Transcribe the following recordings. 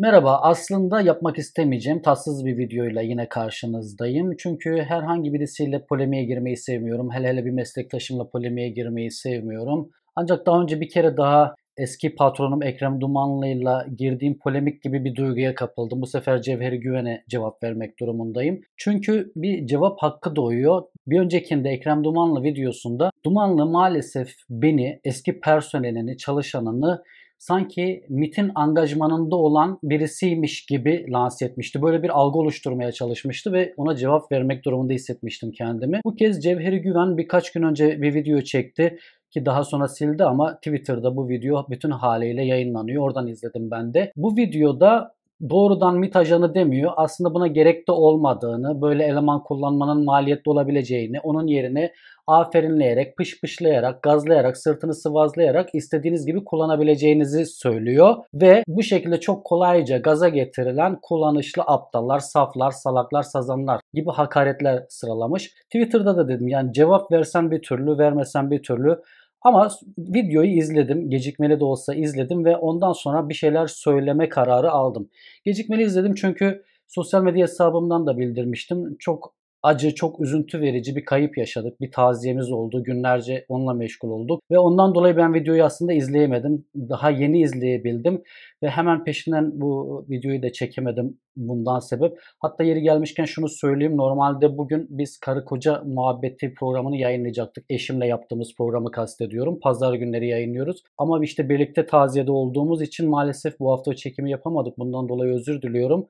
Merhaba, aslında yapmak istemeyeceğim tatsız bir videoyla yine karşınızdayım. Çünkü herhangi birisiyle polemiğe girmeyi sevmiyorum. Hele hele bir meslektaşımla polemiğe girmeyi sevmiyorum. Ancak daha önce bir kere daha eski patronum Ekrem Dumanlı'yla girdiğim polemik gibi bir duyguya kapıldım. Bu sefer Cevheri Güven'e cevap vermek durumundayım. Çünkü bir cevap hakkı doğuyor. Bir öncekinde Ekrem Dumanlı videosunda Dumanlı maalesef beni, eski personelini, çalışanını sanki MIT'in angajmanında olan birisiymiş gibi lanse etmişti. Böyle bir algı oluşturmaya çalışmıştı ve ona cevap vermek durumunda hissetmiştim kendimi. Bu kez Cevheri Güven birkaç gün önce bir video çekti ki daha sonra sildi ama Twitter'da bu video bütün haliyle yayınlanıyor. Oradan izledim ben de. Bu videoda doğrudan MIT ajanı demiyor. Aslında buna gerek de olmadığını, böyle eleman kullanmanın maliyetli olabileceğini, onun yerine aferinleyerek, pış pışlayarak, gazlayarak, sırtını sıvazlayarak istediğiniz gibi kullanabileceğinizi söylüyor. Ve bu şekilde çok kolayca gaza getirilen kullanışlı aptallar, saflar, salaklar, sazanlar gibi hakaretler sıralamış. Twitter'da da dedim yani cevap versen bir türlü, vermesen bir türlü. Ama videoyu izledim. Gecikmeli de olsa izledim ve ondan sonra bir şeyler söyleme kararı aldım. Gecikmeli izledim çünkü sosyal medya hesabımdan da bildirmiştim. Çok acı, çok üzüntü verici bir kayıp yaşadık. Bir taziyemiz oldu. Günlerce onunla meşgul olduk. Ve ondan dolayı ben videoyu aslında izleyemedim. Daha yeni izleyebildim. Ve hemen peşinden bu videoyu da çekemedim bundan sebep. Hatta yeri gelmişken şunu söyleyeyim. Normalde bugün biz karı koca muhabbeti programını yayınlayacaktık. Eşimle yaptığımız programı kastediyorum. Pazar günleri yayınlıyoruz. Ama işte birlikte taziyede olduğumuz için maalesef bu hafta çekimi yapamadık. Bundan dolayı özür diliyorum.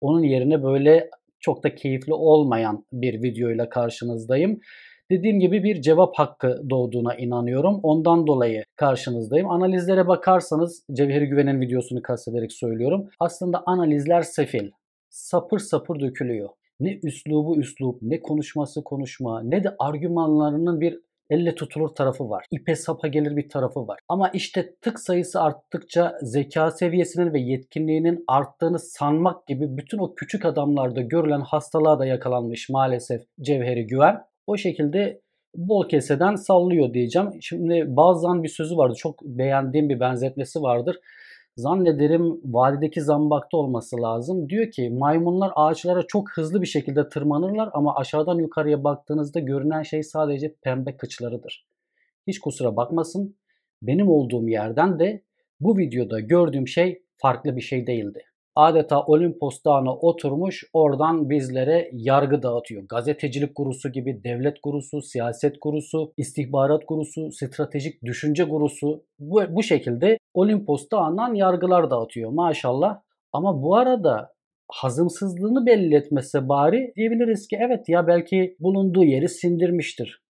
Onun yerine böyle çok da keyifli olmayan bir videoyla karşınızdayım. Dediğim gibi bir cevap hakkı doğduğuna inanıyorum. Ondan dolayı karşınızdayım. Analizlere bakarsanız Cevheri Güven'in videosunu kastederek söylüyorum. Aslında analizler sefil. Sapır sapır dökülüyor. Ne üslubu üslub, ne konuşması konuşma, ne de argümanlarının bir elle tutulur tarafı var. İpe sapa gelir bir tarafı var. Ama işte tık sayısı arttıkça zeka seviyesinin ve yetkinliğinin arttığını sanmak gibi bütün o küçük adamlarda görülen hastalığa da yakalanmış maalesef Cevheri Güven. O şekilde bol keseden sallıyor diyeceğim. Şimdi bazen bir sözü vardı. Çok beğendiğim bir benzetmesi vardır zannederim vadideki zambakta olması lazım. Diyor ki maymunlar ağaçlara çok hızlı bir şekilde tırmanırlar ama aşağıdan yukarıya baktığınızda görünen şey sadece pembe kıçlarıdır. Hiç kusura bakmasın. Benim olduğum yerden de bu videoda gördüğüm şey farklı bir şey değildi adeta Olimpos Dağı'na oturmuş oradan bizlere yargı dağıtıyor. Gazetecilik gurusu gibi devlet gurusu, siyaset gurusu, istihbarat gurusu, stratejik düşünce gurusu bu, bu şekilde Olimpos Dağı'ndan yargılar dağıtıyor maşallah. Ama bu arada hazımsızlığını belli etmese bari diyebiliriz ki evet ya belki bulunduğu yeri sindirmiştir.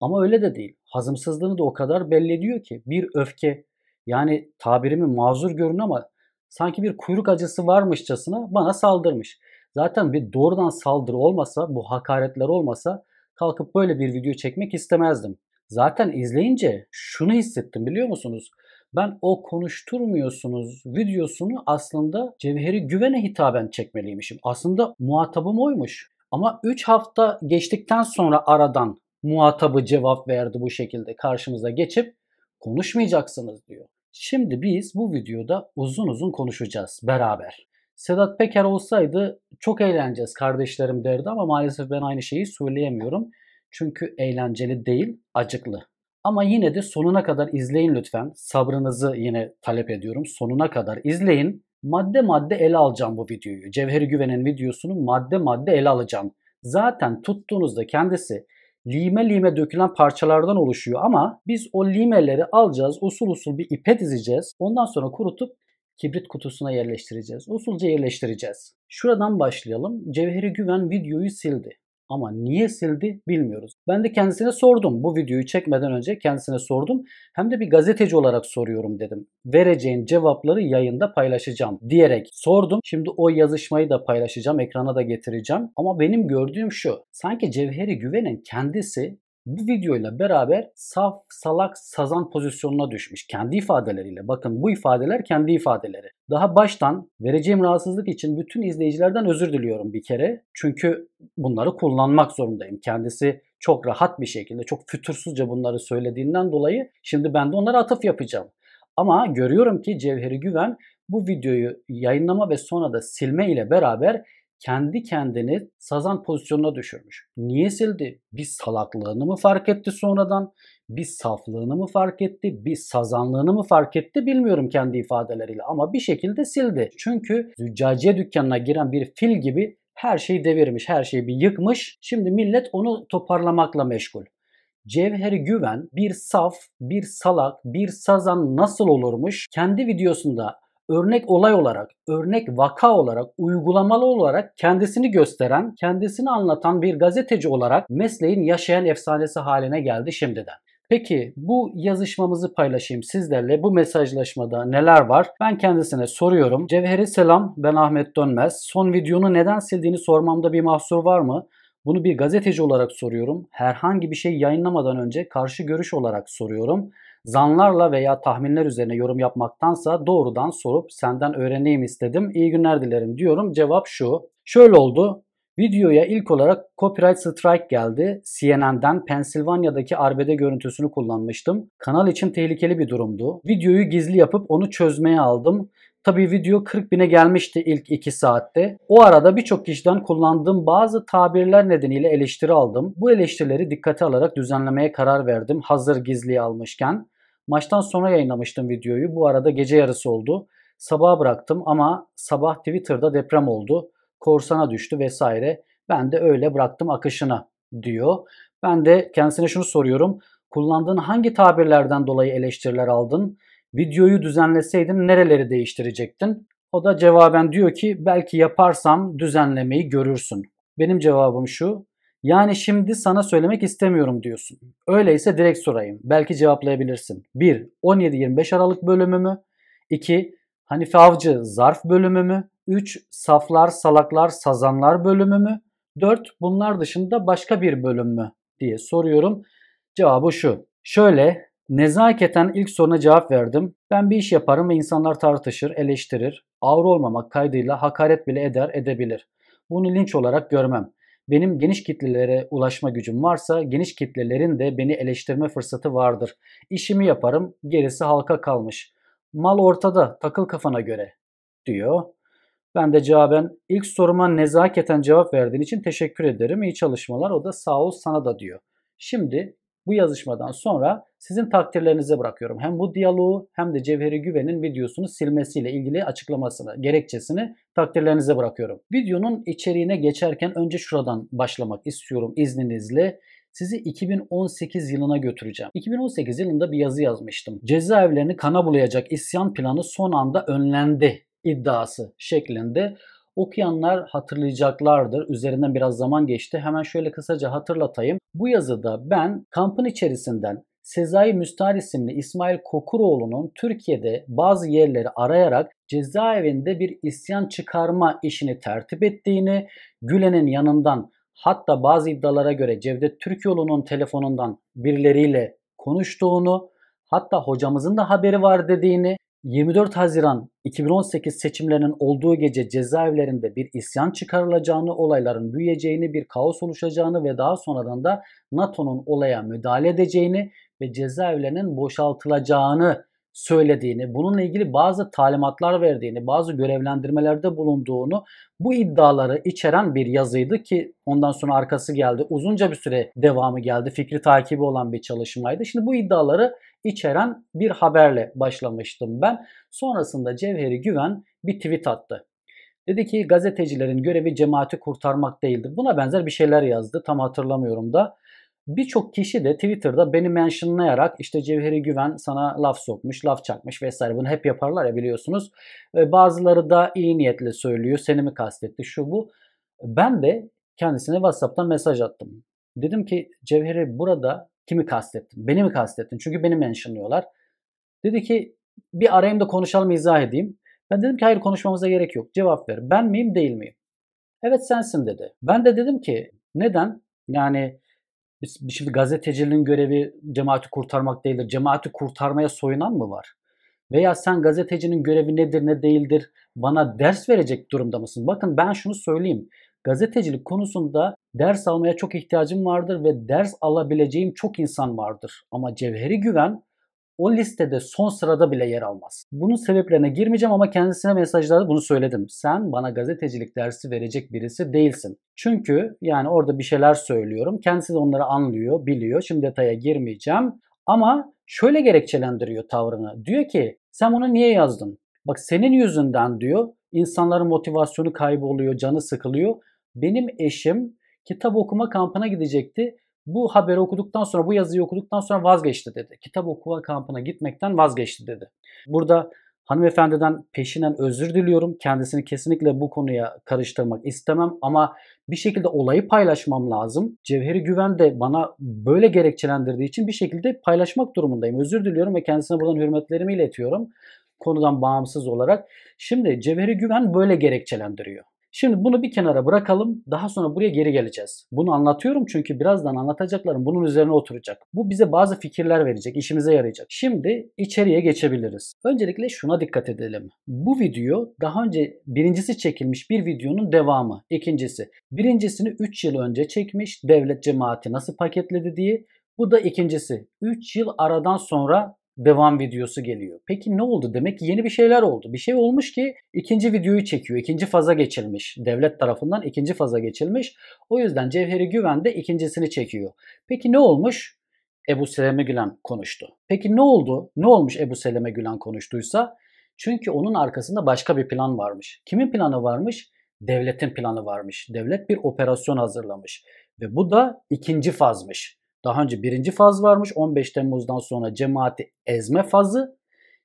Ama öyle de değil. Hazımsızlığını da o kadar belli ediyor ki bir öfke yani tabirimi mazur görün ama sanki bir kuyruk acısı varmışçasına bana saldırmış. Zaten bir doğrudan saldırı olmasa, bu hakaretler olmasa kalkıp böyle bir video çekmek istemezdim. Zaten izleyince şunu hissettim biliyor musunuz? Ben o konuşturmuyorsunuz videosunu aslında Cevheri Güven'e hitaben çekmeliymişim. Aslında muhatabım oymuş. Ama 3 hafta geçtikten sonra aradan muhatabı cevap verdi bu şekilde karşımıza geçip konuşmayacaksınız diyor. Şimdi biz bu videoda uzun uzun konuşacağız beraber. Sedat Peker olsaydı çok eğleneceğiz kardeşlerim derdi ama maalesef ben aynı şeyi söyleyemiyorum. Çünkü eğlenceli değil, acıklı. Ama yine de sonuna kadar izleyin lütfen. Sabrınızı yine talep ediyorum. Sonuna kadar izleyin. Madde madde ele alacağım bu videoyu. Cevheri Güven'in videosunu madde madde ele alacağım. Zaten tuttuğunuzda kendisi lime lime dökülen parçalardan oluşuyor ama biz o limeleri alacağız, usul usul bir ipe dizeceğiz. Ondan sonra kurutup kibrit kutusuna yerleştireceğiz. Usulca yerleştireceğiz. Şuradan başlayalım. Cevheri Güven videoyu sildi. Ama niye sildi bilmiyoruz. Ben de kendisine sordum. Bu videoyu çekmeden önce kendisine sordum. Hem de bir gazeteci olarak soruyorum dedim. Vereceğin cevapları yayında paylaşacağım diyerek sordum. Şimdi o yazışmayı da paylaşacağım. Ekrana da getireceğim. Ama benim gördüğüm şu. Sanki Cevheri Güven'in kendisi bu videoyla beraber saf, salak, sazan pozisyonuna düşmüş. Kendi ifadeleriyle. Bakın bu ifadeler kendi ifadeleri. Daha baştan vereceğim rahatsızlık için bütün izleyicilerden özür diliyorum bir kere. Çünkü bunları kullanmak zorundayım. Kendisi çok rahat bir şekilde, çok fütursuzca bunları söylediğinden dolayı şimdi ben de onlara atıf yapacağım. Ama görüyorum ki Cevheri Güven bu videoyu yayınlama ve sonra da silme ile beraber kendi kendini sazan pozisyonuna düşürmüş. Niye sildi? Bir salaklığını mı fark etti sonradan? Bir saflığını mı fark etti? Bir sazanlığını mı fark etti? Bilmiyorum kendi ifadeleriyle ama bir şekilde sildi. Çünkü züccaciye dükkanına giren bir fil gibi her şeyi devirmiş, her şeyi bir yıkmış. Şimdi millet onu toparlamakla meşgul. Cevher Güven bir saf, bir salak, bir sazan nasıl olurmuş? Kendi videosunda örnek olay olarak, örnek vaka olarak, uygulamalı olarak kendisini gösteren, kendisini anlatan bir gazeteci olarak mesleğin yaşayan efsanesi haline geldi şimdiden. Peki bu yazışmamızı paylaşayım sizlerle. Bu mesajlaşmada neler var? Ben kendisine soruyorum. Cevheri selam ben Ahmet Dönmez. Son videonu neden sildiğini sormamda bir mahsur var mı? Bunu bir gazeteci olarak soruyorum. Herhangi bir şey yayınlamadan önce karşı görüş olarak soruyorum. Zanlarla veya tahminler üzerine yorum yapmaktansa doğrudan sorup senden öğreneyim istedim. İyi günler dilerim diyorum. Cevap şu. Şöyle oldu. Videoya ilk olarak copyright strike geldi. CNN'den Pensilvanya'daki arbede görüntüsünü kullanmıştım. Kanal için tehlikeli bir durumdu. Videoyu gizli yapıp onu çözmeye aldım. Tabii video 40 bine gelmişti ilk 2 saatte. O arada birçok kişiden kullandığım bazı tabirler nedeniyle eleştiri aldım. Bu eleştirileri dikkate alarak düzenlemeye karar verdim hazır gizliye almışken. Maçtan sonra yayınlamıştım videoyu. Bu arada gece yarısı oldu. Sabaha bıraktım ama sabah Twitter'da deprem oldu. Korsana düştü vesaire. Ben de öyle bıraktım akışına diyor. Ben de kendisine şunu soruyorum. Kullandığın hangi tabirlerden dolayı eleştiriler aldın? videoyu düzenleseydin nereleri değiştirecektin? O da cevaben diyor ki belki yaparsam düzenlemeyi görürsün. Benim cevabım şu. Yani şimdi sana söylemek istemiyorum diyorsun. Öyleyse direkt sorayım. Belki cevaplayabilirsin. 1. 17-25 Aralık bölümü mü? 2. Hanife Avcı zarf bölümü mü? 3. Saflar, salaklar, sazanlar bölümü mü? 4. Bunlar dışında başka bir bölüm mü? diye soruyorum. Cevabı şu. Şöyle Nezaketen ilk soruna cevap verdim. Ben bir iş yaparım ve insanlar tartışır, eleştirir. Ağır olmamak kaydıyla hakaret bile eder, edebilir. Bunu linç olarak görmem. Benim geniş kitlelere ulaşma gücüm varsa geniş kitlelerin de beni eleştirme fırsatı vardır. İşimi yaparım, gerisi halka kalmış. Mal ortada, takıl kafana göre." diyor. Ben de cevaben ilk soruma nezaketen cevap verdiğin için teşekkür ederim. İyi çalışmalar. O da sağ ol sana da diyor. Şimdi bu yazışmadan sonra sizin takdirlerinize bırakıyorum. Hem bu diyaloğu hem de Cevheri Güven'in videosunu silmesiyle ilgili açıklamasını, gerekçesini takdirlerinize bırakıyorum. Videonun içeriğine geçerken önce şuradan başlamak istiyorum izninizle sizi 2018 yılına götüreceğim. 2018 yılında bir yazı yazmıştım. Cezaevlerini kana bulayacak isyan planı son anda önlendi iddiası şeklinde. Okuyanlar hatırlayacaklardır. Üzerinden biraz zaman geçti. Hemen şöyle kısaca hatırlatayım. Bu yazıda ben kampın içerisinden Sezai Müstar isimli İsmail Kokuroğlu'nun Türkiye'de bazı yerleri arayarak cezaevinde bir isyan çıkarma işini tertip ettiğini, Gülen'in yanından hatta bazı iddialara göre Cevdet Türkoğlu'nun telefonundan birileriyle konuştuğunu, hatta hocamızın da haberi var dediğini, 24 Haziran 2018 seçimlerinin olduğu gece cezaevlerinde bir isyan çıkarılacağını, olayların büyüyeceğini, bir kaos oluşacağını ve daha sonradan da NATO'nun olaya müdahale edeceğini ve cezaevlerinin boşaltılacağını söylediğini, bununla ilgili bazı talimatlar verdiğini, bazı görevlendirmelerde bulunduğunu bu iddiaları içeren bir yazıydı ki ondan sonra arkası geldi. Uzunca bir süre devamı geldi. Fikri takibi olan bir çalışmaydı. Şimdi bu iddiaları içeren bir haberle başlamıştım ben. Sonrasında Cevheri Güven bir tweet attı. Dedi ki gazetecilerin görevi cemaati kurtarmak değildir. Buna benzer bir şeyler yazdı. Tam hatırlamıyorum da. Birçok kişi de Twitter'da beni mentionlayarak işte Cevheri Güven sana laf sokmuş, laf çakmış vesaire bunu hep yaparlar ya biliyorsunuz. Bazıları da iyi niyetle söylüyor, seni mi kastetti şu bu. Ben de kendisine WhatsApp'tan mesaj attım. Dedim ki Cevheri burada kimi kastettin? Beni mi kastettin? Çünkü beni mentionlıyorlar. Dedi ki bir arayayım da konuşalım izah edeyim. Ben dedim ki hayır konuşmamıza gerek yok. Cevap ver. Ben miyim değil miyim? Evet sensin dedi. Ben de dedim ki neden? Yani Şimdi gazetecinin görevi cemaati kurtarmak değildir. Cemaati kurtarmaya soyunan mı var? Veya sen gazetecinin görevi nedir ne değildir bana ders verecek durumda mısın? Bakın ben şunu söyleyeyim. Gazetecilik konusunda ders almaya çok ihtiyacım vardır ve ders alabileceğim çok insan vardır. Ama cevheri güven o listede son sırada bile yer almaz. Bunun sebeplerine girmeyeceğim ama kendisine mesajlarda bunu söyledim. Sen bana gazetecilik dersi verecek birisi değilsin. Çünkü yani orada bir şeyler söylüyorum. Kendisi de onları anlıyor, biliyor. Şimdi detaya girmeyeceğim. Ama şöyle gerekçelendiriyor tavrını. Diyor ki sen bunu niye yazdın? Bak senin yüzünden diyor insanların motivasyonu kayboluyor, canı sıkılıyor. Benim eşim kitap okuma kampına gidecekti bu haberi okuduktan sonra, bu yazıyı okuduktan sonra vazgeçti dedi. Kitap okuma kampına gitmekten vazgeçti dedi. Burada hanımefendiden peşinen özür diliyorum. Kendisini kesinlikle bu konuya karıştırmak istemem ama bir şekilde olayı paylaşmam lazım. Cevheri Güven de bana böyle gerekçelendirdiği için bir şekilde paylaşmak durumundayım. Özür diliyorum ve kendisine buradan hürmetlerimi iletiyorum konudan bağımsız olarak. Şimdi Cevheri Güven böyle gerekçelendiriyor. Şimdi bunu bir kenara bırakalım. Daha sonra buraya geri geleceğiz. Bunu anlatıyorum çünkü birazdan anlatacaklarım bunun üzerine oturacak. Bu bize bazı fikirler verecek, işimize yarayacak. Şimdi içeriye geçebiliriz. Öncelikle şuna dikkat edelim. Bu video daha önce birincisi çekilmiş bir videonun devamı. İkincisi. Birincisini 3 yıl önce çekmiş devlet cemaati nasıl paketledi diye. Bu da ikincisi. 3 yıl aradan sonra devam videosu geliyor. Peki ne oldu? Demek ki yeni bir şeyler oldu. Bir şey olmuş ki ikinci videoyu çekiyor. İkinci faza geçilmiş. Devlet tarafından ikinci faza geçilmiş. O yüzden Cevheri Güven de ikincisini çekiyor. Peki ne olmuş? Ebu Seleme Gülen konuştu. Peki ne oldu? Ne olmuş Ebu Seleme Gülen konuştuysa? Çünkü onun arkasında başka bir plan varmış. Kimin planı varmış? Devletin planı varmış. Devlet bir operasyon hazırlamış. Ve bu da ikinci fazmış. Daha önce birinci faz varmış. 15 Temmuz'dan sonra cemaati ezme fazı.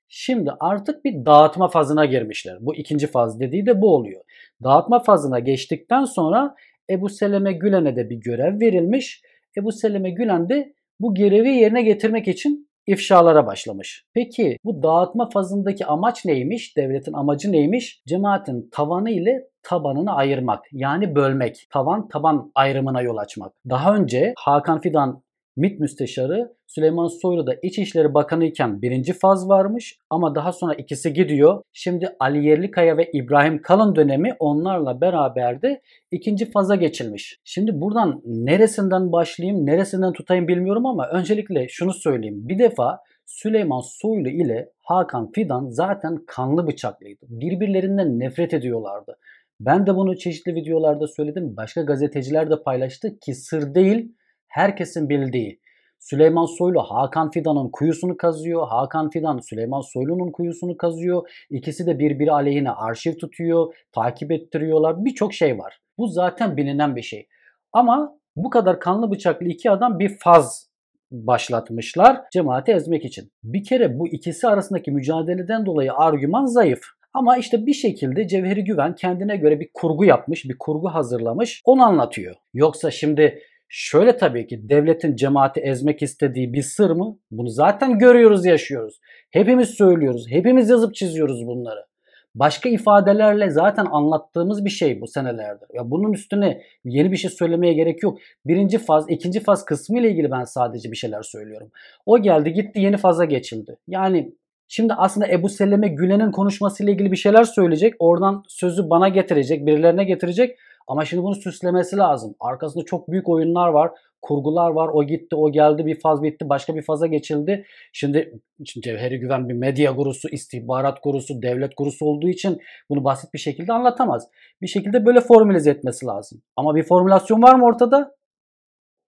Şimdi artık bir dağıtma fazına girmişler. Bu ikinci faz dediği de bu oluyor. Dağıtma fazına geçtikten sonra Ebu Seleme Gülen'e de bir görev verilmiş. Ebu Seleme Gülen de bu görevi yerine getirmek için ifşalara başlamış. Peki bu dağıtma fazındaki amaç neymiş? Devletin amacı neymiş? Cemaatin tavanı ile tabanını ayırmak. Yani bölmek. Tavan taban ayrımına yol açmak. Daha önce Hakan Fidan MİT Müsteşarı Süleyman Soylu da İçişleri Bakanı iken birinci faz varmış ama daha sonra ikisi gidiyor. Şimdi Ali Yerlikaya ve İbrahim Kalın dönemi onlarla beraber de ikinci faza geçilmiş. Şimdi buradan neresinden başlayayım, neresinden tutayım bilmiyorum ama öncelikle şunu söyleyeyim. Bir defa Süleyman Soylu ile Hakan Fidan zaten kanlı bıçaklıydı. Birbirlerinden nefret ediyorlardı. Ben de bunu çeşitli videolarda söyledim. Başka gazeteciler de paylaştı ki sır değil herkesin bildiği Süleyman Soylu Hakan Fidan'ın kuyusunu kazıyor. Hakan Fidan Süleyman Soylu'nun kuyusunu kazıyor. İkisi de birbiri aleyhine arşiv tutuyor, takip ettiriyorlar. Birçok şey var. Bu zaten bilinen bir şey. Ama bu kadar kanlı bıçaklı iki adam bir faz başlatmışlar cemaati ezmek için. Bir kere bu ikisi arasındaki mücadeleden dolayı argüman zayıf. Ama işte bir şekilde Cevheri Güven kendine göre bir kurgu yapmış, bir kurgu hazırlamış. Onu anlatıyor. Yoksa şimdi Şöyle tabii ki devletin cemaati ezmek istediği bir sır mı? Bunu zaten görüyoruz, yaşıyoruz. Hepimiz söylüyoruz, hepimiz yazıp çiziyoruz bunları. Başka ifadelerle zaten anlattığımız bir şey bu senelerdir. Ya bunun üstüne yeni bir şey söylemeye gerek yok. Birinci faz, ikinci faz kısmı ile ilgili ben sadece bir şeyler söylüyorum. O geldi gitti yeni faza geçildi. Yani Şimdi aslında Ebu Seleme Gülen'in konuşmasıyla ilgili bir şeyler söyleyecek. Oradan sözü bana getirecek, birilerine getirecek. Ama şimdi bunu süslemesi lazım. Arkasında çok büyük oyunlar var. Kurgular var. O gitti, o geldi. Bir faz bitti. Başka bir faza geçildi. Şimdi, şimdi Cevheri Güven bir medya gurusu, istihbarat gurusu, devlet gurusu olduğu için bunu basit bir şekilde anlatamaz. Bir şekilde böyle formülize etmesi lazım. Ama bir formülasyon var mı ortada?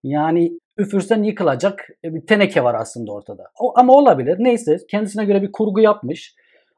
Yani üfürsen yıkılacak e, bir teneke var aslında ortada. O, ama olabilir. Neyse kendisine göre bir kurgu yapmış.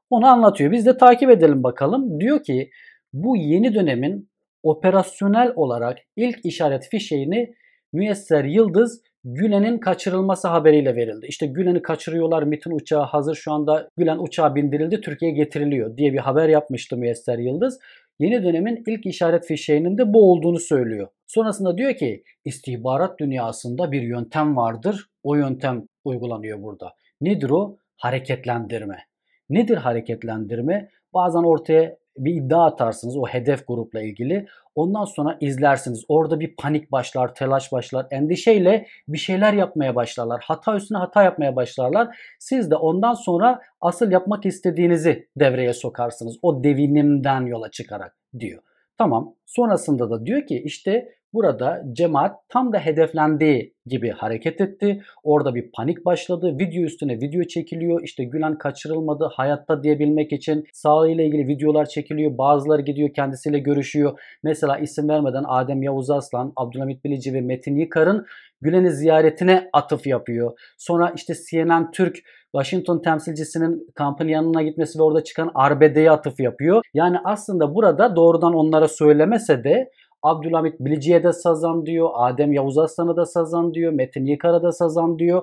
Onu anlatıyor. Biz de takip edelim bakalım. Diyor ki bu yeni dönemin operasyonel olarak ilk işaret fişeğini Müyesser Yıldız Gülen'in kaçırılması haberiyle verildi. İşte Gülen'i kaçırıyorlar, MIT'in uçağı hazır şu anda Gülen uçağa bindirildi, Türkiye'ye getiriliyor diye bir haber yapmıştı Müyesser Yıldız. Yeni dönemin ilk işaret fişeğinin de bu olduğunu söylüyor. Sonrasında diyor ki istihbarat dünyasında bir yöntem vardır. O yöntem uygulanıyor burada. Nedir o? Hareketlendirme. Nedir hareketlendirme? Bazen ortaya bir iddia atarsınız o hedef grupla ilgili. Ondan sonra izlersiniz. Orada bir panik başlar, telaş başlar, endişeyle bir şeyler yapmaya başlarlar. Hata üstüne hata yapmaya başlarlar. Siz de ondan sonra asıl yapmak istediğinizi devreye sokarsınız. O devinimden yola çıkarak diyor. Tamam. Sonrasında da diyor ki işte burada cemaat tam da hedeflendiği gibi hareket etti. Orada bir panik başladı. Video üstüne video çekiliyor. İşte Gülen kaçırılmadı hayatta diyebilmek için sağlığıyla ilgili videolar çekiliyor. Bazıları gidiyor kendisiyle görüşüyor. Mesela isim vermeden Adem Yavuz Aslan, Abdülhamit Bilici ve Metin Yıkar'ın Gülen'i ziyaretine atıf yapıyor. Sonra işte CNN Türk Washington temsilcisinin kampın yanına gitmesi ve orada çıkan arbedeye atıf yapıyor. Yani aslında burada doğrudan onlara söylemese de Abdülhamit Bilici'ye de sazan diyor, Adem Yavuz Aslan'a da sazan diyor, Metin Yıkar'a da sazan diyor.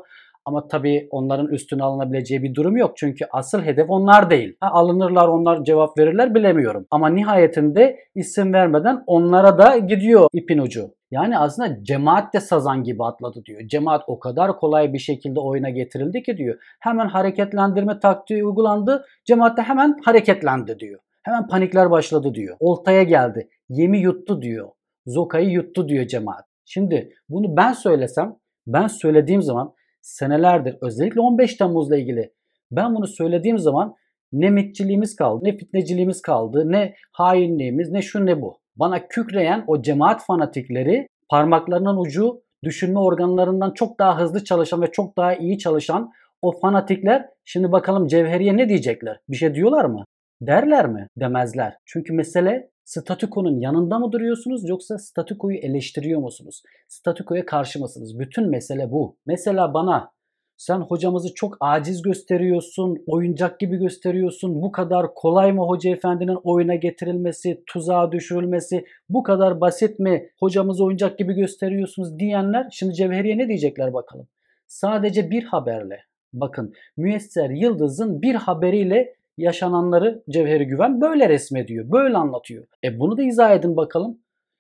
Ama tabii onların üstüne alınabileceği bir durum yok. Çünkü asıl hedef onlar değil. Ha, alınırlar onlar cevap verirler bilemiyorum. Ama nihayetinde isim vermeden onlara da gidiyor ipin ucu. Yani aslında cemaat de sazan gibi atladı diyor. Cemaat o kadar kolay bir şekilde oyuna getirildi ki diyor. Hemen hareketlendirme taktiği uygulandı. Cemaat de hemen hareketlendi diyor. Hemen panikler başladı diyor. Oltaya geldi. Yemi yuttu diyor. Zoka'yı yuttu diyor cemaat. Şimdi bunu ben söylesem, ben söylediğim zaman senelerdir özellikle 15 Temmuz'la ilgili ben bunu söylediğim zaman ne mitçiliğimiz kaldı, ne fitneciliğimiz kaldı, ne hainliğimiz, ne şu ne bu. Bana kükreyen o cemaat fanatikleri parmaklarının ucu düşünme organlarından çok daha hızlı çalışan ve çok daha iyi çalışan o fanatikler şimdi bakalım Cevheriye ne diyecekler? Bir şey diyorlar mı? Derler mi? Demezler. Çünkü mesele statükonun yanında mı duruyorsunuz yoksa statükoyu eleştiriyor musunuz? Statükoya karşı mısınız? Bütün mesele bu. Mesela bana sen hocamızı çok aciz gösteriyorsun, oyuncak gibi gösteriyorsun. Bu kadar kolay mı hoca efendinin oyuna getirilmesi, tuzağa düşürülmesi, bu kadar basit mi hocamızı oyuncak gibi gösteriyorsunuz diyenler şimdi Cevheriye ne diyecekler bakalım. Sadece bir haberle, bakın Müyesser Yıldız'ın bir haberiyle yaşananları Cevheri Güven böyle resmediyor, böyle anlatıyor. E bunu da izah edin bakalım.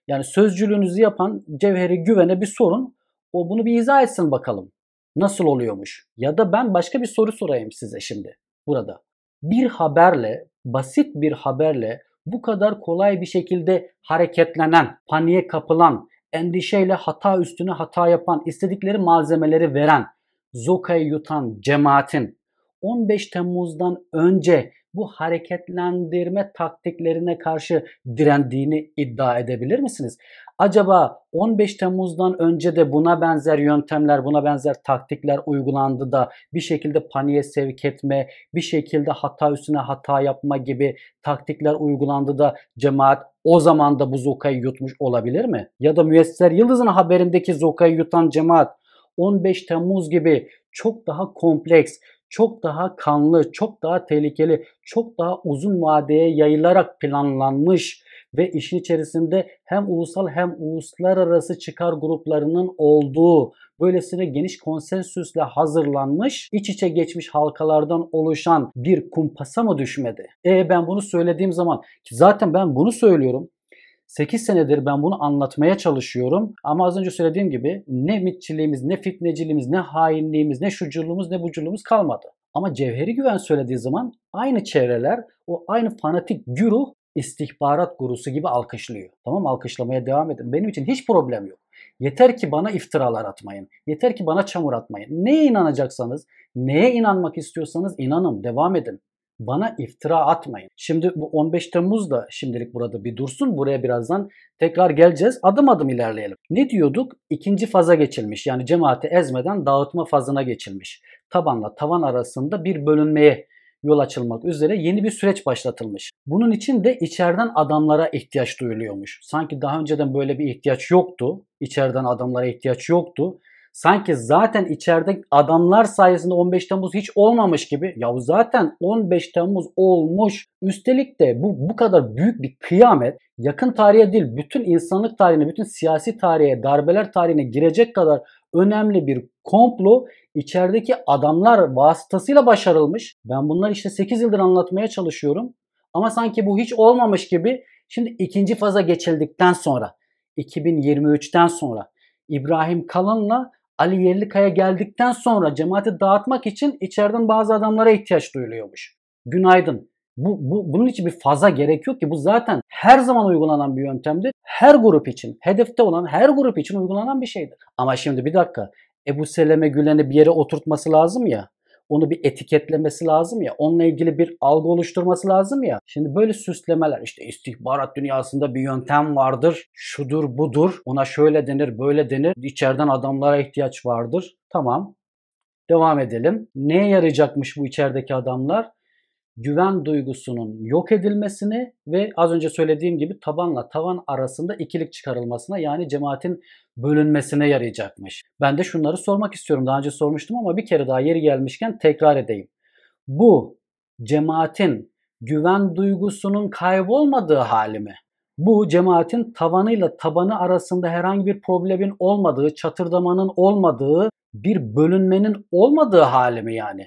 Yani sözcülüğünüzü yapan Cevheri Güven'e bir sorun. O bunu bir izah etsin bakalım. Nasıl oluyormuş? Ya da ben başka bir soru sorayım size şimdi burada. Bir haberle, basit bir haberle bu kadar kolay bir şekilde hareketlenen, paniğe kapılan, endişeyle hata üstüne hata yapan, istedikleri malzemeleri veren, zokayı yutan cemaatin 15 Temmuz'dan önce bu hareketlendirme taktiklerine karşı direndiğini iddia edebilir misiniz? Acaba 15 Temmuz'dan önce de buna benzer yöntemler, buna benzer taktikler uygulandı da bir şekilde paniğe sevk etme, bir şekilde hata üstüne hata yapma gibi taktikler uygulandı da cemaat o zaman da bu zokayı yutmuş olabilir mi? Ya da Müyesser Yıldız'ın haberindeki zokayı yutan cemaat 15 Temmuz gibi çok daha kompleks, çok daha kanlı, çok daha tehlikeli, çok daha uzun vadeye yayılarak planlanmış ve işin içerisinde hem ulusal hem uluslararası çıkar gruplarının olduğu böylesine geniş konsensüsle hazırlanmış, iç içe geçmiş halkalardan oluşan bir kumpasa mı düşmedi? E ben bunu söylediğim zaman ki zaten ben bunu söylüyorum. 8 senedir ben bunu anlatmaya çalışıyorum ama az önce söylediğim gibi ne mitçiliğimiz, ne fitneciliğimiz, ne hainliğimiz, ne şuculuğumuz, ne buculuğumuz kalmadı. Ama cevheri güven söylediği zaman aynı çevreler, o aynı fanatik güruh istihbarat gurusu gibi alkışlıyor. Tamam alkışlamaya devam edin. Benim için hiç problem yok. Yeter ki bana iftiralar atmayın. Yeter ki bana çamur atmayın. Neye inanacaksanız, neye inanmak istiyorsanız inanın, devam edin. Bana iftira atmayın. Şimdi bu 15 Temmuz da şimdilik burada bir dursun. Buraya birazdan tekrar geleceğiz. Adım adım ilerleyelim. Ne diyorduk? İkinci faza geçilmiş. Yani cemaati ezmeden dağıtma fazına geçilmiş. Tabanla tavan arasında bir bölünmeye yol açılmak üzere yeni bir süreç başlatılmış. Bunun için de içeriden adamlara ihtiyaç duyuluyormuş. Sanki daha önceden böyle bir ihtiyaç yoktu. İçeriden adamlara ihtiyaç yoktu sanki zaten içeride adamlar sayesinde 15 Temmuz hiç olmamış gibi ya zaten 15 Temmuz olmuş. Üstelik de bu bu kadar büyük bir kıyamet yakın tarihe değil bütün insanlık tarihine, bütün siyasi tarihe, darbeler tarihine girecek kadar önemli bir komplo içerideki adamlar vasıtasıyla başarılmış. Ben bunları işte 8 yıldır anlatmaya çalışıyorum. Ama sanki bu hiç olmamış gibi şimdi ikinci faza geçildikten sonra 2023'ten sonra İbrahim Kalın'la Ali Yerlikaya geldikten sonra cemaati dağıtmak için içeriden bazı adamlara ihtiyaç duyuluyormuş. Günaydın. Bu, bu, bunun için bir faza gerek yok ki bu zaten her zaman uygulanan bir yöntemdir. Her grup için, hedefte olan her grup için uygulanan bir şeydir. Ama şimdi bir dakika Ebu Seleme Gülen'i bir yere oturtması lazım ya onu bir etiketlemesi lazım ya. Onunla ilgili bir algı oluşturması lazım ya. Şimdi böyle süslemeler işte istihbarat dünyasında bir yöntem vardır. Şudur budur. Ona şöyle denir böyle denir. İçeriden adamlara ihtiyaç vardır. Tamam. Devam edelim. Neye yarayacakmış bu içerideki adamlar? güven duygusunun yok edilmesini ve az önce söylediğim gibi tabanla tavan arasında ikilik çıkarılmasına yani cemaatin bölünmesine yarayacakmış. Ben de şunları sormak istiyorum. Daha önce sormuştum ama bir kere daha yeri gelmişken tekrar edeyim. Bu cemaatin güven duygusunun kaybolmadığı hali mi? Bu cemaatin tavanıyla tabanı arasında herhangi bir problemin olmadığı, çatırdamanın olmadığı, bir bölünmenin olmadığı hali mi yani?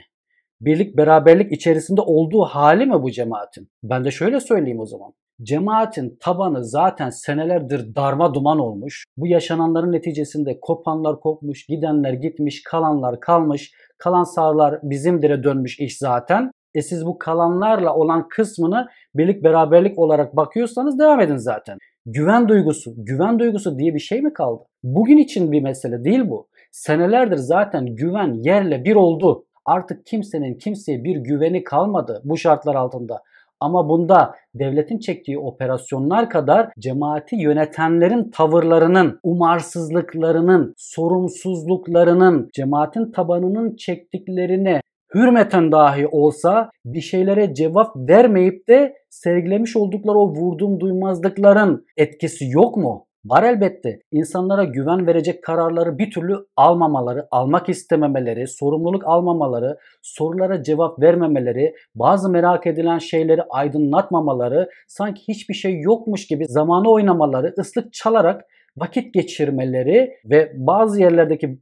birlik beraberlik içerisinde olduğu hali mi bu cemaatin? Ben de şöyle söyleyeyim o zaman. Cemaatin tabanı zaten senelerdir darma duman olmuş. Bu yaşananların neticesinde kopanlar kopmuş, gidenler gitmiş, kalanlar kalmış. Kalan sağlar bizimdire dönmüş iş zaten. E siz bu kalanlarla olan kısmını birlik beraberlik olarak bakıyorsanız devam edin zaten. Güven duygusu, güven duygusu diye bir şey mi kaldı? Bugün için bir mesele değil bu. Senelerdir zaten güven yerle bir oldu. Artık kimsenin kimseye bir güveni kalmadı bu şartlar altında. Ama bunda devletin çektiği operasyonlar kadar cemaati yönetenlerin tavırlarının, umarsızlıklarının, sorumsuzluklarının, cemaatin tabanının çektiklerine hürmeten dahi olsa bir şeylere cevap vermeyip de sergilemiş oldukları o vurdum duymazlıkların etkisi yok mu? Var elbette insanlara güven verecek kararları bir türlü almamaları, almak istememeleri, sorumluluk almamaları, sorulara cevap vermemeleri, bazı merak edilen şeyleri aydınlatmamaları, sanki hiçbir şey yokmuş gibi zamanı oynamaları, ıslık çalarak vakit geçirmeleri ve bazı yerlerdeki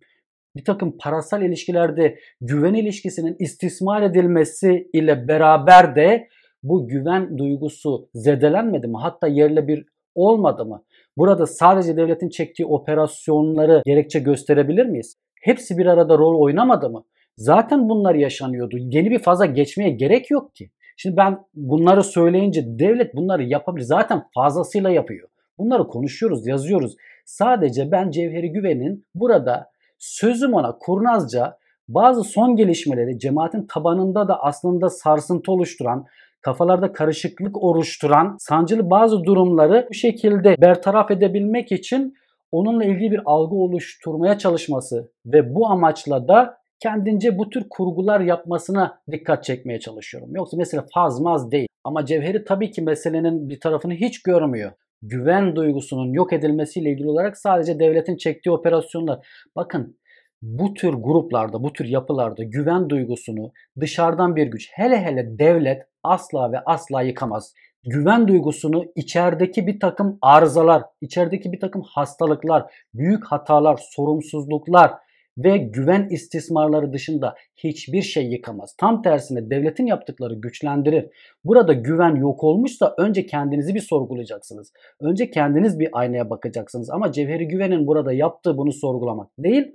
bir takım parasal ilişkilerde güven ilişkisinin istismar edilmesi ile beraber de bu güven duygusu zedelenmedi mi? Hatta yerle bir olmadı mı? Burada sadece devletin çektiği operasyonları gerekçe gösterebilir miyiz? Hepsi bir arada rol oynamadı mı? Zaten bunlar yaşanıyordu. Yeni bir faza geçmeye gerek yok ki. Şimdi ben bunları söyleyince devlet bunları yapabilir. Zaten fazlasıyla yapıyor. Bunları konuşuyoruz, yazıyoruz. Sadece ben Cevheri Güven'in burada sözüm ona kurnazca bazı son gelişmeleri cemaatin tabanında da aslında sarsıntı oluşturan kafalarda karışıklık oluşturan sancılı bazı durumları bu şekilde bertaraf edebilmek için onunla ilgili bir algı oluşturmaya çalışması ve bu amaçla da kendince bu tür kurgular yapmasına dikkat çekmeye çalışıyorum. Yoksa mesela fazmaz değil. Ama cevheri tabii ki meselenin bir tarafını hiç görmüyor. Güven duygusunun yok edilmesiyle ilgili olarak sadece devletin çektiği operasyonlar. Bakın bu tür gruplarda, bu tür yapılarda güven duygusunu dışarıdan bir güç, hele hele devlet asla ve asla yıkamaz. Güven duygusunu içerideki bir takım arızalar, içerideki bir takım hastalıklar, büyük hatalar, sorumsuzluklar ve güven istismarları dışında hiçbir şey yıkamaz. Tam tersine devletin yaptıkları güçlendirir. Burada güven yok olmuşsa önce kendinizi bir sorgulayacaksınız. Önce kendiniz bir aynaya bakacaksınız ama Cevheri Güven'in burada yaptığı bunu sorgulamak değil,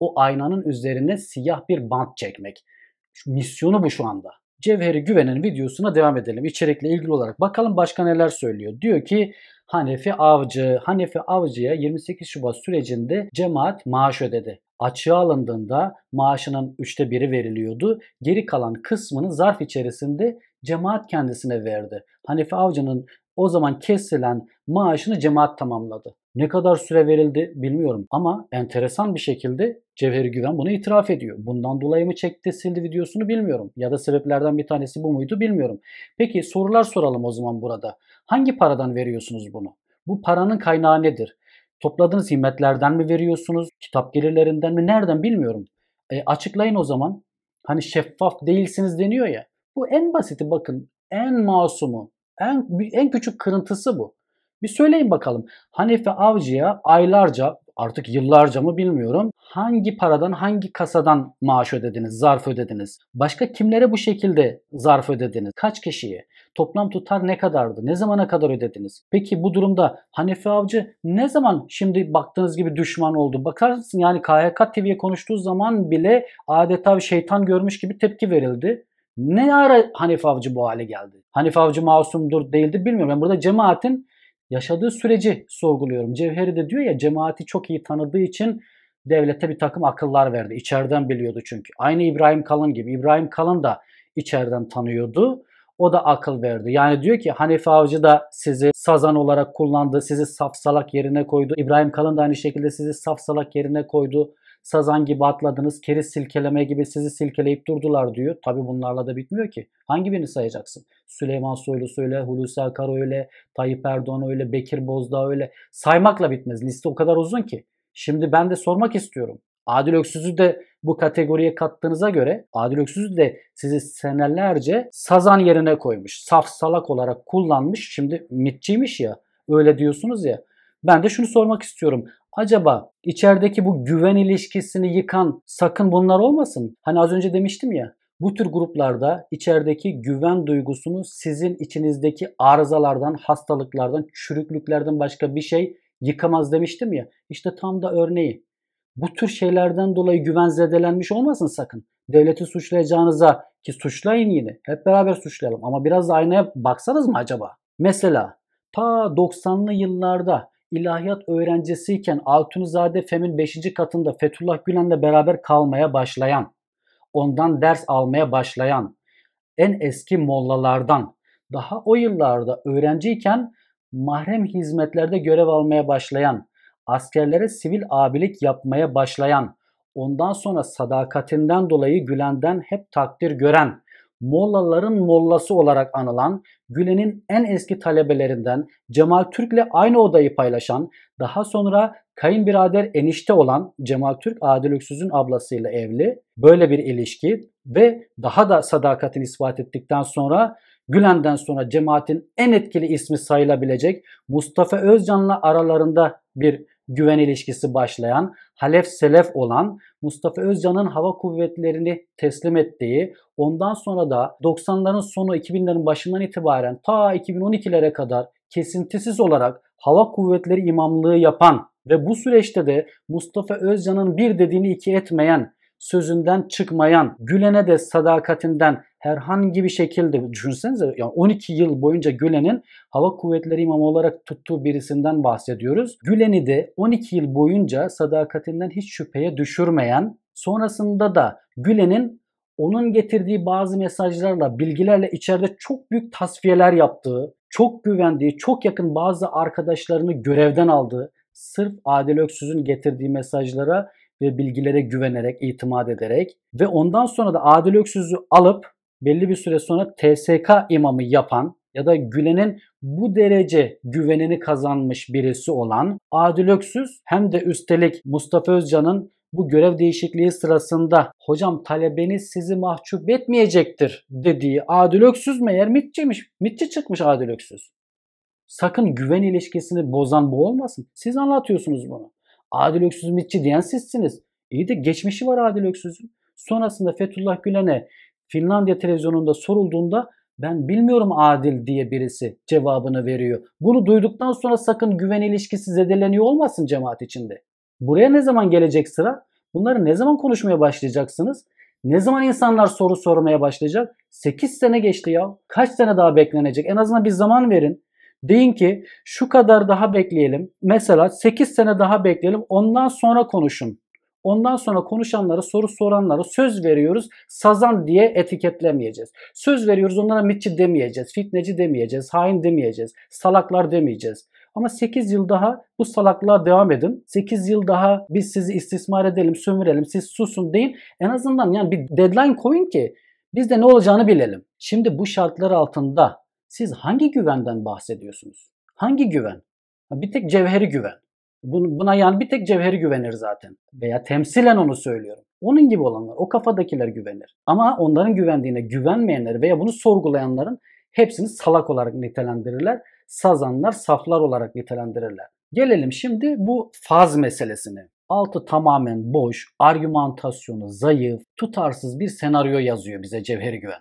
o aynanın üzerine siyah bir bant çekmek. misyonu bu şu anda. Cevheri Güven'in videosuna devam edelim. İçerikle ilgili olarak bakalım başka neler söylüyor. Diyor ki Hanefi Avcı, Hanefi Avcı'ya 28 Şubat sürecinde cemaat maaş ödedi. Açığa alındığında maaşının üçte biri veriliyordu. Geri kalan kısmını zarf içerisinde cemaat kendisine verdi. Hanefi Avcı'nın o zaman kesilen maaşını cemaat tamamladı. Ne kadar süre verildi bilmiyorum ama enteresan bir şekilde Cevheri Güven bunu itiraf ediyor. Bundan dolayı mı çekti sildi videosunu bilmiyorum. Ya da sebeplerden bir tanesi bu muydu bilmiyorum. Peki sorular soralım o zaman burada. Hangi paradan veriyorsunuz bunu? Bu paranın kaynağı nedir? Topladığınız himmetlerden mi veriyorsunuz? Kitap gelirlerinden mi? Nereden bilmiyorum. E, açıklayın o zaman. Hani şeffaf değilsiniz deniyor ya. Bu en basiti bakın. En masumu. En, en küçük kırıntısı bu. Bir söyleyin bakalım. Hanefi Avcı'ya aylarca artık yıllarca mı bilmiyorum. Hangi paradan, hangi kasadan maaş ödediniz, zarf ödediniz? Başka kimlere bu şekilde zarf ödediniz? Kaç kişiye? Toplam tutar ne kadardı? Ne zamana kadar ödediniz? Peki bu durumda Hanefi Avcı ne zaman şimdi baktığınız gibi düşman oldu? Bakarsın yani KHK TV'ye konuştuğu zaman bile adeta bir şeytan görmüş gibi tepki verildi. Ne ara Hanif Avcı bu hale geldi? Hanif Avcı masumdur değildi bilmiyorum. Ben burada cemaatin yaşadığı süreci sorguluyorum. Cevheri de diyor ya cemaati çok iyi tanıdığı için devlete bir takım akıllar verdi. İçeriden biliyordu çünkü. Aynı İbrahim Kalın gibi. İbrahim Kalın da içeriden tanıyordu. O da akıl verdi. Yani diyor ki Hanefi Avcı da sizi sazan olarak kullandı, sizi safsalak yerine koydu. İbrahim Kalın da aynı şekilde sizi safsalak yerine koydu. Sazan gibi atladınız, keriz silkeleme gibi sizi silkeleyip durdular diyor. Tabi bunlarla da bitmiyor ki. Hangi birini sayacaksın? Süleyman Soylu söyle, Hulusi Akar öyle, Tayyip Erdoğan öyle, Bekir Bozdağ öyle. Saymakla bitmez. Liste o kadar uzun ki. Şimdi ben de sormak istiyorum. Adil Öksüz'ü de bu kategoriye kattığınıza göre Adil Öksüz de sizi senelerce sazan yerine koymuş. Saf salak olarak kullanmış. Şimdi mitçiymiş ya. Öyle diyorsunuz ya. Ben de şunu sormak istiyorum. Acaba içerideki bu güven ilişkisini yıkan sakın bunlar olmasın? Hani az önce demiştim ya bu tür gruplarda içerideki güven duygusunu sizin içinizdeki arızalardan, hastalıklardan, çürüklüklerden başka bir şey yıkamaz demiştim ya. İşte tam da örneği. Bu tür şeylerden dolayı güven zedelenmiş olmasın sakın. Devleti suçlayacağınıza ki suçlayın yine. Hep beraber suçlayalım ama biraz da aynaya baksanız mı acaba? Mesela ta 90'lı yıllarda ilahiyat öğrencisiyken Altunizade FEM'in 5. katında Fethullah Gülen'le beraber kalmaya başlayan, ondan ders almaya başlayan en eski mollalardan daha o yıllarda öğrenciyken mahrem hizmetlerde görev almaya başlayan, askerlere sivil abilik yapmaya başlayan, ondan sonra sadakatinden dolayı Gülen'den hep takdir gören, Mollaların mollası olarak anılan, Gülen'in en eski talebelerinden Cemal Türk'le aynı odayı paylaşan, daha sonra kayınbirader enişte olan Cemal Türk Adil Öksüz'ün ablasıyla evli. Böyle bir ilişki ve daha da sadakatini ispat ettikten sonra Gülen'den sonra cemaatin en etkili ismi sayılabilecek Mustafa Özcan'la aralarında bir güven ilişkisi başlayan Halef Selef olan Mustafa Özcan'ın hava kuvvetlerini teslim ettiği, ondan sonra da 90'ların sonu 2000'lerin başından itibaren ta 2012'lere kadar kesintisiz olarak hava kuvvetleri imamlığı yapan ve bu süreçte de Mustafa Özcan'ın bir dediğini iki etmeyen, sözünden çıkmayan, Gülen'e de sadakatinden herhangi bir şekilde düşünsenize yani 12 yıl boyunca Gülen'in Hava Kuvvetleri imamı olarak tuttuğu birisinden bahsediyoruz. Gülen'i de 12 yıl boyunca sadakatinden hiç şüpheye düşürmeyen, sonrasında da Gülen'in onun getirdiği bazı mesajlarla, bilgilerle içeride çok büyük tasfiyeler yaptığı, çok güvendiği, çok yakın bazı arkadaşlarını görevden aldığı, sırf Adil Öksüz'ün getirdiği mesajlara ve bilgilere güvenerek, itimat ederek ve ondan sonra da Adil Öksüz'ü alıp belli bir süre sonra TSK imamı yapan ya da Gülen'in bu derece güvenini kazanmış birisi olan Adil Öksüz hem de üstelik Mustafa Özcan'ın bu görev değişikliği sırasında hocam talebeniz sizi mahcup etmeyecektir dediği Adil Öksüz meğer MIT'çiymiş. MIT'çi çıkmış Adil Öksüz. Sakın güven ilişkisini bozan bu olmasın. Siz anlatıyorsunuz bunu. Adil Öksüz MIT'çi diyen sizsiniz. İyi de geçmişi var Adil Öksüz'ün. Sonrasında Fethullah Gülen'e Finlandiya televizyonunda sorulduğunda ben bilmiyorum adil diye birisi cevabını veriyor. Bunu duyduktan sonra sakın güven ilişkisi zedeleniyor olmasın cemaat içinde. Buraya ne zaman gelecek sıra? Bunları ne zaman konuşmaya başlayacaksınız? Ne zaman insanlar soru sormaya başlayacak? 8 sene geçti ya. Kaç sene daha beklenecek? En azından bir zaman verin. Deyin ki şu kadar daha bekleyelim. Mesela 8 sene daha bekleyelim. Ondan sonra konuşun Ondan sonra konuşanlara, soru soranlara söz veriyoruz. Sazan diye etiketlemeyeceğiz. Söz veriyoruz onlara mitçi demeyeceğiz, fitneci demeyeceğiz, hain demeyeceğiz, salaklar demeyeceğiz. Ama 8 yıl daha bu salaklığa devam edin. 8 yıl daha biz sizi istismar edelim, sömürelim, siz susun deyin. En azından yani bir deadline koyun ki biz de ne olacağını bilelim. Şimdi bu şartlar altında siz hangi güvenden bahsediyorsunuz? Hangi güven? Bir tek cevheri güven. Buna yani bir tek Cevher'i güvenir zaten. Veya temsilen onu söylüyorum. Onun gibi olanlar, o kafadakiler güvenir. Ama onların güvendiğine güvenmeyenler veya bunu sorgulayanların hepsini salak olarak nitelendirirler. Sazanlar, saflar olarak nitelendirirler. Gelelim şimdi bu faz meselesine. Altı tamamen boş, argümantasyonu zayıf, tutarsız bir senaryo yazıyor bize Cevheri Güven.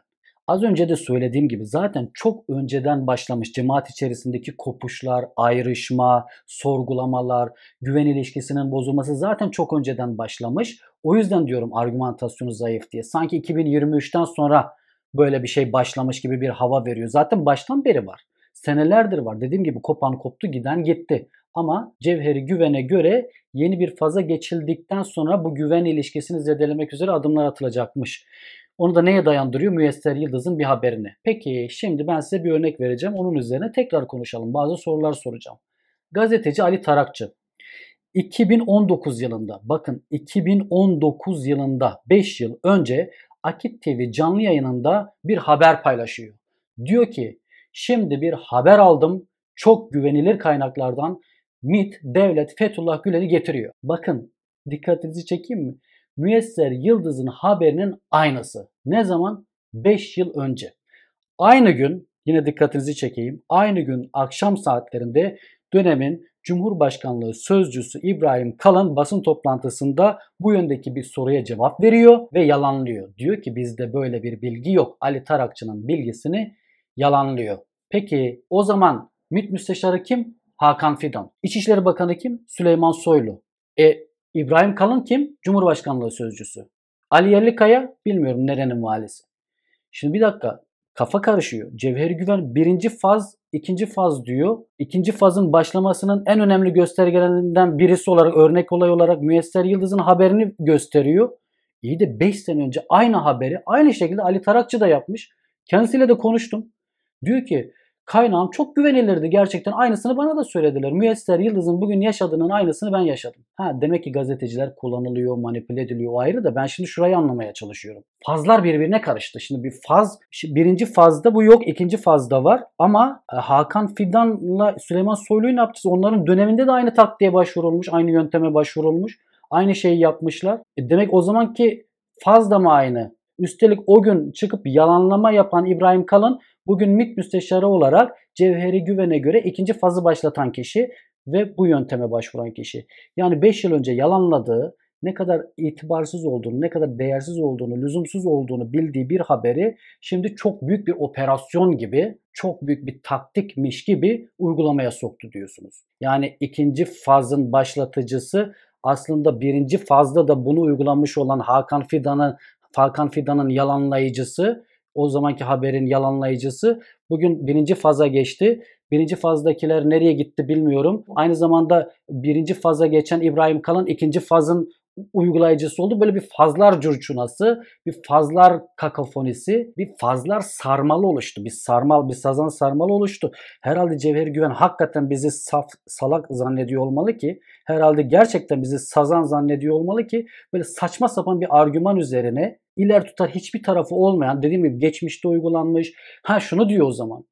Az önce de söylediğim gibi zaten çok önceden başlamış cemaat içerisindeki kopuşlar, ayrışma, sorgulamalar, güven ilişkisinin bozulması zaten çok önceden başlamış. O yüzden diyorum argümantasyonu zayıf diye. Sanki 2023'ten sonra böyle bir şey başlamış gibi bir hava veriyor. Zaten baştan beri var. Senelerdir var. Dediğim gibi kopan koptu, giden gitti. Ama cevheri güvene göre yeni bir faza geçildikten sonra bu güven ilişkisini zedelemek üzere adımlar atılacakmış. Onu da neye dayandırıyor? Müyesser Yıldız'ın bir haberine. Peki şimdi ben size bir örnek vereceğim. Onun üzerine tekrar konuşalım. Bazı sorular soracağım. Gazeteci Ali Tarakçı 2019 yılında bakın 2019 yılında 5 yıl önce Akit TV canlı yayınında bir haber paylaşıyor. Diyor ki şimdi bir haber aldım çok güvenilir kaynaklardan MIT devlet Fethullah Gülen'i getiriyor. Bakın dikkatinizi çekeyim mi? Müyesser Yıldız'ın haberinin aynısı. Ne zaman? 5 yıl önce. Aynı gün yine dikkatinizi çekeyim. Aynı gün akşam saatlerinde dönemin Cumhurbaşkanlığı sözcüsü İbrahim Kalın basın toplantısında bu yöndeki bir soruya cevap veriyor ve yalanlıyor. Diyor ki bizde böyle bir bilgi yok. Ali Tarakçı'nın bilgisini yalanlıyor. Peki o zaman MİT müsteşarı kim? Hakan Fidan. İçişleri Bakanı kim? Süleyman Soylu. E İbrahim Kalın kim? Cumhurbaşkanlığı sözcüsü. Ali Yerlikaya bilmiyorum nerenin valisi. Şimdi bir dakika kafa karışıyor. Cevheri Güven birinci faz, ikinci faz diyor. İkinci fazın başlamasının en önemli göstergelerinden birisi olarak, örnek olay olarak Müyesser Yıldız'ın haberini gösteriyor. İyi de 5 sene önce aynı haberi aynı şekilde Ali Tarakçı da yapmış. Kendisiyle de konuştum. Diyor ki Kaynağım çok güvenilirdi gerçekten. Aynısını bana da söylediler. Müyesser Yıldız'ın bugün yaşadığının aynısını ben yaşadım. Ha demek ki gazeteciler kullanılıyor, manipüle ediliyor o ayrı da ben şimdi şurayı anlamaya çalışıyorum. Fazlar birbirine karıştı. Şimdi bir faz, birinci fazda bu yok, ikinci fazda var. Ama e, Hakan Fidan'la Süleyman Soylu'yu ne yaptı? Onların döneminde de aynı taktiğe başvurulmuş, aynı yönteme başvurulmuş. Aynı şeyi yapmışlar. E demek o zaman ki faz da mı aynı? Üstelik o gün çıkıp yalanlama yapan İbrahim Kalın bugün MİT müsteşarı olarak Cevheri Güven'e göre ikinci fazı başlatan kişi ve bu yönteme başvuran kişi. Yani 5 yıl önce yalanladığı, ne kadar itibarsız olduğunu, ne kadar değersiz olduğunu, lüzumsuz olduğunu bildiği bir haberi şimdi çok büyük bir operasyon gibi, çok büyük bir taktikmiş gibi uygulamaya soktu diyorsunuz. Yani ikinci fazın başlatıcısı aslında birinci fazda da bunu uygulamış olan Hakan Fidan'ın Hakan Fidan'ın yalanlayıcısı, o zamanki haberin yalanlayıcısı bugün birinci faza geçti. Birinci fazdakiler nereye gitti bilmiyorum. Aynı zamanda birinci faza geçen İbrahim Kalın ikinci fazın uygulayıcısı oldu. Böyle bir fazlar curcunası, bir fazlar kakafonisi, bir fazlar sarmalı oluştu. Bir sarmal, bir sazan sarmalı oluştu. Herhalde Cevher Güven hakikaten bizi saf, salak zannediyor olmalı ki, herhalde gerçekten bizi sazan zannediyor olmalı ki böyle saçma sapan bir argüman üzerine iler tutar hiçbir tarafı olmayan dediğim gibi geçmişte uygulanmış. Ha şunu diyor o zaman.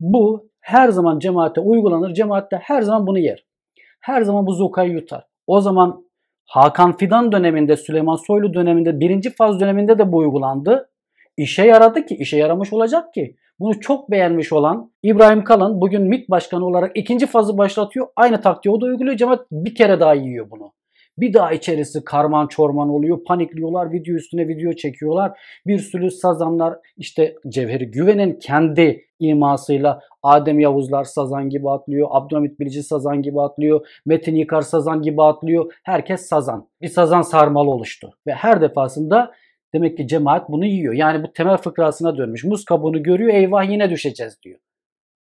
Bu her zaman cemaate uygulanır. cemaatte her zaman bunu yer. Her zaman bu zokayı yutar. O zaman Hakan Fidan döneminde, Süleyman Soylu döneminde, birinci faz döneminde de bu uygulandı. İşe yaradı ki, işe yaramış olacak ki. Bunu çok beğenmiş olan İbrahim Kalın bugün MİT Başkanı olarak ikinci fazı başlatıyor. Aynı taktiği o da uyguluyor. Cemaat bir kere daha yiyor bunu. Bir daha içerisi karman çorman oluyor. Panikliyorlar. Video üstüne video çekiyorlar. Bir sürü sazanlar işte Cevheri Güven'in kendi imasıyla Adem Yavuzlar Sazan gibi atlıyor. Abdülhamit Bilici Sazan gibi atlıyor. Metin Yıkar Sazan gibi atlıyor. Herkes Sazan. Bir Sazan sarmalı oluştu. Ve her defasında demek ki cemaat bunu yiyor. Yani bu temel fıkrasına dönmüş. Muz kabuğunu görüyor eyvah yine düşeceğiz diyor.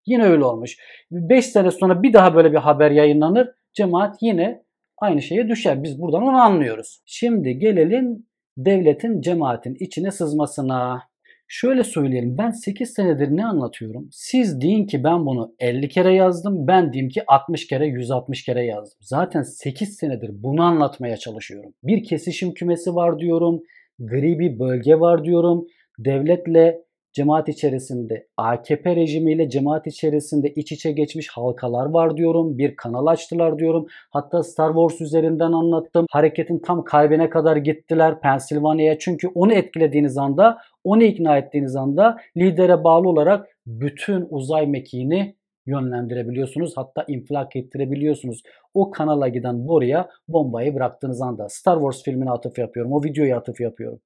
Yine öyle olmuş. 5 sene sonra bir daha böyle bir haber yayınlanır. Cemaat yine aynı şeye düşer. Biz buradan onu anlıyoruz. Şimdi gelelim devletin cemaatin içine sızmasına. Şöyle söyleyelim ben 8 senedir ne anlatıyorum? Siz deyin ki ben bunu 50 kere yazdım. Ben diyeyim ki 60 kere 160 kere yazdım. Zaten 8 senedir bunu anlatmaya çalışıyorum. Bir kesişim kümesi var diyorum. Gri bir bölge var diyorum. Devletle cemaat içerisinde AKP rejimiyle cemaat içerisinde iç içe geçmiş halkalar var diyorum. Bir kanal açtılar diyorum. Hatta Star Wars üzerinden anlattım. Hareketin tam kalbine kadar gittiler Pensilvanya'ya. Çünkü onu etkilediğiniz anda, onu ikna ettiğiniz anda lidere bağlı olarak bütün uzay mekiğini yönlendirebiliyorsunuz. Hatta infilak ettirebiliyorsunuz. O kanala giden boruya bombayı bıraktığınız anda Star Wars filmine atıf yapıyorum. O videoya atıf yapıyorum.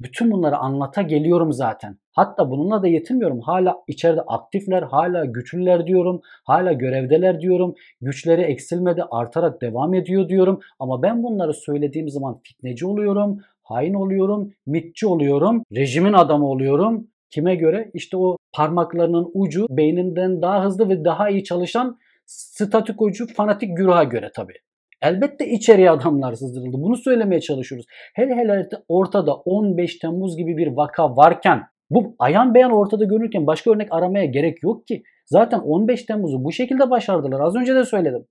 Bütün bunları anlata geliyorum zaten. Hatta bununla da yetinmiyorum. Hala içeride aktifler, hala güçlüler diyorum. Hala görevdeler diyorum. Güçleri eksilmedi, artarak devam ediyor diyorum. Ama ben bunları söylediğim zaman fitneci oluyorum, hain oluyorum, mitçi oluyorum, rejimin adamı oluyorum. Kime göre? İşte o parmaklarının ucu beyninden daha hızlı ve daha iyi çalışan statikocu fanatik güruha göre tabii. Elbette içeriye adamlar sızdırıldı. Bunu söylemeye çalışıyoruz. Hele hele ortada 15 Temmuz gibi bir vaka varken bu ayan beyan ortada görünürken başka örnek aramaya gerek yok ki. Zaten 15 Temmuz'u bu şekilde başardılar. Az önce de söyledim.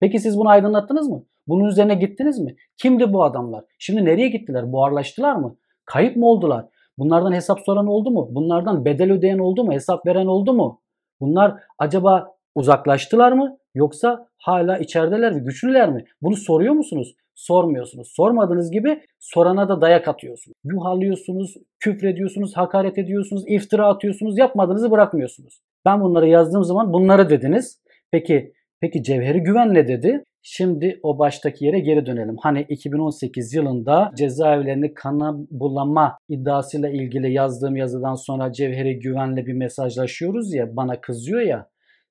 Peki siz bunu aydınlattınız mı? Bunun üzerine gittiniz mi? Kimdi bu adamlar? Şimdi nereye gittiler? Buharlaştılar mı? Kayıp mı oldular? Bunlardan hesap soran oldu mu? Bunlardan bedel ödeyen oldu mu? Hesap veren oldu mu? Bunlar acaba Uzaklaştılar mı yoksa hala içerideler mi? Güçlüler mi? Bunu soruyor musunuz? Sormuyorsunuz. Sormadığınız gibi sorana da dayak atıyorsunuz. Yuhalıyorsunuz, küfrediyorsunuz, hakaret ediyorsunuz, iftira atıyorsunuz, yapmadığınızı bırakmıyorsunuz. Ben bunları yazdığım zaman bunları dediniz. Peki peki Cevheri Güven ne dedi? Şimdi o baştaki yere geri dönelim. Hani 2018 yılında cezaevlerini kana bulama iddiasıyla ilgili yazdığım yazıdan sonra Cevheri Güven'le bir mesajlaşıyoruz ya bana kızıyor ya.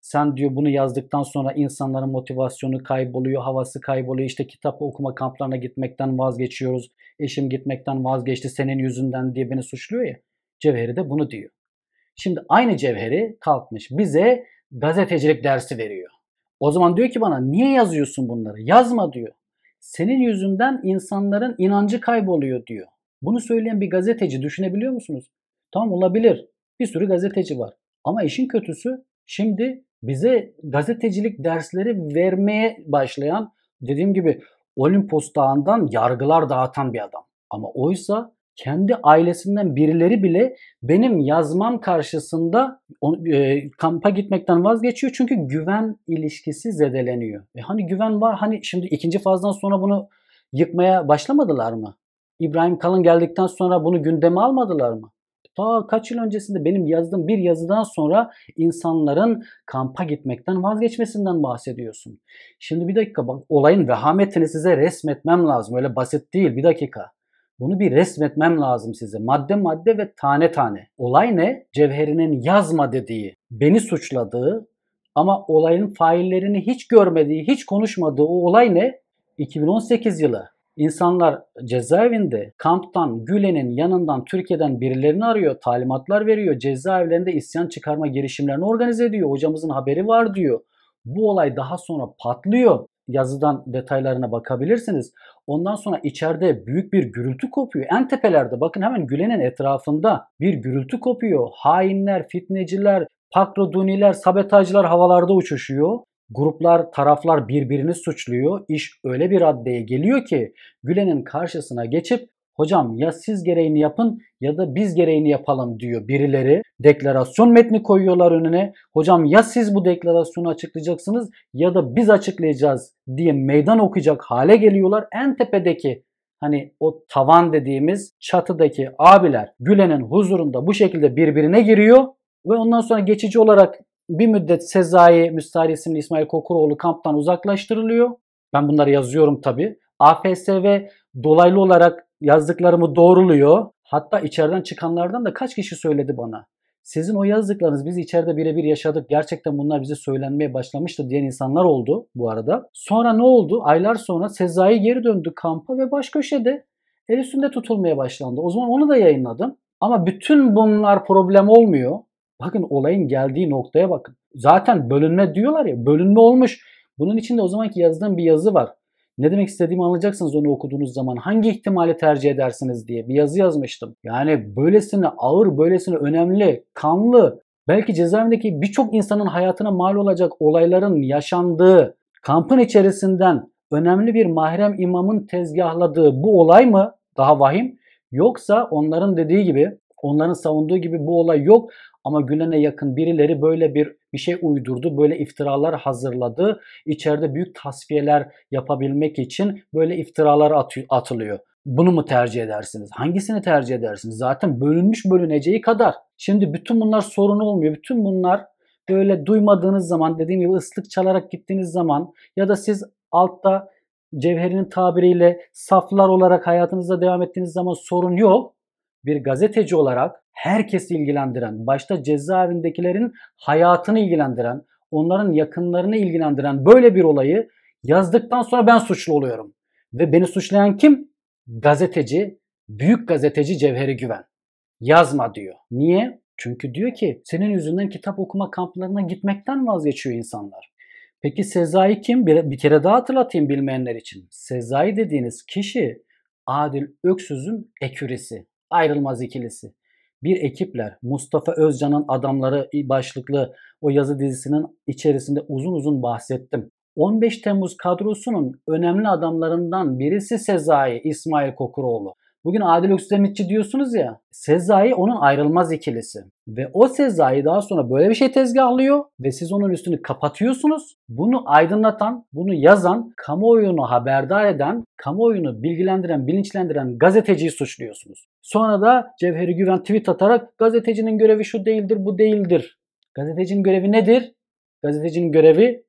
Sen diyor bunu yazdıktan sonra insanların motivasyonu kayboluyor, havası kayboluyor. İşte kitap okuma kamplarına gitmekten vazgeçiyoruz. Eşim gitmekten vazgeçti senin yüzünden diye beni suçluyor ya. Cevheri de bunu diyor. Şimdi aynı Cevheri kalkmış bize gazetecilik dersi veriyor. O zaman diyor ki bana niye yazıyorsun bunları? Yazma diyor. Senin yüzünden insanların inancı kayboluyor diyor. Bunu söyleyen bir gazeteci düşünebiliyor musunuz? Tamam olabilir. Bir sürü gazeteci var. Ama işin kötüsü şimdi bize gazetecilik dersleri vermeye başlayan dediğim gibi Olimpos Dağı'ndan yargılar dağıtan bir adam. Ama oysa kendi ailesinden birileri bile benim yazmam karşısında e, kampa gitmekten vazgeçiyor çünkü güven ilişkisi zedeleniyor. E hani güven var hani şimdi ikinci fazdan sonra bunu yıkmaya başlamadılar mı? İbrahim Kalın geldikten sonra bunu gündeme almadılar mı? ta kaç yıl öncesinde benim yazdığım bir yazıdan sonra insanların kampa gitmekten vazgeçmesinden bahsediyorsun. Şimdi bir dakika bak olayın vehametini size resmetmem lazım. Öyle basit değil bir dakika. Bunu bir resmetmem lazım size. Madde madde ve tane tane. Olay ne? Cevherinin yazma dediği, beni suçladığı ama olayın faillerini hiç görmediği, hiç konuşmadığı o olay ne? 2018 yılı İnsanlar cezaevinde kamptan, Gülen'in yanından Türkiye'den birilerini arıyor, talimatlar veriyor. Cezaevlerinde isyan çıkarma girişimlerini organize ediyor. Hocamızın haberi var diyor. Bu olay daha sonra patlıyor. Yazıdan detaylarına bakabilirsiniz. Ondan sonra içeride büyük bir gürültü kopuyor. En tepelerde bakın hemen Gülen'in etrafında bir gürültü kopuyor. Hainler, fitneciler, pakroduniler, sabotajlar havalarda uçuşuyor. Gruplar, taraflar birbirini suçluyor. İş öyle bir raddeye geliyor ki Gülen'in karşısına geçip hocam ya siz gereğini yapın ya da biz gereğini yapalım diyor birileri. Deklarasyon metni koyuyorlar önüne. Hocam ya siz bu deklarasyonu açıklayacaksınız ya da biz açıklayacağız diye meydan okuyacak hale geliyorlar. En tepedeki hani o tavan dediğimiz çatıdaki abiler Gülen'in huzurunda bu şekilde birbirine giriyor ve ondan sonra geçici olarak bir müddet Sezai Müstari isimli İsmail Kokuroğlu kamptan uzaklaştırılıyor. Ben bunları yazıyorum tabii. AFSV dolaylı olarak yazdıklarımı doğruluyor. Hatta içeriden çıkanlardan da kaç kişi söyledi bana. Sizin o yazdıklarınız biz içeride birebir yaşadık. Gerçekten bunlar bize söylenmeye başlamıştı diyen insanlar oldu bu arada. Sonra ne oldu? Aylar sonra Sezai geri döndü kampa ve baş köşede el üstünde tutulmaya başlandı. O zaman onu da yayınladım. Ama bütün bunlar problem olmuyor. Bakın olayın geldiği noktaya bakın. Zaten bölünme diyorlar ya bölünme olmuş. Bunun içinde o zamanki yazdığım bir yazı var. Ne demek istediğimi anlayacaksınız onu okuduğunuz zaman. Hangi ihtimali tercih edersiniz diye bir yazı yazmıştım. Yani böylesine ağır, böylesine önemli, kanlı, belki cezaevindeki birçok insanın hayatına mal olacak olayların yaşandığı, kampın içerisinden önemli bir mahrem imamın tezgahladığı bu olay mı daha vahim? Yoksa onların dediği gibi, onların savunduğu gibi bu olay yok ama Gülen'e yakın birileri böyle bir bir şey uydurdu, böyle iftiralar hazırladı. İçeride büyük tasfiyeler yapabilmek için böyle iftiralar atılıyor. Bunu mu tercih edersiniz? Hangisini tercih edersiniz? Zaten bölünmüş bölüneceği kadar. Şimdi bütün bunlar sorun olmuyor. Bütün bunlar böyle duymadığınız zaman dediğim gibi ıslık çalarak gittiğiniz zaman ya da siz altta Cevheri'nin tabiriyle saflar olarak hayatınıza devam ettiğiniz zaman sorun yok. Bir gazeteci olarak herkesi ilgilendiren, başta cezaevindekilerin hayatını ilgilendiren, onların yakınlarını ilgilendiren böyle bir olayı yazdıktan sonra ben suçlu oluyorum. Ve beni suçlayan kim? Gazeteci, büyük gazeteci Cevheri Güven. Yazma diyor. Niye? Çünkü diyor ki senin yüzünden kitap okuma kamplarına gitmekten vazgeçiyor insanlar. Peki Sezai kim? Bir, bir kere daha hatırlatayım bilmeyenler için. Sezai dediğiniz kişi Adil Öksüz'ün ekürisi, ayrılmaz ikilisi bir ekipler Mustafa Özcan'ın adamları başlıklı o yazı dizisinin içerisinde uzun uzun bahsettim. 15 Temmuz kadrosunun önemli adamlarından birisi Sezai İsmail Kokuroğlu. Bugün Adil Öksüzemitçi diyorsunuz ya. Sezai onun ayrılmaz ikilisi. Ve o Sezai daha sonra böyle bir şey tezgahlıyor ve siz onun üstünü kapatıyorsunuz. Bunu aydınlatan, bunu yazan, kamuoyunu haberdar eden, kamuoyunu bilgilendiren, bilinçlendiren gazeteciyi suçluyorsunuz. Sonra da Cevheri Güven tweet atarak gazetecinin görevi şu değildir, bu değildir. Gazetecinin görevi nedir? Gazetecinin görevi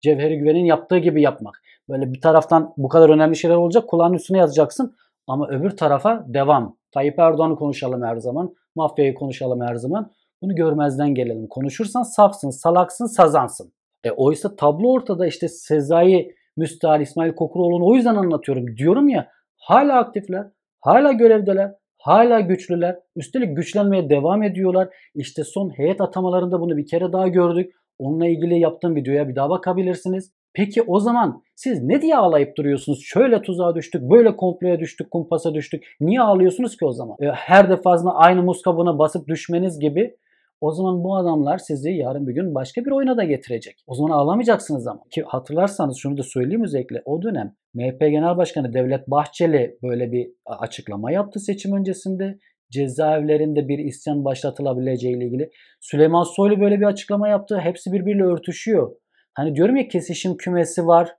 Cevheri Güven'in yaptığı gibi yapmak. Böyle bir taraftan bu kadar önemli şeyler olacak kulağın üstüne yazacaksın. Ama öbür tarafa devam. Tayyip Erdoğan'ı konuşalım her zaman. Mafyayı konuşalım her zaman. Bunu görmezden gelelim. Konuşursan safsın, salaksın, sazansın. E oysa tablo ortada işte Sezai Müstahar İsmail Kokuroğlu'nu o yüzden anlatıyorum. Diyorum ya hala aktifler, hala görevdeler, hala güçlüler. Üstelik güçlenmeye devam ediyorlar. İşte son heyet atamalarında bunu bir kere daha gördük. Onunla ilgili yaptığım videoya bir daha bakabilirsiniz. Peki o zaman siz ne diye ağlayıp duruyorsunuz? Şöyle tuzağa düştük, böyle komploya düştük, kumpasa düştük. Niye ağlıyorsunuz ki o zaman? E, her defasında aynı muz kabuğuna basıp düşmeniz gibi o zaman bu adamlar sizi yarın bir gün başka bir oyuna da getirecek. O zaman ağlamayacaksınız ama. Ki hatırlarsanız şunu da söyleyeyim özellikle o dönem MHP Genel Başkanı Devlet Bahçeli böyle bir açıklama yaptı seçim öncesinde. Cezaevlerinde bir isyan başlatılabileceği ile ilgili. Süleyman Soylu böyle bir açıklama yaptı. Hepsi birbiriyle örtüşüyor. Hani diyorum ya kesişim kümesi var.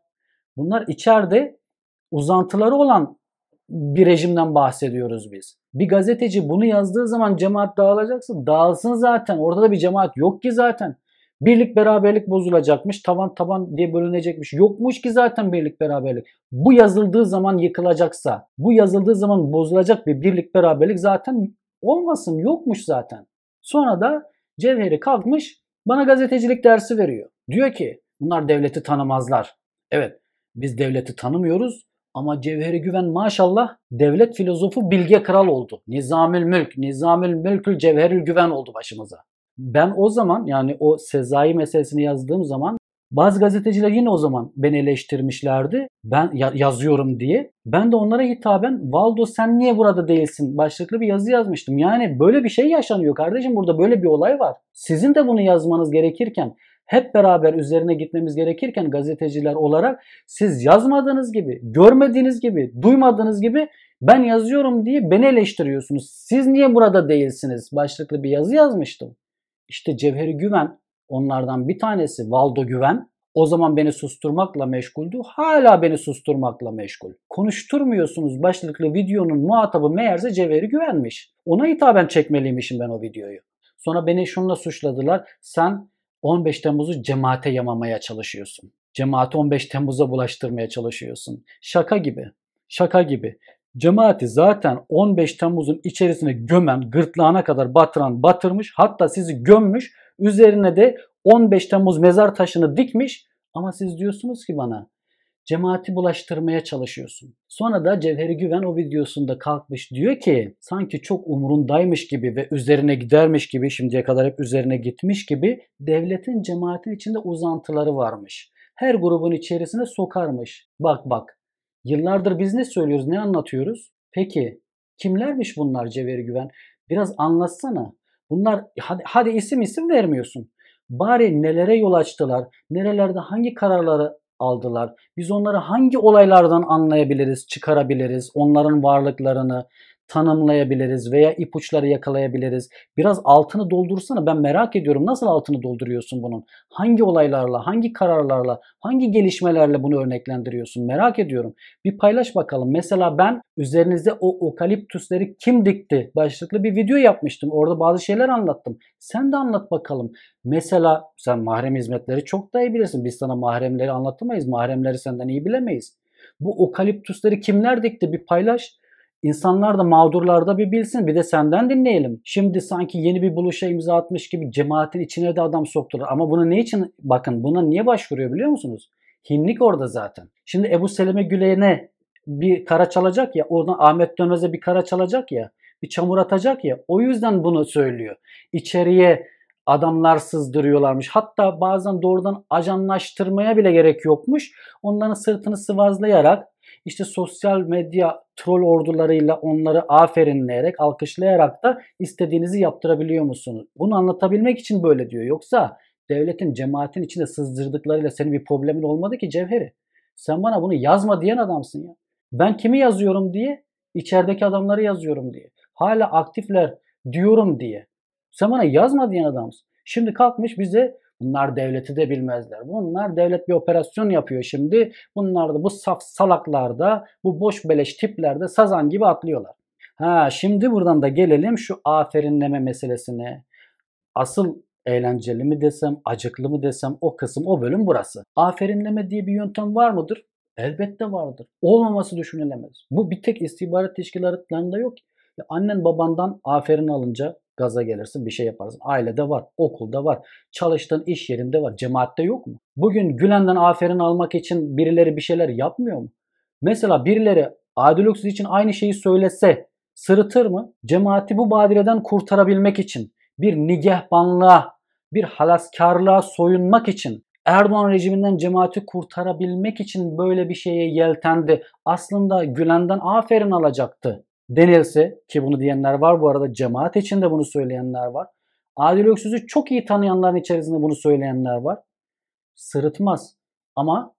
Bunlar içeride uzantıları olan bir rejimden bahsediyoruz biz. Bir gazeteci bunu yazdığı zaman cemaat dağılacaksa dağılsın zaten. Orada da bir cemaat yok ki zaten. Birlik beraberlik bozulacakmış. Tavan taban diye bölünecekmiş. Yokmuş ki zaten birlik beraberlik. Bu yazıldığı zaman yıkılacaksa, bu yazıldığı zaman bozulacak bir birlik beraberlik zaten olmasın. Yokmuş zaten. Sonra da cevheri kalkmış bana gazetecilik dersi veriyor. Diyor ki bunlar devleti tanımazlar. Evet biz devleti tanımıyoruz ama Cevheri Güven maşallah devlet filozofu Bilge Kral oldu. Nizamül Mülk, Nizamül Mülkül Cevherül Güven oldu başımıza. Ben o zaman yani o Sezai meselesini yazdığım zaman bazı gazeteciler yine o zaman beni eleştirmişlerdi. Ben ya- yazıyorum diye. Ben de onlara hitaben Valdo sen niye burada değilsin başlıklı bir yazı yazmıştım. Yani böyle bir şey yaşanıyor kardeşim burada böyle bir olay var. Sizin de bunu yazmanız gerekirken hep beraber üzerine gitmemiz gerekirken gazeteciler olarak siz yazmadığınız gibi, görmediğiniz gibi, duymadığınız gibi ben yazıyorum diye beni eleştiriyorsunuz. Siz niye burada değilsiniz başlıklı bir yazı yazmıştım. İşte Cevheri Güven Onlardan bir tanesi Valdo Güven. O zaman beni susturmakla meşguldü. Hala beni susturmakla meşgul. Konuşturmuyorsunuz başlıklı videonun muhatabı meğerse Cevheri Güvenmiş. Ona hitaben çekmeliymişim ben o videoyu. Sonra beni şunla suçladılar. Sen 15 Temmuz'u cemaate yamamaya çalışıyorsun. Cemaati 15 Temmuz'a bulaştırmaya çalışıyorsun. Şaka gibi. Şaka gibi. Cemaati zaten 15 Temmuz'un içerisine gömen, gırtlağına kadar batıran batırmış. Hatta sizi gömmüş. Üzerine de 15 Temmuz mezar taşını dikmiş ama siz diyorsunuz ki bana cemaati bulaştırmaya çalışıyorsun. Sonra da Cevheri Güven o videosunda kalkmış diyor ki sanki çok umurundaymış gibi ve üzerine gidermiş gibi şimdiye kadar hep üzerine gitmiş gibi devletin cemaatin içinde uzantıları varmış. Her grubun içerisine sokarmış. Bak bak yıllardır biz ne söylüyoruz ne anlatıyoruz? Peki kimlermiş bunlar Cevheri Güven? Biraz anlatsana. Bunlar hadi, hadi isim isim vermiyorsun. Bari nelere yol açtılar, nerelerde hangi kararları aldılar, biz onları hangi olaylardan anlayabiliriz, çıkarabiliriz, onların varlıklarını, tanımlayabiliriz veya ipuçları yakalayabiliriz. Biraz altını doldursana ben merak ediyorum nasıl altını dolduruyorsun bunun? Hangi olaylarla, hangi kararlarla, hangi gelişmelerle bunu örneklendiriyorsun merak ediyorum. Bir paylaş bakalım. Mesela ben üzerinizde o okaliptüsleri kim dikti başlıklı bir video yapmıştım. Orada bazı şeyler anlattım. Sen de anlat bakalım. Mesela sen mahrem hizmetleri çok da iyi bilirsin. Biz sana mahremleri anlatamayız. Mahremleri senden iyi bilemeyiz. Bu okaliptüsleri kimler dikti bir paylaş. İnsanlar da mağdurlarda bir bilsin bir de senden dinleyelim. Şimdi sanki yeni bir buluşa imza atmış gibi cemaatin içine de adam soktular. Ama bunu ne için bakın buna niye başvuruyor biliyor musunuz? Hinlik orada zaten. Şimdi Ebu Selim'e Güleyne bir kara çalacak ya oradan Ahmet Dönmez'e bir kara çalacak ya bir çamur atacak ya o yüzden bunu söylüyor. İçeriye adamlar sızdırıyorlarmış. Hatta bazen doğrudan ajanlaştırmaya bile gerek yokmuş. Onların sırtını sıvazlayarak işte sosyal medya troll ordularıyla onları aferinleyerek, alkışlayarak da istediğinizi yaptırabiliyor musunuz? Bunu anlatabilmek için böyle diyor. Yoksa devletin, cemaatin içinde sızdırdıklarıyla senin bir problemin olmadı ki cevheri. Sen bana bunu yazma diyen adamsın ya. Ben kimi yazıyorum diye? İçerideki adamları yazıyorum diye. Hala aktifler diyorum diye. Sen bana yazma diyen adamsın. Şimdi kalkmış bize Bunlar devleti de bilmezler. Bunlar devlet bir operasyon yapıyor şimdi. Bunlar da bu saf salaklarda, bu boş beleş tiplerde sazan gibi atlıyorlar. Ha şimdi buradan da gelelim şu aferinleme meselesine. Asıl eğlenceli mi desem, acıklı mı desem o kısım, o bölüm burası. Aferinleme diye bir yöntem var mıdır? Elbette vardır. Olmaması düşünülemez. Bu bir tek istihbarat teşkilatlarında yok. Ya annen babandan aferin alınca Gaza gelirsin bir şey yaparsın. Ailede var, okulda var, çalıştığın iş yerinde var. Cemaatte yok mu? Bugün Gülen'den aferin almak için birileri bir şeyler yapmıyor mu? Mesela birileri Adil Öksüz için aynı şeyi söylese sırıtır mı? Cemaati bu badireden kurtarabilmek için bir nigehbanlığa, bir halaskarlığa soyunmak için Erdoğan rejiminden cemaati kurtarabilmek için böyle bir şeye yeltendi. Aslında Gülen'den aferin alacaktı denilse ki bunu diyenler var bu arada cemaat içinde bunu söyleyenler var. Adil Öksüz'ü çok iyi tanıyanların içerisinde bunu söyleyenler var. Sırıtmaz. Ama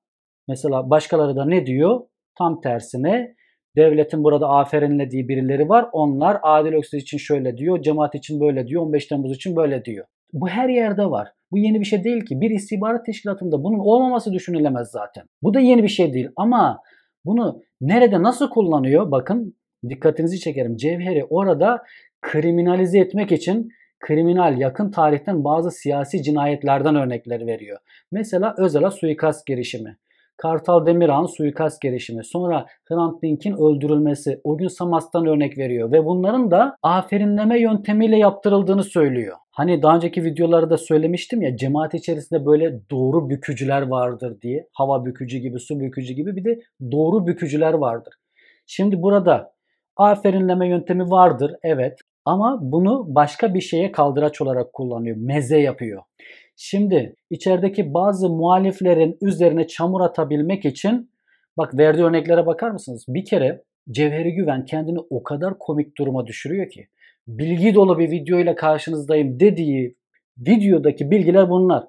mesela başkaları da ne diyor? Tam tersine devletin burada aferinlediği birileri var. Onlar Adil Öksüz için şöyle diyor, cemaat için böyle diyor, 15 Temmuz için böyle diyor. Bu her yerde var. Bu yeni bir şey değil ki. Bir istihbarat teşkilatında bunun olmaması düşünülemez zaten. Bu da yeni bir şey değil ama bunu nerede nasıl kullanıyor? Bakın dikkatinizi çekerim. Cevheri orada kriminalize etmek için kriminal yakın tarihten bazı siyasi cinayetlerden örnekler veriyor. Mesela Özel'a suikast girişimi. Kartal Demirhan suikast girişimi, sonra Hrant Dink'in öldürülmesi, o gün Samas'tan örnek veriyor ve bunların da aferinleme yöntemiyle yaptırıldığını söylüyor. Hani daha önceki videolarda söylemiştim ya cemaat içerisinde böyle doğru bükücüler vardır diye. Hava bükücü gibi, su bükücü gibi bir de doğru bükücüler vardır. Şimdi burada Aferinleme yöntemi vardır evet ama bunu başka bir şeye kaldıraç olarak kullanıyor. Meze yapıyor. Şimdi içerideki bazı muhaliflerin üzerine çamur atabilmek için bak verdiği örneklere bakar mısınız? Bir kere Cevheri Güven kendini o kadar komik duruma düşürüyor ki bilgi dolu bir videoyla karşınızdayım dediği videodaki bilgiler bunlar.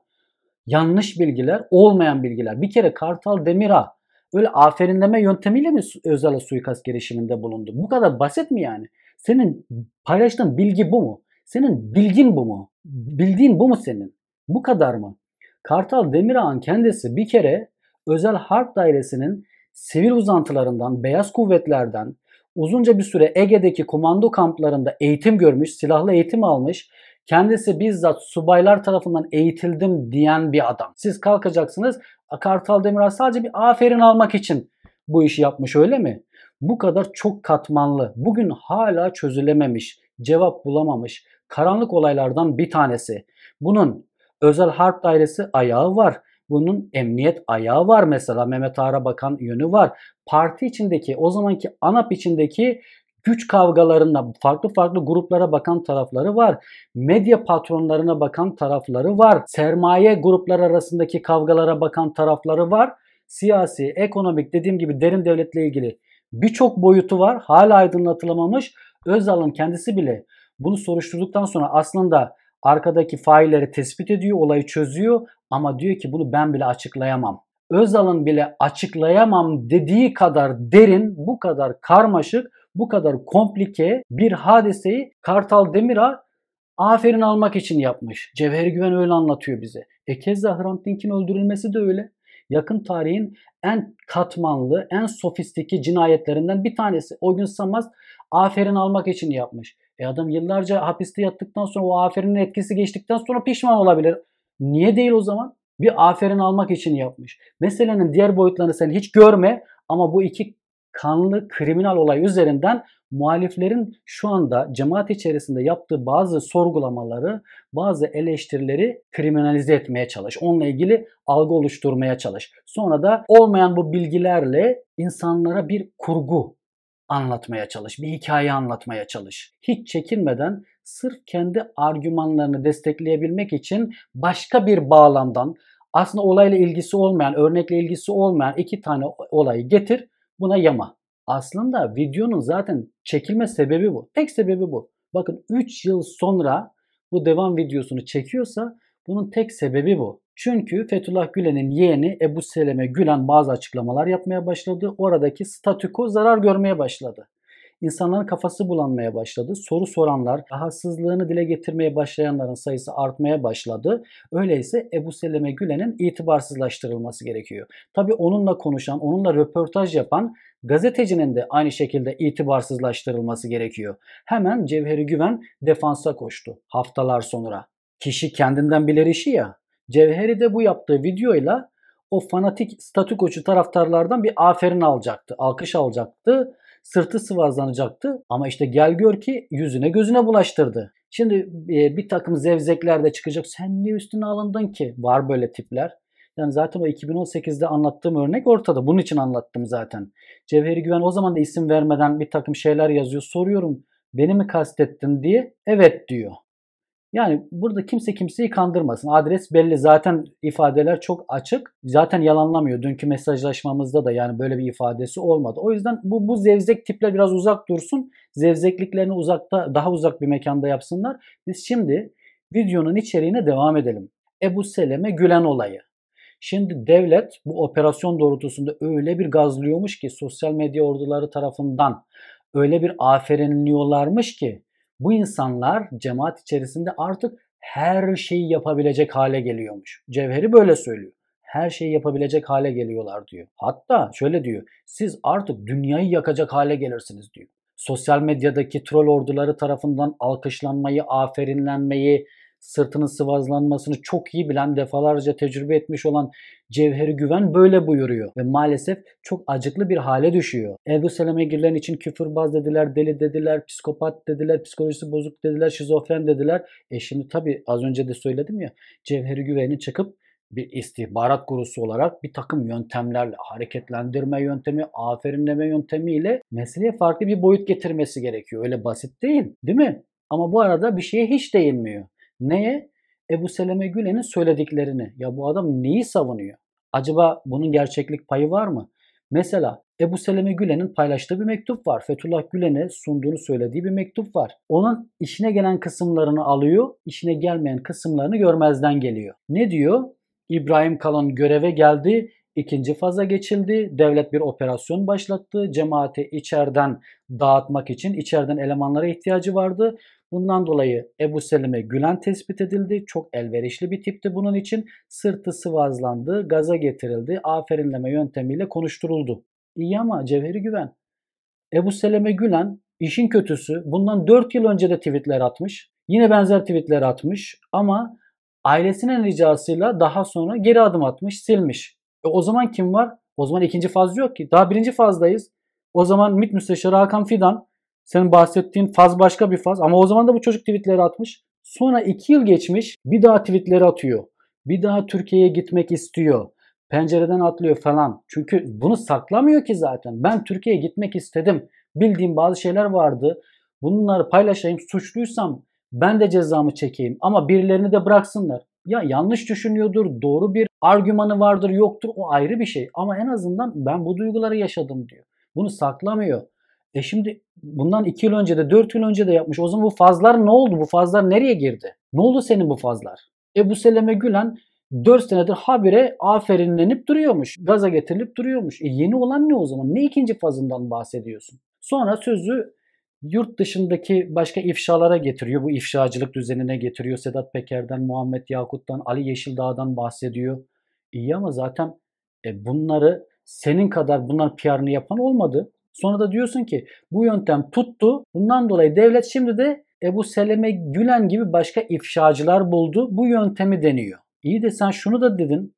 Yanlış bilgiler, olmayan bilgiler. Bir kere Kartal Demir'a Böyle aferinleme yöntemiyle mi Özal'a suikast girişiminde bulundu? Bu kadar basit mi yani? Senin paylaştığın bilgi bu mu? Senin bilgin bu mu? Bildiğin bu mu senin? Bu kadar mı? Kartal Demirağ'ın kendisi bir kere Özel Harp Dairesi'nin sivil uzantılarından, beyaz kuvvetlerden, uzunca bir süre Ege'deki komando kamplarında eğitim görmüş, silahlı eğitim almış, kendisi bizzat subaylar tarafından eğitildim diyen bir adam. Siz kalkacaksınız Kartal Demirel sadece bir aferin almak için bu işi yapmış öyle mi? Bu kadar çok katmanlı, bugün hala çözülememiş, cevap bulamamış karanlık olaylardan bir tanesi. Bunun özel harp dairesi ayağı var. Bunun emniyet ayağı var mesela Mehmet Ağar'a bakan yönü var. Parti içindeki o zamanki ANAP içindeki güç kavgalarında farklı farklı gruplara bakan tarafları var. Medya patronlarına bakan tarafları var. Sermaye grupları arasındaki kavgalara bakan tarafları var. Siyasi, ekonomik dediğim gibi derin devletle ilgili birçok boyutu var. Hala aydınlatılamamış. Özal'ın kendisi bile bunu soruşturduktan sonra aslında arkadaki failleri tespit ediyor, olayı çözüyor ama diyor ki bunu ben bile açıklayamam. Özal'ın bile açıklayamam dediği kadar derin, bu kadar karmaşık bu kadar komplike bir hadiseyi Kartal Demir'a aferin almak için yapmış. Cevher Güven öyle anlatıyor bize. E keza Hrant Dink'in öldürülmesi de öyle. Yakın tarihin en katmanlı, en sofistiki cinayetlerinden bir tanesi. O gün Samaz aferin almak için yapmış. E adam yıllarca hapiste yattıktan sonra o aferinin etkisi geçtikten sonra pişman olabilir. Niye değil o zaman? Bir aferin almak için yapmış. Meselenin diğer boyutlarını sen hiç görme ama bu iki kanlı kriminal olay üzerinden muhaliflerin şu anda cemaat içerisinde yaptığı bazı sorgulamaları, bazı eleştirileri kriminalize etmeye çalış. Onunla ilgili algı oluşturmaya çalış. Sonra da olmayan bu bilgilerle insanlara bir kurgu anlatmaya çalış, bir hikaye anlatmaya çalış. Hiç çekinmeden sırf kendi argümanlarını destekleyebilmek için başka bir bağlamdan aslında olayla ilgisi olmayan, örnekle ilgisi olmayan iki tane olayı getir Buna yama. Aslında videonun zaten çekilme sebebi bu. Tek sebebi bu. Bakın 3 yıl sonra bu devam videosunu çekiyorsa bunun tek sebebi bu. Çünkü Fethullah Gülen'in yeğeni Ebu Seleme Gülen bazı açıklamalar yapmaya başladı. Oradaki statüko zarar görmeye başladı insanların kafası bulanmaya başladı. Soru soranlar, rahatsızlığını dile getirmeye başlayanların sayısı artmaya başladı. Öyleyse Ebu Seleme Gülen'in itibarsızlaştırılması gerekiyor. Tabi onunla konuşan, onunla röportaj yapan gazetecinin de aynı şekilde itibarsızlaştırılması gerekiyor. Hemen Cevheri Güven defansa koştu haftalar sonra. Kişi kendinden bilir işi ya. Cevheri de bu yaptığı videoyla o fanatik koçu taraftarlardan bir aferin alacaktı, alkış alacaktı sırtı sıvazlanacaktı ama işte gel gör ki yüzüne gözüne bulaştırdı. Şimdi e, bir takım zevzekler de çıkacak. Sen niye üstüne alındın ki? Var böyle tipler. Yani zaten o 2018'de anlattığım örnek ortada. Bunun için anlattım zaten. Cevheri Güven o zaman da isim vermeden bir takım şeyler yazıyor. Soruyorum beni mi kastettin diye. Evet diyor. Yani burada kimse kimseyi kandırmasın. Adres belli. Zaten ifadeler çok açık. Zaten yalanlamıyor. Dünkü mesajlaşmamızda da yani böyle bir ifadesi olmadı. O yüzden bu, bu zevzek tipler biraz uzak dursun. Zevzekliklerini uzakta, daha uzak bir mekanda yapsınlar. Biz şimdi videonun içeriğine devam edelim. Ebu Seleme Gülen olayı. Şimdi devlet bu operasyon doğrultusunda öyle bir gazlıyormuş ki sosyal medya orduları tarafından öyle bir aferinliyorlarmış ki bu insanlar cemaat içerisinde artık her şeyi yapabilecek hale geliyormuş. Cevheri böyle söylüyor. Her şeyi yapabilecek hale geliyorlar diyor. Hatta şöyle diyor. Siz artık dünyayı yakacak hale gelirsiniz diyor. Sosyal medyadaki troll orduları tarafından alkışlanmayı, aferinlenmeyi, sırtının sıvazlanmasını çok iyi bilen, defalarca tecrübe etmiş olan Cevheri Güven böyle buyuruyor ve maalesef çok acıklı bir hale düşüyor. Ebu Selam'e girilen için küfürbaz dediler, deli dediler, psikopat dediler, psikolojisi bozuk dediler, şizofren dediler. E şimdi tabi az önce de söyledim ya Cevheri Güven'i çıkıp bir istihbarat gurusu olarak bir takım yöntemlerle hareketlendirme yöntemi, aferinleme yöntemiyle meseleye farklı bir boyut getirmesi gerekiyor. Öyle basit değil, değil mi? Ama bu arada bir şeye hiç değinmiyor. Neye? Ebu Seleme Gülen'in söylediklerini. Ya bu adam neyi savunuyor? Acaba bunun gerçeklik payı var mı? Mesela Ebu Seleme Gülen'in paylaştığı bir mektup var. Fethullah Gülen'e sunduğunu söylediği bir mektup var. Onun işine gelen kısımlarını alıyor, işine gelmeyen kısımlarını görmezden geliyor. Ne diyor? İbrahim Kalın göreve geldi, ikinci faza geçildi, devlet bir operasyon başlattı, cemaati içeriden dağıtmak için içeriden elemanlara ihtiyacı vardı. Bundan dolayı Ebu Selime Gülen tespit edildi. Çok elverişli bir tipti bunun için. Sırtı sıvazlandı, gaza getirildi, aferinleme yöntemiyle konuşturuldu. İyi ama Cevheri Güven. Ebu Selime Gülen işin kötüsü bundan 4 yıl önce de tweetler atmış. Yine benzer tweetler atmış ama ailesinin ricasıyla daha sonra geri adım atmış, silmiş. E o zaman kim var? O zaman ikinci faz yok ki. Daha birinci fazdayız. O zaman MİT Müsteşarı Hakan Fidan senin bahsettiğin faz başka bir faz ama o zaman da bu çocuk tweetleri atmış. Sonra 2 yıl geçmiş bir daha tweetleri atıyor. Bir daha Türkiye'ye gitmek istiyor. Pencereden atlıyor falan. Çünkü bunu saklamıyor ki zaten. Ben Türkiye'ye gitmek istedim. Bildiğim bazı şeyler vardı. Bunları paylaşayım. Suçluysam ben de cezamı çekeyim ama birilerini de bıraksınlar. Ya yanlış düşünüyordur, doğru bir argümanı vardır, yoktur o ayrı bir şey. Ama en azından ben bu duyguları yaşadım diyor. Bunu saklamıyor. E şimdi bundan 2 yıl önce de 4 yıl önce de yapmış. O zaman bu fazlar ne oldu? Bu fazlar nereye girdi? Ne oldu senin bu fazlar? Ebu Seleme Gülen 4 senedir habire aferinlenip duruyormuş. Gaza getirilip duruyormuş. E yeni olan ne o zaman? Ne ikinci fazından bahsediyorsun? Sonra sözü yurt dışındaki başka ifşalara getiriyor. Bu ifşacılık düzenine getiriyor. Sedat Peker'den, Muhammed Yakut'tan, Ali Yeşildağ'dan bahsediyor. İyi ama zaten e, bunları senin kadar bunlar PR'ını yapan olmadı. Sonra da diyorsun ki bu yöntem tuttu. Bundan dolayı devlet şimdi de Ebu Seleme Gülen gibi başka ifşacılar buldu. Bu yöntemi deniyor. İyi de sen şunu da dedin.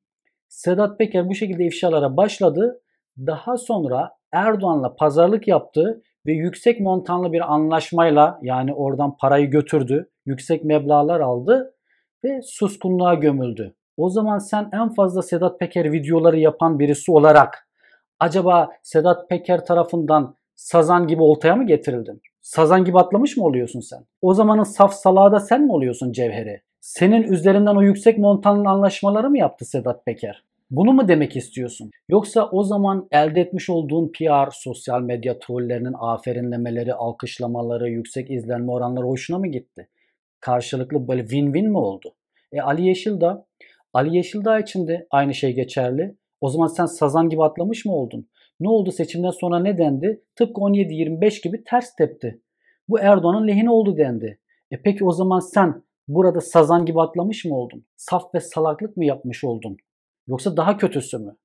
Sedat Peker bu şekilde ifşalara başladı. Daha sonra Erdoğan'la pazarlık yaptı ve yüksek montanlı bir anlaşmayla yani oradan parayı götürdü. Yüksek meblalar aldı ve suskunluğa gömüldü. O zaman sen en fazla Sedat Peker videoları yapan birisi olarak acaba Sedat Peker tarafından sazan gibi oltaya mı getirildin? Sazan gibi atlamış mı oluyorsun sen? O zamanın saf salağı da sen mi oluyorsun cevheri? Senin üzerinden o yüksek montanın anlaşmaları mı yaptı Sedat Peker? Bunu mu demek istiyorsun? Yoksa o zaman elde etmiş olduğun PR, sosyal medya trollerinin aferinlemeleri, alkışlamaları, yüksek izlenme oranları hoşuna mı gitti? Karşılıklı böyle win-win mi oldu? E Ali Yeşil'da, Ali Yeşil'da için de aynı şey geçerli. O zaman sen sazan gibi atlamış mı oldun? Ne oldu seçimden sonra ne dendi? Tıpkı 17-25 gibi ters tepti. Bu Erdoğan'ın lehine oldu dendi. E peki o zaman sen burada sazan gibi atlamış mı oldun? Saf ve salaklık mı yapmış oldun? Yoksa daha kötüsü mü?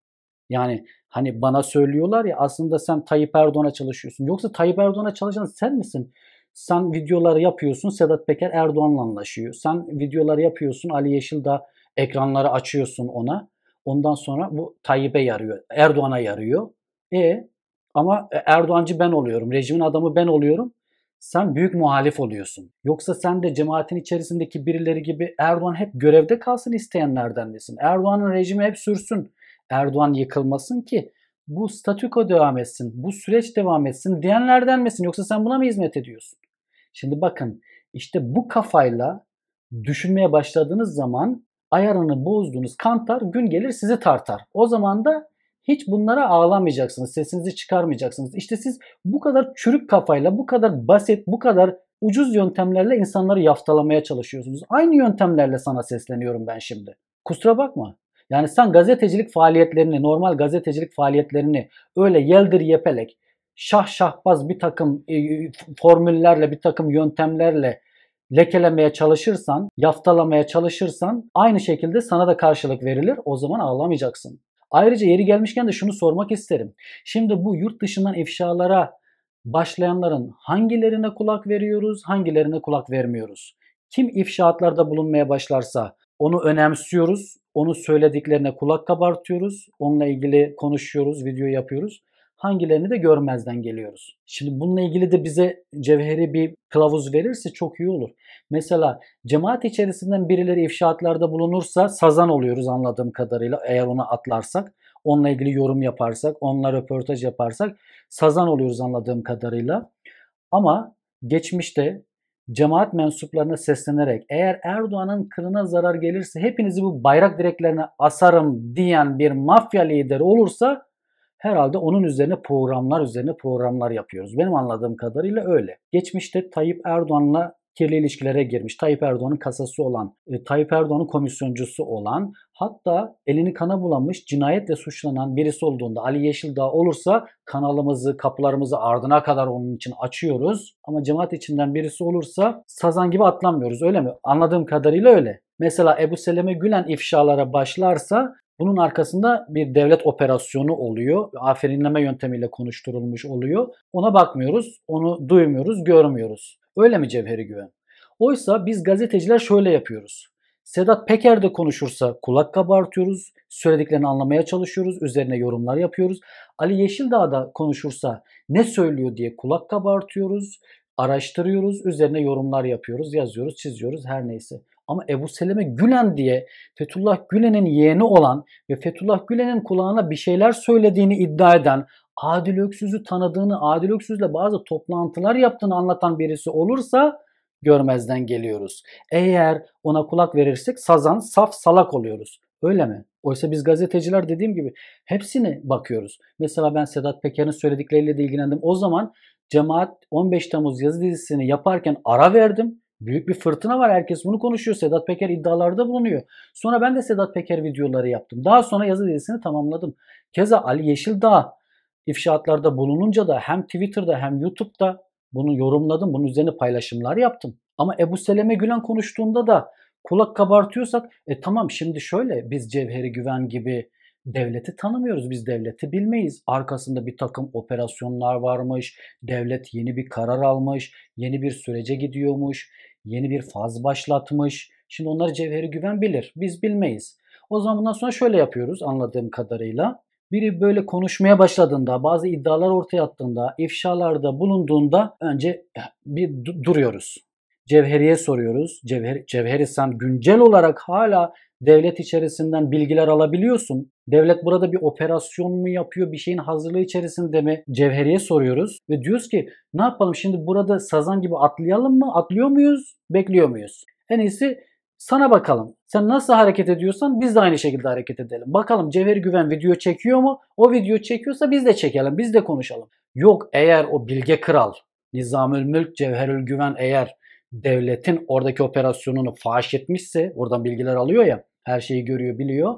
Yani hani bana söylüyorlar ya aslında sen Tayyip Erdoğan'a çalışıyorsun. Yoksa Tayyip Erdoğan'a çalışan sen misin? Sen videoları yapıyorsun Sedat Peker Erdoğan'la anlaşıyor. Sen videoları yapıyorsun Ali Yeşil da ekranları açıyorsun ona. Ondan sonra bu Tayyip'e yarıyor. Erdoğan'a yarıyor. E ama e, Erdoğancı ben oluyorum. Rejimin adamı ben oluyorum. Sen büyük muhalif oluyorsun. Yoksa sen de cemaatin içerisindeki birileri gibi Erdoğan hep görevde kalsın isteyenlerden misin? Erdoğan'ın rejimi hep sürsün. Erdoğan yıkılmasın ki bu statüko devam etsin, bu süreç devam etsin diyenlerden misin? Yoksa sen buna mı hizmet ediyorsun? Şimdi bakın işte bu kafayla düşünmeye başladığınız zaman ayarını bozduğunuz kantar gün gelir sizi tartar. O zaman da hiç bunlara ağlamayacaksınız. Sesinizi çıkarmayacaksınız. İşte siz bu kadar çürük kafayla, bu kadar basit, bu kadar ucuz yöntemlerle insanları yaftalamaya çalışıyorsunuz. Aynı yöntemlerle sana sesleniyorum ben şimdi. Kusura bakma. Yani sen gazetecilik faaliyetlerini, normal gazetecilik faaliyetlerini öyle yeldir yepelek, şah şahbaz bir takım e, e formüllerle, bir takım yöntemlerle lekelemeye çalışırsan, yaftalamaya çalışırsan aynı şekilde sana da karşılık verilir. O zaman ağlamayacaksın. Ayrıca yeri gelmişken de şunu sormak isterim. Şimdi bu yurt dışından ifşalara başlayanların hangilerine kulak veriyoruz, hangilerine kulak vermiyoruz? Kim ifşaatlarda bulunmaya başlarsa onu önemsiyoruz, onu söylediklerine kulak kabartıyoruz, onunla ilgili konuşuyoruz, video yapıyoruz hangilerini de görmezden geliyoruz. Şimdi bununla ilgili de bize cevheri bir kılavuz verirse çok iyi olur. Mesela cemaat içerisinden birileri ifşaatlarda bulunursa sazan oluyoruz anladığım kadarıyla eğer ona atlarsak. Onunla ilgili yorum yaparsak, onunla röportaj yaparsak sazan oluyoruz anladığım kadarıyla. Ama geçmişte cemaat mensuplarına seslenerek eğer Erdoğan'ın kılına zarar gelirse hepinizi bu bayrak direklerine asarım diyen bir mafya lideri olursa herhalde onun üzerine programlar üzerine programlar yapıyoruz. Benim anladığım kadarıyla öyle. Geçmişte Tayyip Erdoğan'la kirli ilişkilere girmiş. Tayyip Erdoğan'ın kasası olan, e, Tayyip Erdoğan'ın komisyoncusu olan, hatta elini kana bulamış, cinayetle suçlanan birisi olduğunda Ali Yeşildağ olursa kanalımızı, kapılarımızı ardına kadar onun için açıyoruz. Ama cemaat içinden birisi olursa sazan gibi atlanmıyoruz öyle mi? Anladığım kadarıyla öyle. Mesela Ebu Seleme Gülen ifşalara başlarsa bunun arkasında bir devlet operasyonu oluyor. Aferinleme yöntemiyle konuşturulmuş oluyor. Ona bakmıyoruz, onu duymuyoruz, görmüyoruz. Öyle mi Cevheri Güven? Oysa biz gazeteciler şöyle yapıyoruz. Sedat Peker de konuşursa kulak kabartıyoruz, söylediklerini anlamaya çalışıyoruz, üzerine yorumlar yapıyoruz. Ali Yeşildağ da konuşursa ne söylüyor diye kulak kabartıyoruz, araştırıyoruz, üzerine yorumlar yapıyoruz, yazıyoruz, çiziyoruz her neyse. Ama Ebu Seleme Gülen diye Fethullah Gülen'in yeğeni olan ve Fethullah Gülen'in kulağına bir şeyler söylediğini iddia eden, Adil Öksüz'ü tanıdığını, Adil Öksüz'le bazı toplantılar yaptığını anlatan birisi olursa görmezden geliyoruz. Eğer ona kulak verirsek sazan, saf, salak oluyoruz. Öyle mi? Oysa biz gazeteciler dediğim gibi hepsini bakıyoruz. Mesela ben Sedat Peker'in söyledikleriyle de ilgilendim. O zaman Cemaat 15 Temmuz yazı dizisini yaparken ara verdim. Büyük bir fırtına var. Herkes bunu konuşuyor. Sedat Peker iddialarda bulunuyor. Sonra ben de Sedat Peker videoları yaptım. Daha sonra yazı dizisini tamamladım. Keza Ali Yeşildağ ifşaatlarda bulununca da hem Twitter'da hem YouTube'da bunu yorumladım. Bunun üzerine paylaşımlar yaptım. Ama Ebu Seleme Gülen konuştuğunda da kulak kabartıyorsak e tamam şimdi şöyle biz Cevheri Güven gibi devleti tanımıyoruz. Biz devleti bilmeyiz. Arkasında bir takım operasyonlar varmış. Devlet yeni bir karar almış. Yeni bir sürece gidiyormuş yeni bir faz başlatmış. Şimdi onları Cevheri Güven bilir. Biz bilmeyiz. O zaman bundan sonra şöyle yapıyoruz anladığım kadarıyla. Biri böyle konuşmaya başladığında, bazı iddialar ortaya attığında, ifşalarda bulunduğunda önce bir duruyoruz. Cevheri'ye soruyoruz. Cevher, Cevher sen güncel olarak hala devlet içerisinden bilgiler alabiliyorsun. Devlet burada bir operasyon mu yapıyor, bir şeyin hazırlığı içerisinde mi? Cevheriye soruyoruz ve diyoruz ki ne yapalım şimdi burada sazan gibi atlayalım mı? Atlıyor muyuz? Bekliyor muyuz? En iyisi sana bakalım. Sen nasıl hareket ediyorsan biz de aynı şekilde hareket edelim. Bakalım Cevher Güven video çekiyor mu? O video çekiyorsa biz de çekelim, biz de konuşalım. Yok eğer o bilge kral, Nizamül Mülk, Cevherül Güven eğer devletin oradaki operasyonunu faş etmişse, oradan bilgiler alıyor ya, her şeyi görüyor, biliyor.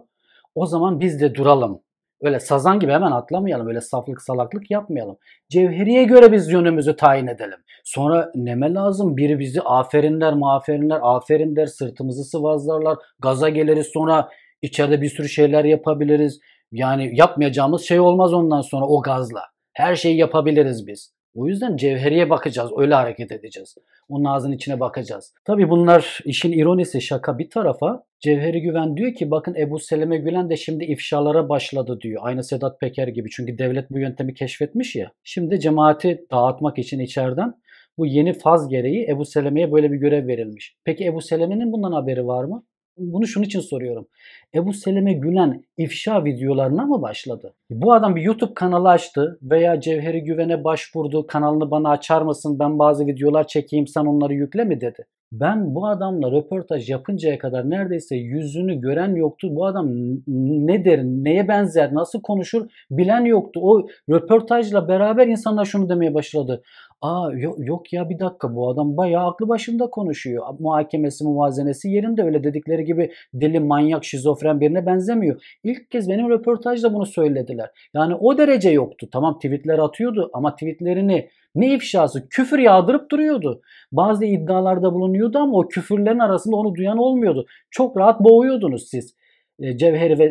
O zaman biz de duralım. Öyle sazan gibi hemen atlamayalım. Öyle saflık salaklık yapmayalım. Cevheriye göre biz yönümüzü tayin edelim. Sonra neme lazım? Biri bizi aferinler maferinler aferin sırtımızı sıvazlarlar. Gaza geliriz sonra içeride bir sürü şeyler yapabiliriz. Yani yapmayacağımız şey olmaz ondan sonra o gazla. Her şeyi yapabiliriz biz. O yüzden cevheriye bakacağız, öyle hareket edeceğiz. Onun ağzının içine bakacağız. Tabii bunlar işin ironisi şaka bir tarafa Cevheri Güven diyor ki bakın Ebu Seleme Gülen de şimdi ifşalara başladı diyor. Aynı Sedat Peker gibi çünkü devlet bu yöntemi keşfetmiş ya. Şimdi cemaati dağıtmak için içeriden bu yeni faz gereği Ebu Seleme'ye böyle bir görev verilmiş. Peki Ebu Seleme'nin bundan haberi var mı? Bunu şunun için soruyorum. Ebu Seleme Gülen ifşa videolarına mı başladı? Bu adam bir YouTube kanalı açtı veya Cevheri Güven'e başvurdu. Kanalını bana açar mısın ben bazı videolar çekeyim sen onları yükle mi dedi. Ben bu adamla röportaj yapıncaya kadar neredeyse yüzünü gören yoktu. Bu adam ne der, neye benzer, nasıl konuşur bilen yoktu. O röportajla beraber insanlar şunu demeye başladı. Aa yok, yok ya bir dakika bu adam bayağı aklı başında konuşuyor. Muhakemesi, muvazenesi yerinde öyle dedikleri gibi deli manyak, şizofren birine benzemiyor. İlk kez benim röportajda bunu söylediler. Yani o derece yoktu. Tamam tweetler atıyordu ama tweetlerini ne ifşası? Küfür yağdırıp duruyordu. Bazı iddialarda bulunuyordu ama o küfürlerin arasında onu duyan olmuyordu. Çok rahat boğuyordunuz siz. E, Cevheri ve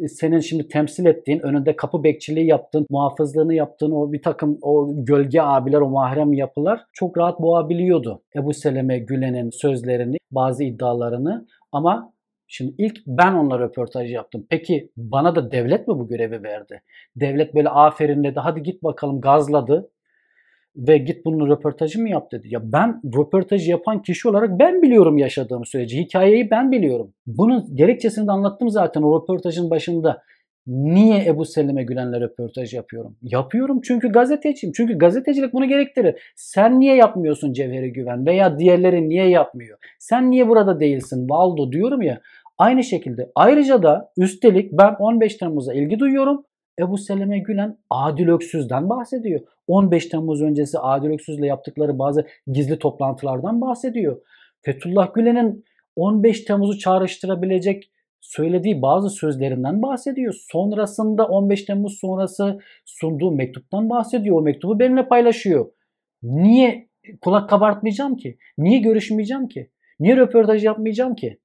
e, senin şimdi temsil ettiğin, önünde kapı bekçiliği yaptığın, muhafızlığını yaptığın o bir takım o gölge abiler, o mahrem yapılar çok rahat boğabiliyordu. Ebu Seleme Gülen'in sözlerini, bazı iddialarını ama Şimdi ilk ben onunla röportaj yaptım. Peki bana da devlet mi bu görevi verdi? Devlet böyle aferinle de hadi git bakalım gazladı ve git bunun röportajı mı yap dedi. Ya ben röportajı yapan kişi olarak ben biliyorum yaşadığım süreci. Hikayeyi ben biliyorum. Bunun gerekçesini de anlattım zaten o röportajın başında. Niye Ebu Selim'e Gülen'le röportaj yapıyorum? Yapıyorum çünkü gazeteciyim. Çünkü gazetecilik bunu gerektirir. Sen niye yapmıyorsun Cevheri Güven veya diğerleri niye yapmıyor? Sen niye burada değilsin Valdo diyorum ya. Aynı şekilde ayrıca da üstelik ben 15 Temmuz'a ilgi duyuyorum. Ebu Seleme Gülen Adil Öksüz'den bahsediyor. 15 Temmuz öncesi Adil Öksüz'le yaptıkları bazı gizli toplantılardan bahsediyor. Fethullah Gülen'in 15 Temmuz'u çağrıştırabilecek söylediği bazı sözlerinden bahsediyor. Sonrasında 15 Temmuz sonrası sunduğu mektuptan bahsediyor. O mektubu benimle paylaşıyor. Niye kulak kabartmayacağım ki? Niye görüşmeyeceğim ki? Niye röportaj yapmayacağım ki?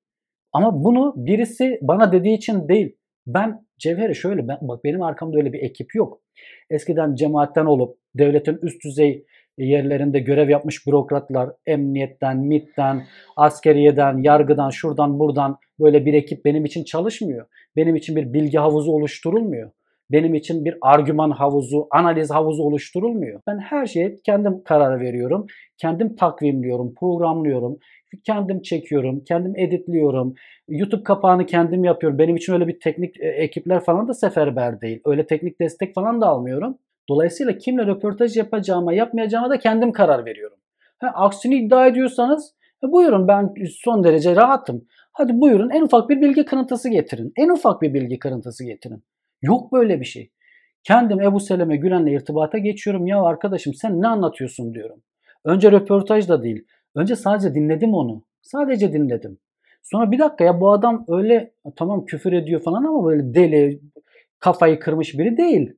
Ama bunu birisi bana dediği için değil. Ben Cevher'e şöyle ben, bak benim arkamda öyle bir ekip yok. Eskiden cemaatten olup devletin üst düzey yerlerinde görev yapmış bürokratlar emniyetten, MIT'ten, askeriyeden, yargıdan, şuradan buradan böyle bir ekip benim için çalışmıyor. Benim için bir bilgi havuzu oluşturulmuyor. Benim için bir argüman havuzu, analiz havuzu oluşturulmuyor. Ben her şeye kendim karar veriyorum. Kendim takvimliyorum, programlıyorum kendim çekiyorum, kendim editliyorum. YouTube kapağını kendim yapıyorum. Benim için öyle bir teknik e, ekipler falan da seferber değil. Öyle teknik destek falan da almıyorum. Dolayısıyla kimle röportaj yapacağıma, yapmayacağıma da kendim karar veriyorum. Ha, aksini iddia ediyorsanız e, buyurun ben son derece rahatım. Hadi buyurun en ufak bir bilgi kırıntısı getirin. En ufak bir bilgi kırıntısı getirin. Yok böyle bir şey. Kendim Ebu Seleme Gülen'le irtibata geçiyorum. Ya arkadaşım sen ne anlatıyorsun diyorum. Önce röportaj da değil. Önce sadece dinledim onu. Sadece dinledim. Sonra bir dakika ya bu adam öyle tamam küfür ediyor falan ama böyle deli, kafayı kırmış biri değil.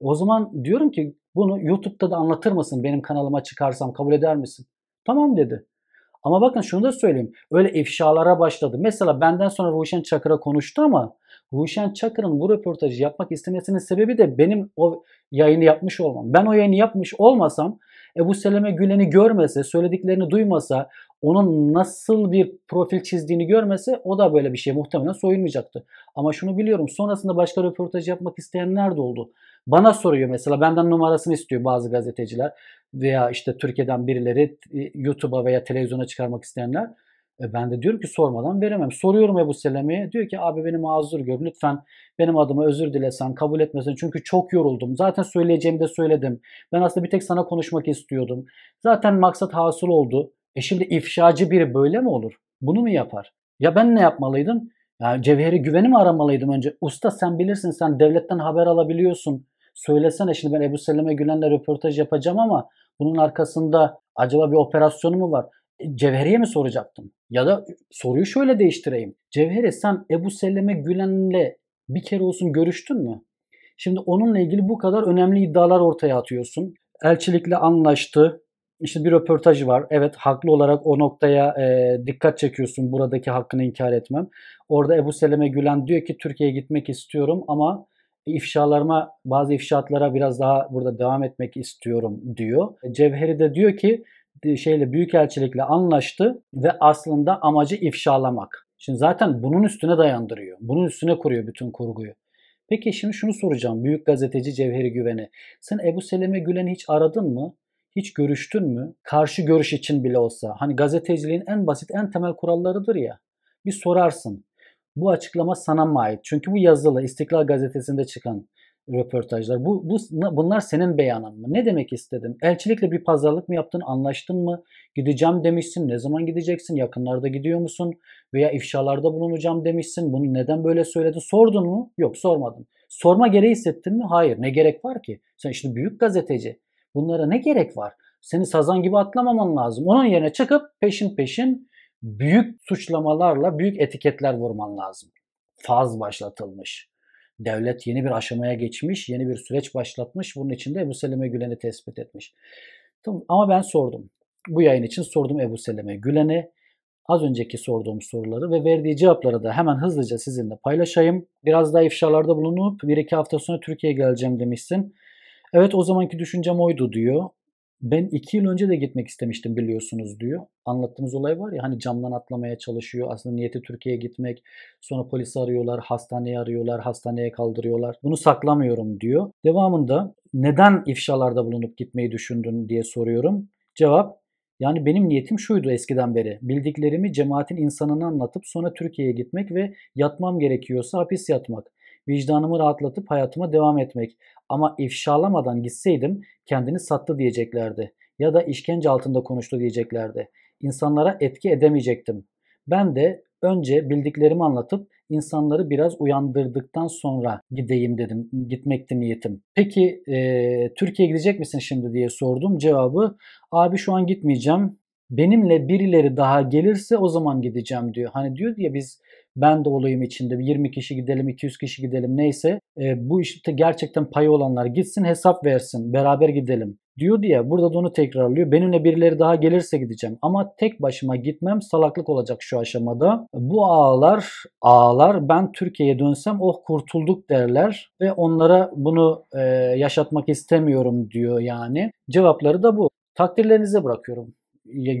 O zaman diyorum ki bunu YouTube'da da anlatır mısın? Benim kanalıma çıkarsam kabul eder misin? Tamam dedi. Ama bakın şunu da söyleyeyim. Öyle ifşalara başladı. Mesela benden sonra Ruşen Çakır'a konuştu ama Ruşen Çakır'ın bu röportajı yapmak istemesinin sebebi de benim o yayını yapmış olmam. Ben o yayını yapmış olmasam Ebu Seleme Gülen'i görmese, söylediklerini duymasa, onun nasıl bir profil çizdiğini görmese o da böyle bir şey muhtemelen soyulmayacaktı. Ama şunu biliyorum sonrasında başka röportaj yapmak isteyenler de oldu. Bana soruyor mesela benden numarasını istiyor bazı gazeteciler veya işte Türkiye'den birileri e, YouTube'a veya televizyona çıkarmak isteyenler. E ben de diyorum ki sormadan veremem. Soruyorum Ebu Seleme'ye. Diyor ki abi beni mazur gör. Lütfen benim adıma özür dilesen, kabul etmesen. Çünkü çok yoruldum. Zaten söyleyeceğimi de söyledim. Ben aslında bir tek sana konuşmak istiyordum. Zaten maksat hasıl oldu. E şimdi ifşacı biri böyle mi olur? Bunu mu yapar? Ya ben ne yapmalıydım? Yani Cevher'i güveni mi aramalıydım önce? Usta sen bilirsin sen devletten haber alabiliyorsun. Söylesene şimdi ben Ebu Seleme Gülen'le röportaj yapacağım ama bunun arkasında acaba bir operasyonu mu var? Cevheri'ye mi soracaktım? Ya da soruyu şöyle değiştireyim. Cevheri sen Ebu Seleme Gülen'le bir kere olsun görüştün mü? Şimdi onunla ilgili bu kadar önemli iddialar ortaya atıyorsun. Elçilikle anlaştı. İşte bir röportaj var. Evet haklı olarak o noktaya e, dikkat çekiyorsun buradaki hakkını inkar etmem. Orada Ebu Seleme Gülen diyor ki Türkiye'ye gitmek istiyorum ama ifşalarıma bazı ifşaatlara biraz daha burada devam etmek istiyorum diyor. Cevheri de diyor ki şeyle büyükelçilikle anlaştı ve aslında amacı ifşalamak. Şimdi zaten bunun üstüne dayandırıyor. Bunun üstüne kuruyor bütün kurguyu. Peki şimdi şunu soracağım büyük gazeteci Cevheri Güven'e. Sen Ebu Selim'e Gülen'i hiç aradın mı? Hiç görüştün mü? Karşı görüş için bile olsa. Hani gazeteciliğin en basit, en temel kurallarıdır ya. Bir sorarsın. Bu açıklama sana mı ait? Çünkü bu yazılı İstiklal Gazetesi'nde çıkan röportajlar. Bu, bu bunlar senin beyanın mı? Ne demek istedin? Elçilikle bir pazarlık mı yaptın? Anlaştın mı? Gideceğim demişsin. Ne zaman gideceksin? Yakınlarda gidiyor musun? Veya ifşalarda bulunacağım demişsin. Bunu neden böyle söyledin? Sordun mu? Yok, sormadım. Sorma gereği hissettin mi? Hayır. Ne gerek var ki? Sen şimdi büyük gazeteci. Bunlara ne gerek var? Seni sazan gibi atlamaman lazım. Onun yerine çıkıp peşin peşin büyük suçlamalarla büyük etiketler vurman lazım. Faz başlatılmış Devlet yeni bir aşamaya geçmiş, yeni bir süreç başlatmış. Bunun içinde Ebu Seleme Gülen'i tespit etmiş. Tamam, ama ben sordum. Bu yayın için sordum Ebu Seleme Gülen'e. Az önceki sorduğum soruları ve verdiği cevapları da hemen hızlıca sizinle paylaşayım. Biraz daha ifşalarda bulunup bir iki hafta sonra Türkiye'ye geleceğim demişsin. Evet o zamanki düşüncem oydu diyor. Ben iki yıl önce de gitmek istemiştim biliyorsunuz diyor. Anlattığımız olay var ya hani camdan atlamaya çalışıyor. Aslında niyeti Türkiye'ye gitmek. Sonra polisi arıyorlar, hastaneye arıyorlar, hastaneye kaldırıyorlar. Bunu saklamıyorum diyor. Devamında neden ifşalarda bulunup gitmeyi düşündün diye soruyorum. Cevap yani benim niyetim şuydu eskiden beri. Bildiklerimi cemaatin insanına anlatıp sonra Türkiye'ye gitmek ve yatmam gerekiyorsa hapis yatmak vicdanımı rahatlatıp hayatıma devam etmek. Ama ifşalamadan gitseydim kendini sattı diyeceklerdi. Ya da işkence altında konuştu diyeceklerdi. İnsanlara etki edemeyecektim. Ben de önce bildiklerimi anlatıp insanları biraz uyandırdıktan sonra gideyim dedim. Gitmekti niyetim. Peki e, Türkiye'ye gidecek misin şimdi diye sordum. Cevabı abi şu an gitmeyeceğim. Benimle birileri daha gelirse o zaman gideceğim diyor. Hani diyor diye biz ben de olayım içinde 20 kişi gidelim 200 kişi gidelim neyse e, bu işte gerçekten payı olanlar gitsin hesap versin beraber gidelim diyor diye burada da onu tekrarlıyor. Benimle birileri daha gelirse gideceğim ama tek başıma gitmem salaklık olacak şu aşamada. Bu ağalar ağalar ben Türkiye'ye dönsem oh kurtulduk derler ve onlara bunu e, yaşatmak istemiyorum diyor yani. Cevapları da bu. Takdirlerinize bırakıyorum.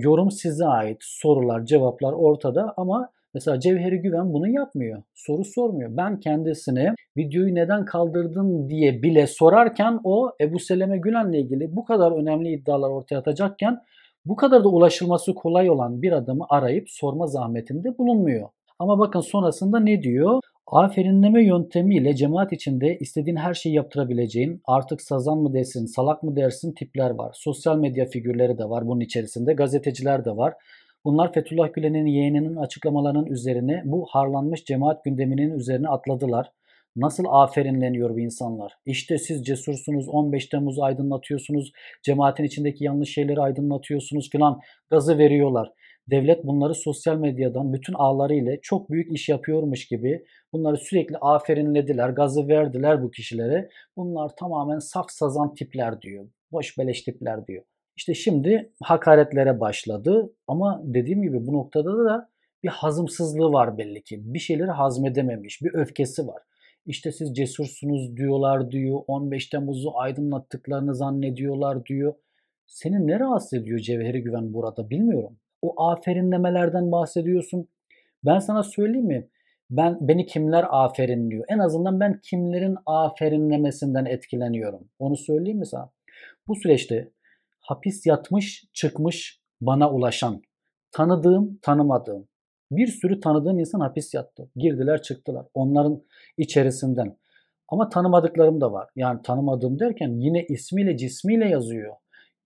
Yorum size ait. Sorular, cevaplar ortada ama Mesela Cevheri Güven bunu yapmıyor. Soru sormuyor. Ben kendisine videoyu neden kaldırdın diye bile sorarken o Ebu Seleme Gülen'le ilgili bu kadar önemli iddialar ortaya atacakken bu kadar da ulaşılması kolay olan bir adamı arayıp sorma zahmetinde bulunmuyor. Ama bakın sonrasında ne diyor? Aferinleme yöntemiyle cemaat içinde istediğin her şeyi yaptırabileceğin, artık sazan mı dersin, salak mı dersin tipler var. Sosyal medya figürleri de var bunun içerisinde, gazeteciler de var. Bunlar Fethullah Gülen'in yeğeninin açıklamalarının üzerine bu harlanmış cemaat gündeminin üzerine atladılar. Nasıl aferinleniyor bu insanlar? İşte siz cesursunuz, 15 Temmuz aydınlatıyorsunuz, cemaatin içindeki yanlış şeyleri aydınlatıyorsunuz filan gazı veriyorlar. Devlet bunları sosyal medyadan bütün ağları ile çok büyük iş yapıyormuş gibi bunları sürekli aferinlediler, gazı verdiler bu kişilere. Bunlar tamamen saf sazan tipler diyor. Boş beleş tipler diyor. İşte şimdi hakaretlere başladı ama dediğim gibi bu noktada da bir hazımsızlığı var belli ki. Bir şeyleri hazmedememiş, bir öfkesi var. İşte siz cesursunuz diyorlar diyor. 15 Temmuz'u aydınlattıklarını zannediyorlar diyor. Seni ne rahatsız ediyor Cevheri Güven burada bilmiyorum. O aferinlemelerden bahsediyorsun. Ben sana söyleyeyim mi? Ben beni kimler aferinliyor? En azından ben kimlerin aferinlemesinden etkileniyorum. Onu söyleyeyim mi sana? Bu süreçte hapis yatmış, çıkmış, bana ulaşan, tanıdığım, tanımadığım, bir sürü tanıdığım insan hapis yattı. Girdiler, çıktılar. Onların içerisinden. Ama tanımadıklarım da var. Yani tanımadığım derken yine ismiyle, cismiyle yazıyor.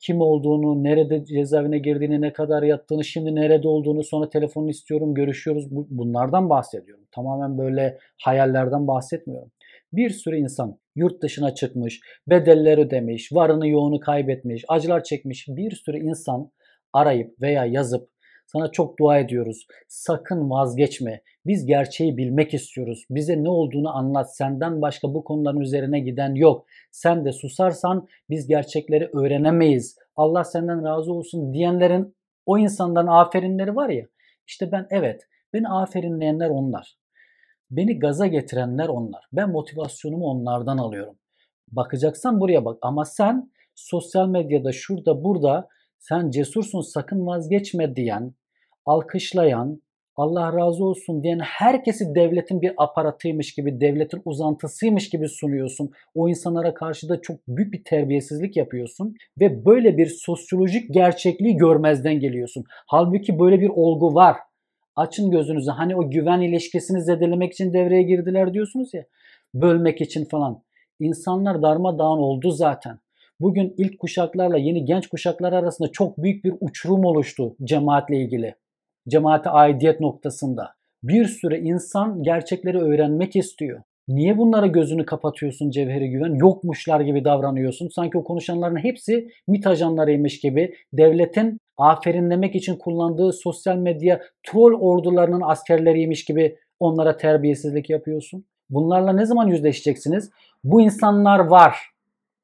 Kim olduğunu, nerede cezaevine girdiğini, ne kadar yattığını, şimdi nerede olduğunu, sonra telefonunu istiyorum, görüşüyoruz. Bunlardan bahsediyorum. Tamamen böyle hayallerden bahsetmiyorum. Bir sürü insan yurt dışına çıkmış, bedeller ödemiş, varını yoğunu kaybetmiş, acılar çekmiş bir sürü insan arayıp veya yazıp sana çok dua ediyoruz. Sakın vazgeçme. Biz gerçeği bilmek istiyoruz. Bize ne olduğunu anlat. Senden başka bu konuların üzerine giden yok. Sen de susarsan biz gerçekleri öğrenemeyiz. Allah senden razı olsun diyenlerin o insandan aferinleri var ya. İşte ben evet. Beni aferinleyenler onlar. Beni gaza getirenler onlar. Ben motivasyonumu onlardan alıyorum. Bakacaksan buraya bak. Ama sen sosyal medyada şurada burada sen cesursun sakın vazgeçme diyen, alkışlayan, Allah razı olsun diyen herkesi devletin bir aparatıymış gibi, devletin uzantısıymış gibi sunuyorsun. O insanlara karşı da çok büyük bir terbiyesizlik yapıyorsun ve böyle bir sosyolojik gerçekliği görmezden geliyorsun. Halbuki böyle bir olgu var. Açın gözünüzü. Hani o güven ilişkisini zedelemek için devreye girdiler diyorsunuz ya. Bölmek için falan. İnsanlar darmadağın oldu zaten. Bugün ilk kuşaklarla yeni genç kuşaklar arasında çok büyük bir uçurum oluştu cemaatle ilgili. Cemaate aidiyet noktasında. Bir sürü insan gerçekleri öğrenmek istiyor. Niye bunlara gözünü kapatıyorsun Cevheri Güven? Yokmuşlar gibi davranıyorsun. Sanki o konuşanların hepsi MİT ajanlarıymış gibi. Devletin aferinlemek için kullandığı sosyal medya troll ordularının askerleriymiş gibi onlara terbiyesizlik yapıyorsun. Bunlarla ne zaman yüzleşeceksiniz? Bu insanlar var.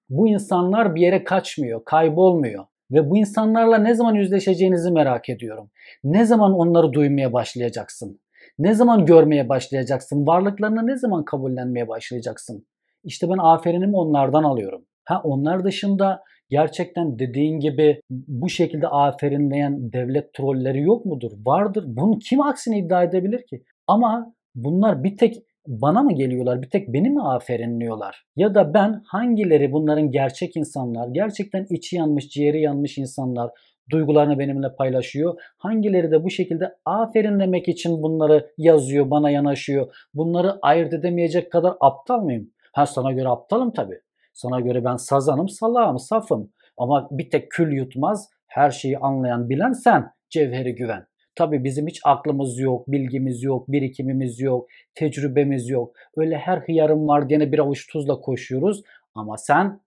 Bu insanlar bir yere kaçmıyor, kaybolmuyor. Ve bu insanlarla ne zaman yüzleşeceğinizi merak ediyorum. Ne zaman onları duymaya başlayacaksın? Ne zaman görmeye başlayacaksın? Varlıklarını ne zaman kabullenmeye başlayacaksın? İşte ben aferinimi onlardan alıyorum. Ha onlar dışında gerçekten dediğin gibi bu şekilde aferinleyen devlet trolleri yok mudur? Vardır. Bunun kim aksini iddia edebilir ki? Ama bunlar bir tek bana mı geliyorlar? Bir tek beni mi aferinliyorlar? Ya da ben hangileri bunların gerçek insanlar, gerçekten içi yanmış, ciğeri yanmış insanlar, duygularını benimle paylaşıyor. Hangileri de bu şekilde aferin demek için bunları yazıyor, bana yanaşıyor. Bunları ayırt edemeyecek kadar aptal mıyım? Ha sana göre aptalım tabii. Sana göre ben sazanım, salağım, safım. Ama bir tek kül yutmaz, her şeyi anlayan, bilen sen. Cevheri güven. Tabi bizim hiç aklımız yok, bilgimiz yok, birikimimiz yok, tecrübemiz yok. Öyle her hıyarım var diye bir avuç tuzla koşuyoruz. Ama sen,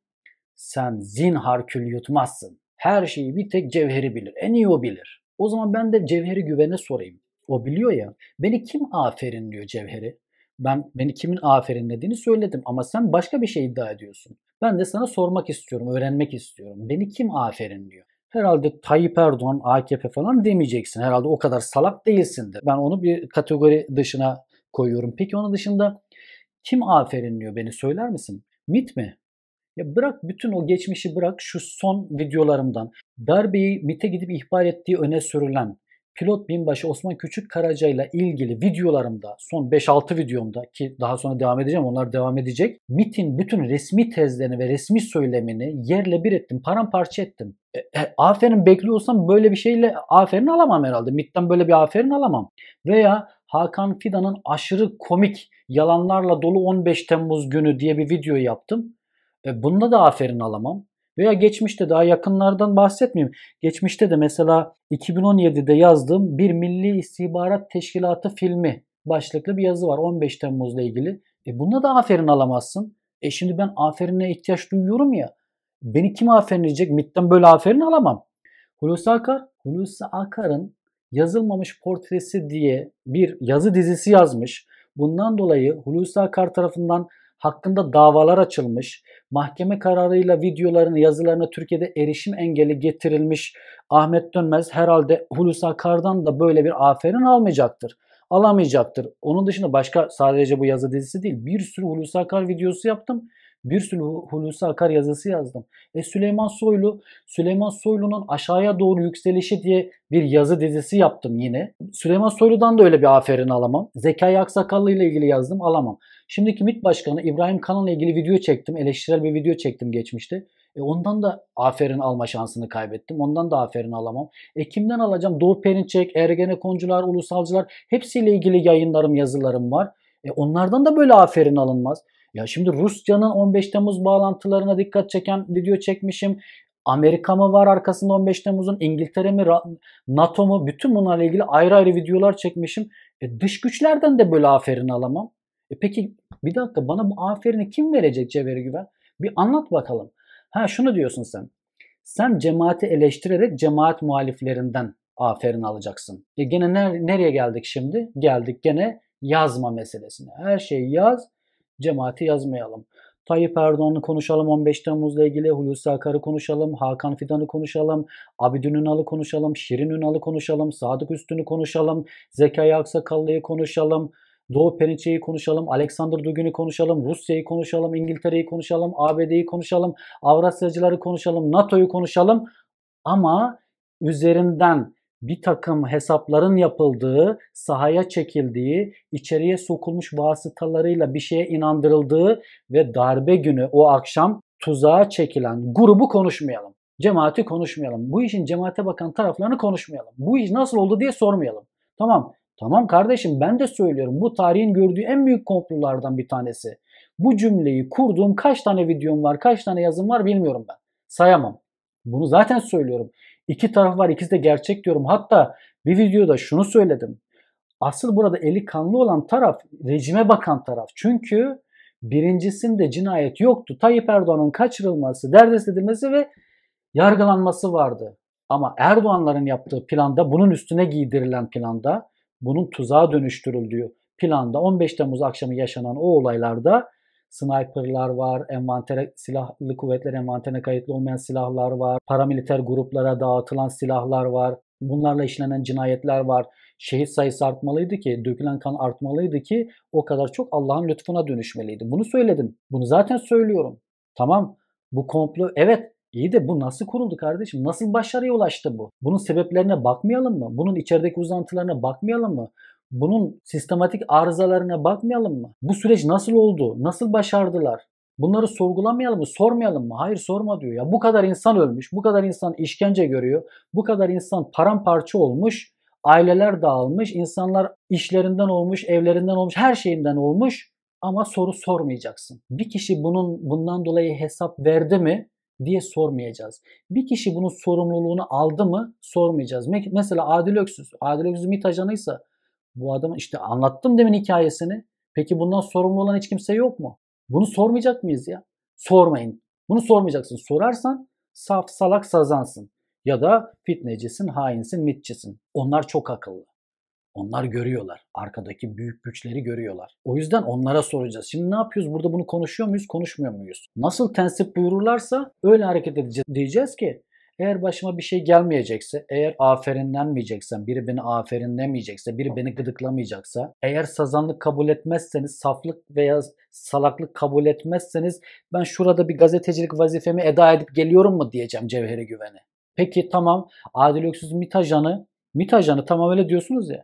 sen zinhar kül yutmazsın. Her şeyi bir tek cevheri bilir. En iyi o bilir. O zaman ben de cevheri güvene sorayım. O biliyor ya. Beni kim aferin diyor cevheri. Ben beni kimin aferinlediğini söyledim ama sen başka bir şey iddia ediyorsun. Ben de sana sormak istiyorum, öğrenmek istiyorum. Beni kim aferin diyor. Herhalde Tayyip Erdoğan, AKP falan demeyeceksin. Herhalde o kadar salak değilsindir. Ben onu bir kategori dışına koyuyorum. Peki onun dışında kim aferin diyor beni söyler misin? MIT mi? Ya bırak bütün o geçmişi bırak şu son videolarımdan. Darbeyi MIT'e gidip ihbar ettiği öne sürülen pilot binbaşı Osman Küçük Karaca ile ilgili videolarımda son 5-6 videomda ki daha sonra devam edeceğim onlar devam edecek. MIT'in bütün resmi tezlerini ve resmi söylemini yerle bir ettim paramparça ettim. E, e, aferin bekliyorsam böyle bir şeyle aferin alamam herhalde. MIT'ten böyle bir aferin alamam. Veya Hakan Fidan'ın aşırı komik yalanlarla dolu 15 Temmuz günü diye bir video yaptım. E, bunda da aferin alamam. Veya geçmişte daha yakınlardan bahsetmeyeyim. Geçmişte de mesela 2017'de yazdığım bir Milli İstihbarat Teşkilatı filmi başlıklı bir yazı var 15 Temmuz'la ilgili. E bunda da aferin alamazsın. E şimdi ben aferine ihtiyaç duyuyorum ya. Beni kim aferin edecek? MIT'ten böyle aferin alamam. Hulusi Akar, Hulusi Akar'ın yazılmamış portresi diye bir yazı dizisi yazmış. Bundan dolayı Hulusi Akar tarafından hakkında davalar açılmış, mahkeme kararıyla videolarını, yazılarına Türkiye'de erişim engeli getirilmiş Ahmet Dönmez herhalde Hulusi Akar'dan da böyle bir aferin almayacaktır. Alamayacaktır. Onun dışında başka sadece bu yazı dizisi değil bir sürü Hulusi Akar videosu yaptım. Bir sürü Hulusi Akar yazısı yazdım. E Süleyman Soylu, Süleyman Soylu'nun aşağıya doğru yükselişi diye bir yazı dizisi yaptım yine. Süleyman Soylu'dan da öyle bir aferin alamam. Zekai Aksakallı ile ilgili yazdım alamam. Şimdiki MİT Başkanı İbrahim Kanan'la ilgili video çektim. Eleştirel bir video çektim geçmişte. E ondan da aferin alma şansını kaybettim. Ondan da aferin alamam. E kimden alacağım? Doğu Perinçek, Ergenekoncular, Ulusalcılar hepsiyle ilgili yayınlarım, yazılarım var. E onlardan da böyle aferin alınmaz. Ya şimdi Rusya'nın 15 Temmuz bağlantılarına dikkat çeken video çekmişim. Amerika mı var arkasında 15 Temmuz'un, İngiltere mi, NATO mu? Bütün bunlarla ilgili ayrı ayrı videolar çekmişim. E dış güçlerden de böyle aferin alamam. E peki bir dakika bana bu aferini kim verecek Cevheri Güven? Bir anlat bakalım. Ha şunu diyorsun sen. Sen cemaati eleştirerek cemaat muhaliflerinden aferin alacaksın. E gene ner- nereye geldik şimdi? Geldik gene yazma meselesine. Her şeyi yaz, cemaati yazmayalım. Tayyip Erdoğan'ı konuşalım 15 Temmuz'la ilgili, Hulusi Akar'ı konuşalım, Hakan Fidan'ı konuşalım, Abidin Ünal'ı konuşalım, Şirin Ünal'ı konuşalım, Sadık Üstün'ü konuşalım, Zekai Aksakallı'yı konuşalım, Doğu Perinçe'yi konuşalım, Alexander Dugin'i konuşalım, Rusya'yı konuşalım, İngiltere'yi konuşalım, ABD'yi konuşalım, Avrasyacıları konuşalım, NATO'yu konuşalım. Ama üzerinden bir takım hesapların yapıldığı, sahaya çekildiği, içeriye sokulmuş vasıtalarıyla bir şeye inandırıldığı ve darbe günü o akşam tuzağa çekilen grubu konuşmayalım. Cemaati konuşmayalım. Bu işin cemaate bakan taraflarını konuşmayalım. Bu iş nasıl oldu diye sormayalım. Tamam Tamam kardeşim ben de söylüyorum. Bu tarihin gördüğü en büyük komplolardan bir tanesi. Bu cümleyi kurduğum kaç tane videom var, kaç tane yazım var bilmiyorum ben. Sayamam. Bunu zaten söylüyorum. İki taraf var, ikisi de gerçek diyorum. Hatta bir videoda şunu söyledim. Asıl burada eli kanlı olan taraf rejime bakan taraf. Çünkü birincisinde cinayet yoktu. Tayyip Erdoğan'ın kaçırılması, derdest edilmesi ve yargılanması vardı. Ama Erdoğanların yaptığı planda, bunun üstüne giydirilen planda bunun tuzağa dönüştürüldüğü planda 15 Temmuz akşamı yaşanan o olaylarda sniperlar var, envantere silahlı kuvvetler envanterine kayıtlı olmayan silahlar var, paramiliter gruplara dağıtılan silahlar var, bunlarla işlenen cinayetler var. Şehit sayısı artmalıydı ki, dökülen kan artmalıydı ki o kadar çok Allah'ın lütfuna dönüşmeliydi. Bunu söyledim. Bunu zaten söylüyorum. Tamam bu komplo evet İyi de bu nasıl kuruldu kardeşim? Nasıl başarıya ulaştı bu? Bunun sebeplerine bakmayalım mı? Bunun içerideki uzantılarına bakmayalım mı? Bunun sistematik arızalarına bakmayalım mı? Bu süreç nasıl oldu? Nasıl başardılar? Bunları sorgulamayalım mı? Sormayalım mı? Hayır sorma diyor. Ya bu kadar insan ölmüş, bu kadar insan işkence görüyor, bu kadar insan paramparça olmuş, aileler dağılmış, insanlar işlerinden olmuş, evlerinden olmuş, her şeyinden olmuş ama soru sormayacaksın. Bir kişi bunun bundan dolayı hesap verdi mi? diye sormayacağız. Bir kişi bunun sorumluluğunu aldı mı sormayacağız. Mesela Adil Öksüz. Adil Öksüz MİT ajanıysa bu adamın işte anlattım demin hikayesini. Peki bundan sorumlu olan hiç kimse yok mu? Bunu sormayacak mıyız ya? Sormayın. Bunu sormayacaksın. Sorarsan saf salak sazansın. Ya da fitnecisin, hainsin, mitçisin. Onlar çok akıllı. Onlar görüyorlar. Arkadaki büyük güçleri görüyorlar. O yüzden onlara soracağız. Şimdi ne yapıyoruz? Burada bunu konuşuyor muyuz? Konuşmuyor muyuz? Nasıl tensip buyururlarsa öyle hareket edeceğiz. Diyeceğiz ki eğer başıma bir şey gelmeyecekse, eğer aferinlenmeyeceksem, biri beni aferinlemeyecekse, biri beni gıdıklamayacaksa, eğer sazanlık kabul etmezseniz, saflık veya salaklık kabul etmezseniz ben şurada bir gazetecilik vazifemi eda edip geliyorum mu diyeceğim Cevheri Güven'e. Peki tamam Adil Öksüz MİT ajanı, tamam öyle diyorsunuz ya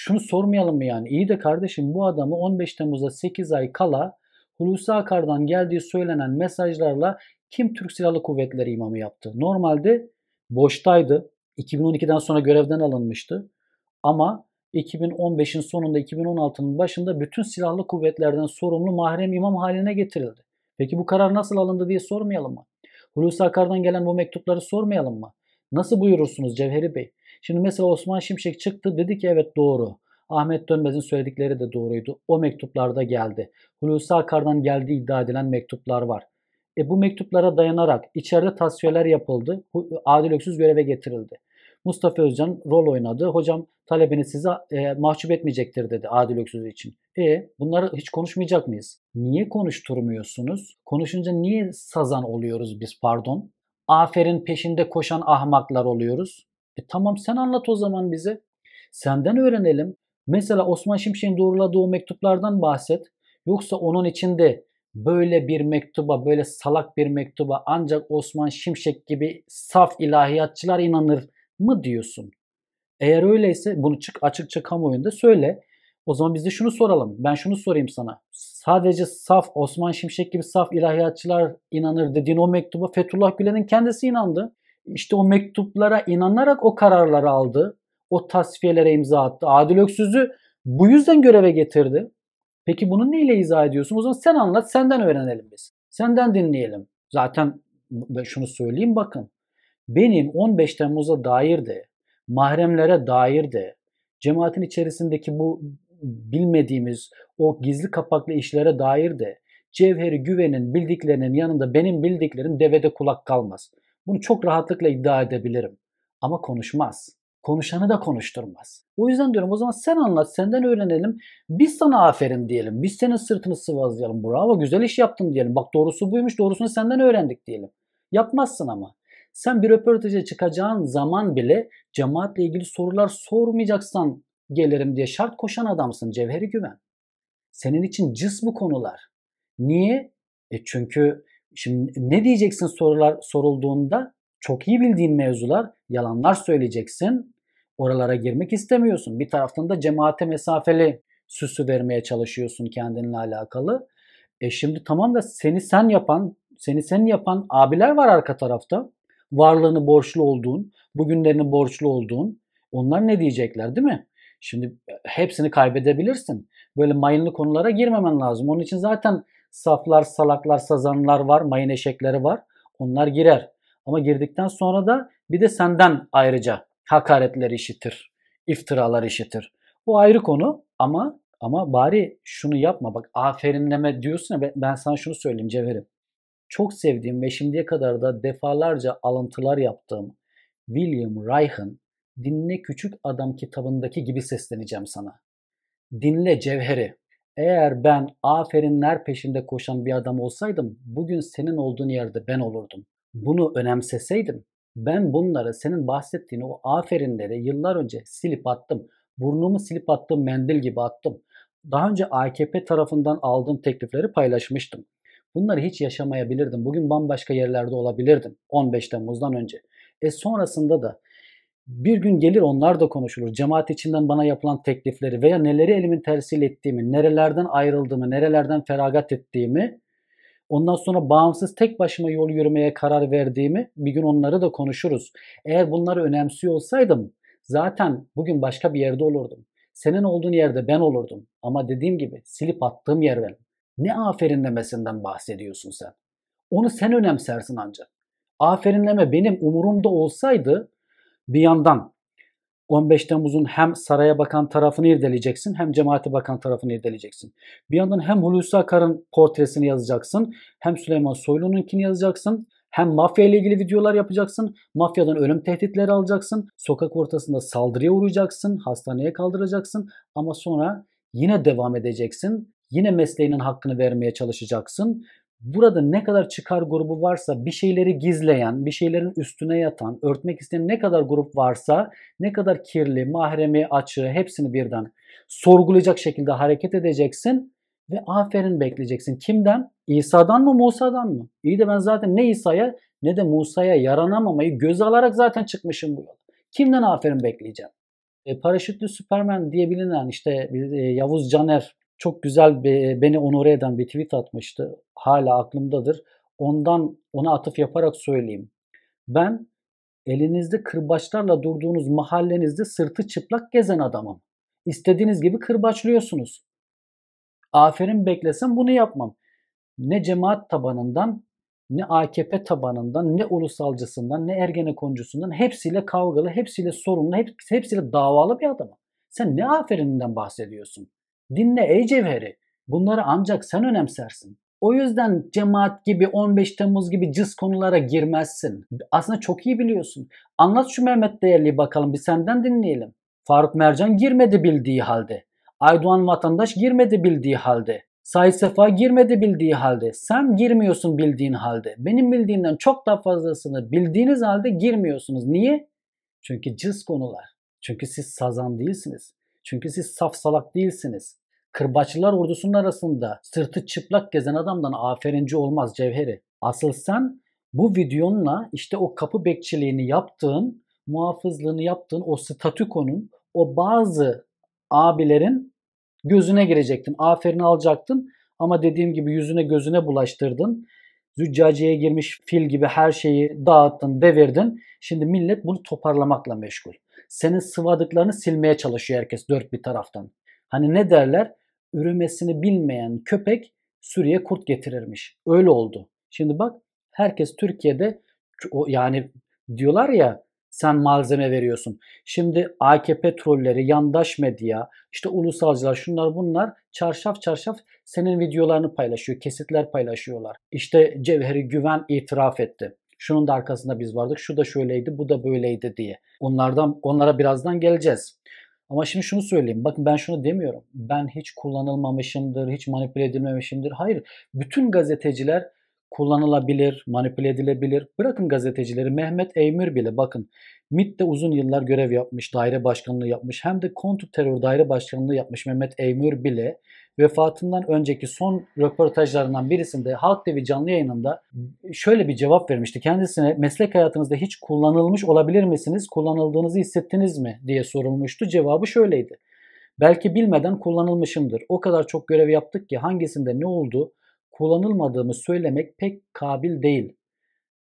şunu sormayalım mı yani? İyi de kardeşim bu adamı 15 Temmuz'a 8 ay kala Hulusi Akar'dan geldiği söylenen mesajlarla kim Türk Silahlı Kuvvetleri imamı yaptı? Normalde boştaydı. 2012'den sonra görevden alınmıştı. Ama 2015'in sonunda 2016'nın başında bütün silahlı kuvvetlerden sorumlu mahrem imam haline getirildi. Peki bu karar nasıl alındı diye sormayalım mı? Hulusi Akar'dan gelen bu mektupları sormayalım mı? Nasıl buyurursunuz Cevheri Bey? Şimdi mesela Osman Şimşek çıktı dedi ki evet doğru. Ahmet Dönmez'in söyledikleri de doğruydu. O mektuplarda geldi. Hulusi Akar'dan geldiği iddia edilen mektuplar var. E bu mektuplara dayanarak içeride tasfiyeler yapıldı. Adil Öksüz göreve getirildi. Mustafa Özcan rol oynadı. Hocam talebini size e, mahcup etmeyecektir dedi Adil Öksüz için. E bunları hiç konuşmayacak mıyız? Niye konuşturmuyorsunuz? Konuşunca niye sazan oluyoruz biz pardon? aferin peşinde koşan ahmaklar oluyoruz. E tamam sen anlat o zaman bize. Senden öğrenelim. Mesela Osman Şimşek'in doğruladığı o mektuplardan bahset. Yoksa onun içinde böyle bir mektuba, böyle salak bir mektuba ancak Osman Şimşek gibi saf ilahiyatçılar inanır mı diyorsun? Eğer öyleyse bunu çık açıkça kamuoyunda söyle. O zaman biz de şunu soralım. Ben şunu sorayım sana sadece saf Osman Şimşek gibi saf ilahiyatçılar inanır dediğin o mektuba Fethullah Gülen'in kendisi inandı. İşte o mektuplara inanarak o kararları aldı. O tasfiyelere imza attı. Adil Öksüz'ü bu yüzden göreve getirdi. Peki bunu neyle izah ediyorsun? O zaman sen anlat, senden öğrenelim biz. Senden dinleyelim. Zaten şunu söyleyeyim bakın. Benim 15 Temmuz'a dair de, mahremlere dair de, cemaatin içerisindeki bu bilmediğimiz o gizli kapaklı işlere dair de cevheri güvenin bildiklerinin yanında benim bildiklerim devede kulak kalmaz. Bunu çok rahatlıkla iddia edebilirim. Ama konuşmaz. Konuşanı da konuşturmaz. O yüzden diyorum o zaman sen anlat, senden öğrenelim. Biz sana aferin diyelim. Biz senin sırtını sıvazlayalım. Bravo güzel iş yaptın diyelim. Bak doğrusu buymuş doğrusunu senden öğrendik diyelim. Yapmazsın ama. Sen bir röportaja çıkacağın zaman bile cemaatle ilgili sorular sormayacaksan gelirim diye şart koşan adamsın Cevheri Güven. Senin için cız bu konular. Niye? E çünkü şimdi ne diyeceksin sorular sorulduğunda çok iyi bildiğin mevzular yalanlar söyleyeceksin. Oralara girmek istemiyorsun. Bir taraftan da cemaate mesafeli süsü vermeye çalışıyorsun kendinle alakalı. E şimdi tamam da seni sen yapan, seni sen yapan abiler var arka tarafta. Varlığını borçlu olduğun, bugünlerini borçlu olduğun. Onlar ne diyecekler değil mi? Şimdi e, hepsini kaybedebilirsin. Böyle mayınlı konulara girmemen lazım. Onun için zaten saflar, salaklar, sazanlar var, mayın eşekleri var. Onlar girer. Ama girdikten sonra da bir de senden ayrıca hakaretler işitir, iftiralar işitir. Bu ayrı konu ama ama bari şunu yapma. Bak aferinleme diyorsun ya ben sana şunu söyleyeyim Cevherim. Çok sevdiğim ve şimdiye kadar da defalarca alıntılar yaptığım William Reich'ın Dinle Küçük Adam kitabındaki gibi sesleneceğim sana. Dinle cevheri. Eğer ben aferinler peşinde koşan bir adam olsaydım bugün senin olduğun yerde ben olurdum. Bunu önemseseydim ben bunları senin bahsettiğin o aferinleri yıllar önce silip attım. Burnumu silip attım mendil gibi attım. Daha önce AKP tarafından aldığım teklifleri paylaşmıştım. Bunları hiç yaşamayabilirdim. Bugün bambaşka yerlerde olabilirdim 15 Temmuz'dan önce. E sonrasında da bir gün gelir onlar da konuşulur. Cemaat içinden bana yapılan teklifleri veya neleri elimin tersiyle ettiğimi, nerelerden ayrıldığımı, nerelerden feragat ettiğimi, ondan sonra bağımsız tek başıma yol yürümeye karar verdiğimi bir gün onları da konuşuruz. Eğer bunları önemsiyor olsaydım zaten bugün başka bir yerde olurdum. Senin olduğun yerde ben olurdum. Ama dediğim gibi silip attığım yer benim. Ne aferinlemesinden bahsediyorsun sen? Onu sen önemsersin ancak. Aferinleme benim umurumda olsaydı bir yandan 15 Temmuz'un hem saraya bakan tarafını irdeleyeceksin hem cemaati bakan tarafını irdeleyeceksin. Bir yandan hem Hulusi Akar'ın portresini yazacaksın hem Süleyman Soylu'nunkini yazacaksın hem mafya ile ilgili videolar yapacaksın, mafyadan ölüm tehditleri alacaksın, sokak ortasında saldırıya uğrayacaksın, hastaneye kaldıracaksın ama sonra yine devam edeceksin. Yine mesleğinin hakkını vermeye çalışacaksın. Burada ne kadar çıkar grubu varsa bir şeyleri gizleyen, bir şeylerin üstüne yatan, örtmek isteyen ne kadar grup varsa ne kadar kirli, mahremi, açığı hepsini birden sorgulayacak şekilde hareket edeceksin ve aferin bekleyeceksin. Kimden? İsa'dan mı Musa'dan mı? İyi de ben zaten ne İsa'ya ne de Musa'ya yaranamamayı göz alarak zaten çıkmışım bu yol. Kimden aferin bekleyeceğim? E, paraşütlü Superman diye bilinen işte e, Yavuz Caner çok güzel beni onore eden bir tweet atmıştı. Hala aklımdadır. Ondan ona atıf yaparak söyleyeyim. Ben elinizde kırbaçlarla durduğunuz mahallenizde sırtı çıplak gezen adamım. İstediğiniz gibi kırbaçlıyorsunuz. Aferin beklesem bunu yapmam. Ne cemaat tabanından, ne AKP tabanından, ne ulusalcısından, ne Ergenekoncusundan hepsiyle kavgalı, hepsiyle sorunlu, hepsiyle davalı bir adamım. Sen ne aferininden bahsediyorsun? Dinle ey cevheri. Bunları ancak sen önemsersin. O yüzden cemaat gibi 15 Temmuz gibi cız konulara girmezsin. Aslında çok iyi biliyorsun. Anlat şu Mehmet değerli, bakalım bir senden dinleyelim. Faruk Mercan girmedi bildiği halde. Aydoğan vatandaş girmedi bildiği halde. Said Sefa girmedi bildiği halde. Sen girmiyorsun bildiğin halde. Benim bildiğimden çok daha fazlasını bildiğiniz halde girmiyorsunuz. Niye? Çünkü cız konular. Çünkü siz sazan değilsiniz. Çünkü siz saf salak değilsiniz. Kırbaçlılar ordusunun arasında sırtı çıplak gezen adamdan aferinci olmaz cevheri. Asıl sen bu videonla işte o kapı bekçiliğini yaptığın, muhafızlığını yaptığın o statükonun, o bazı abilerin gözüne girecektin. Aferin alacaktın ama dediğim gibi yüzüne gözüne bulaştırdın. Züccaciyeye girmiş fil gibi her şeyi dağıttın, devirdin. Şimdi millet bunu toparlamakla meşgul senin sıvadıklarını silmeye çalışıyor herkes dört bir taraftan. Hani ne derler? Ürümesini bilmeyen köpek sürüye kurt getirirmiş. Öyle oldu. Şimdi bak herkes Türkiye'de yani diyorlar ya sen malzeme veriyorsun. Şimdi AKP trolleri, yandaş medya, işte ulusalcılar şunlar bunlar çarşaf çarşaf senin videolarını paylaşıyor, kesitler paylaşıyorlar. İşte Cevheri Güven itiraf etti şunun da arkasında biz vardık, şu da şöyleydi, bu da böyleydi diye. Onlardan onlara birazdan geleceğiz. Ama şimdi şunu söyleyeyim. Bakın ben şunu demiyorum. Ben hiç kullanılmamışımdır, hiç manipüle edilmemişimdir. Hayır. Bütün gazeteciler kullanılabilir, manipüle edilebilir. Bırakın gazetecileri. Mehmet Eymür bile bakın MIT'te uzun yıllar görev yapmış, daire başkanlığı yapmış. Hem de kontrterör daire başkanlığı yapmış Mehmet Eymür bile vefatından önceki son röportajlarından birisinde Halk TV canlı yayınında şöyle bir cevap vermişti. Kendisine meslek hayatınızda hiç kullanılmış olabilir misiniz? Kullanıldığınızı hissettiniz mi? diye sorulmuştu. Cevabı şöyleydi. Belki bilmeden kullanılmışımdır. O kadar çok görev yaptık ki hangisinde ne oldu kullanılmadığımı söylemek pek kabil değil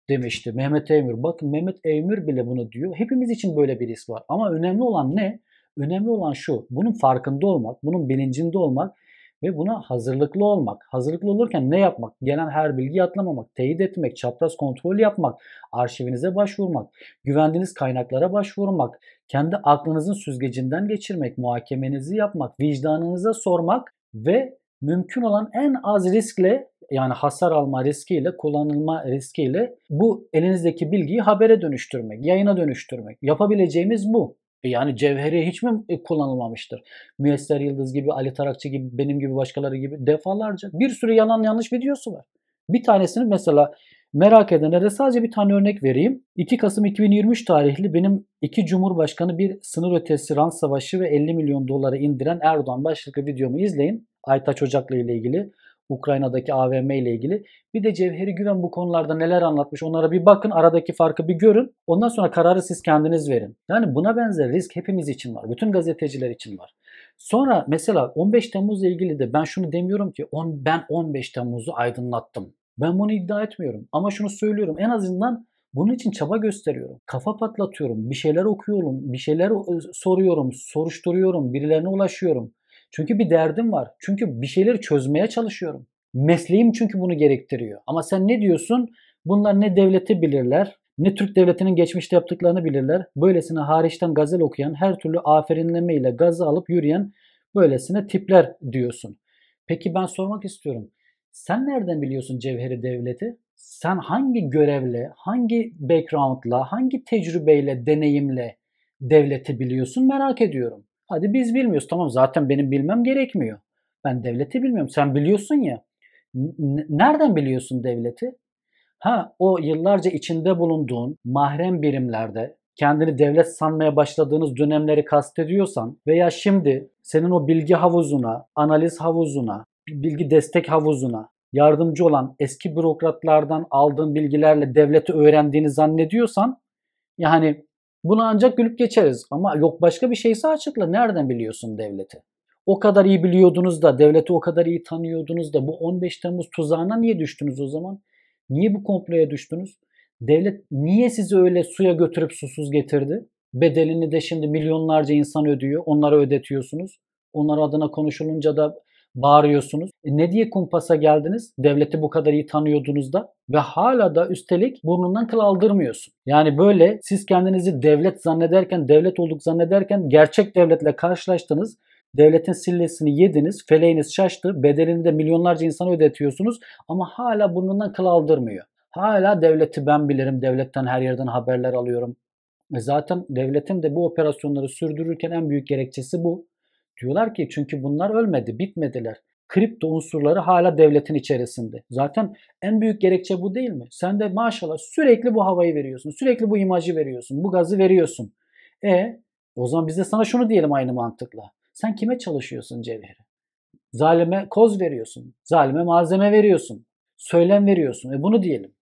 demişti Mehmet Eymür. Bakın Mehmet Eymür bile bunu diyor. Hepimiz için böyle bir his var. Ama önemli olan ne? Önemli olan şu. Bunun farkında olmak, bunun bilincinde olmak ve buna hazırlıklı olmak, hazırlıklı olurken ne yapmak? Gelen her bilgiyi atlamamak, teyit etmek, çapraz kontrol yapmak, arşivinize başvurmak, güvendiğiniz kaynaklara başvurmak, kendi aklınızın süzgecinden geçirmek, muhakemenizi yapmak, vicdanınıza sormak ve mümkün olan en az riskle yani hasar alma riskiyle, kullanılma riskiyle bu elinizdeki bilgiyi habere dönüştürmek, yayına dönüştürmek. Yapabileceğimiz bu yani cevheri hiç mi e, kullanılmamıştır? Müyesser Yıldız gibi, Ali Tarakçı gibi, benim gibi başkaları gibi defalarca bir sürü yalan yanlış videosu var. Bir tanesini mesela merak edene de sadece bir tane örnek vereyim. 2 Kasım 2023 tarihli benim iki cumhurbaşkanı bir sınır ötesi rant savaşı ve 50 milyon dolara indiren Erdoğan başlıklı videomu izleyin. Aytaç Ocaklı ile ilgili. Ukrayna'daki AVM ile ilgili. Bir de Cevheri Güven bu konularda neler anlatmış onlara bir bakın. Aradaki farkı bir görün. Ondan sonra kararı siz kendiniz verin. Yani buna benzer risk hepimiz için var. Bütün gazeteciler için var. Sonra mesela 15 Temmuz ile ilgili de ben şunu demiyorum ki on, ben 15 Temmuz'u aydınlattım. Ben bunu iddia etmiyorum. Ama şunu söylüyorum. En azından bunun için çaba gösteriyorum. Kafa patlatıyorum. Bir şeyler okuyorum. Bir şeyler e, soruyorum. Soruşturuyorum. Birilerine ulaşıyorum. Çünkü bir derdim var. Çünkü bir şeyleri çözmeye çalışıyorum. Mesleğim çünkü bunu gerektiriyor. Ama sen ne diyorsun? Bunlar ne devleti bilirler, ne Türk devletinin geçmişte yaptıklarını bilirler. Böylesine hariçten gazel okuyan, her türlü aferinleme ile gazı alıp yürüyen böylesine tipler diyorsun. Peki ben sormak istiyorum. Sen nereden biliyorsun cevheri devleti? Sen hangi görevle, hangi background'la, hangi tecrübeyle, deneyimle devleti biliyorsun merak ediyorum. Hadi biz bilmiyoruz. Tamam zaten benim bilmem gerekmiyor. Ben devleti bilmiyorum. Sen biliyorsun ya. N- nereden biliyorsun devleti? Ha o yıllarca içinde bulunduğun mahrem birimlerde kendini devlet sanmaya başladığınız dönemleri kastediyorsan veya şimdi senin o bilgi havuzuna, analiz havuzuna, bilgi destek havuzuna yardımcı olan eski bürokratlardan aldığın bilgilerle devleti öğrendiğini zannediyorsan yani Buna ancak gülüp geçeriz. Ama yok başka bir şeyse açıkla. Nereden biliyorsun devleti? O kadar iyi biliyordunuz da, devleti o kadar iyi tanıyordunuz da bu 15 Temmuz tuzağına niye düştünüz o zaman? Niye bu komploya düştünüz? Devlet niye sizi öyle suya götürüp susuz getirdi? Bedelini de şimdi milyonlarca insan ödüyor. Onlara ödetiyorsunuz. Onlar adına konuşulunca da bağırıyorsunuz. E ne diye kumpasa geldiniz? Devleti bu kadar iyi tanıyordunuz da ve hala da üstelik burnundan kıl aldırmıyorsun. Yani böyle siz kendinizi devlet zannederken, devlet olduk zannederken gerçek devletle karşılaştınız. Devletin sillesini yediniz, feleğiniz şaştı, bedelini de milyonlarca insana ödetiyorsunuz ama hala burnundan kıl aldırmıyor. Hala devleti ben bilirim, devletten her yerden haberler alıyorum. E, zaten devletin de bu operasyonları sürdürürken en büyük gerekçesi bu. Diyorlar ki çünkü bunlar ölmedi, bitmediler. Kripto unsurları hala devletin içerisinde. Zaten en büyük gerekçe bu değil mi? Sen de maşallah sürekli bu havayı veriyorsun, sürekli bu imajı veriyorsun, bu gazı veriyorsun. E o zaman biz de sana şunu diyelim aynı mantıkla. Sen kime çalışıyorsun Cevheri? Zalime koz veriyorsun, zalime malzeme veriyorsun, söylem veriyorsun. E bunu diyelim.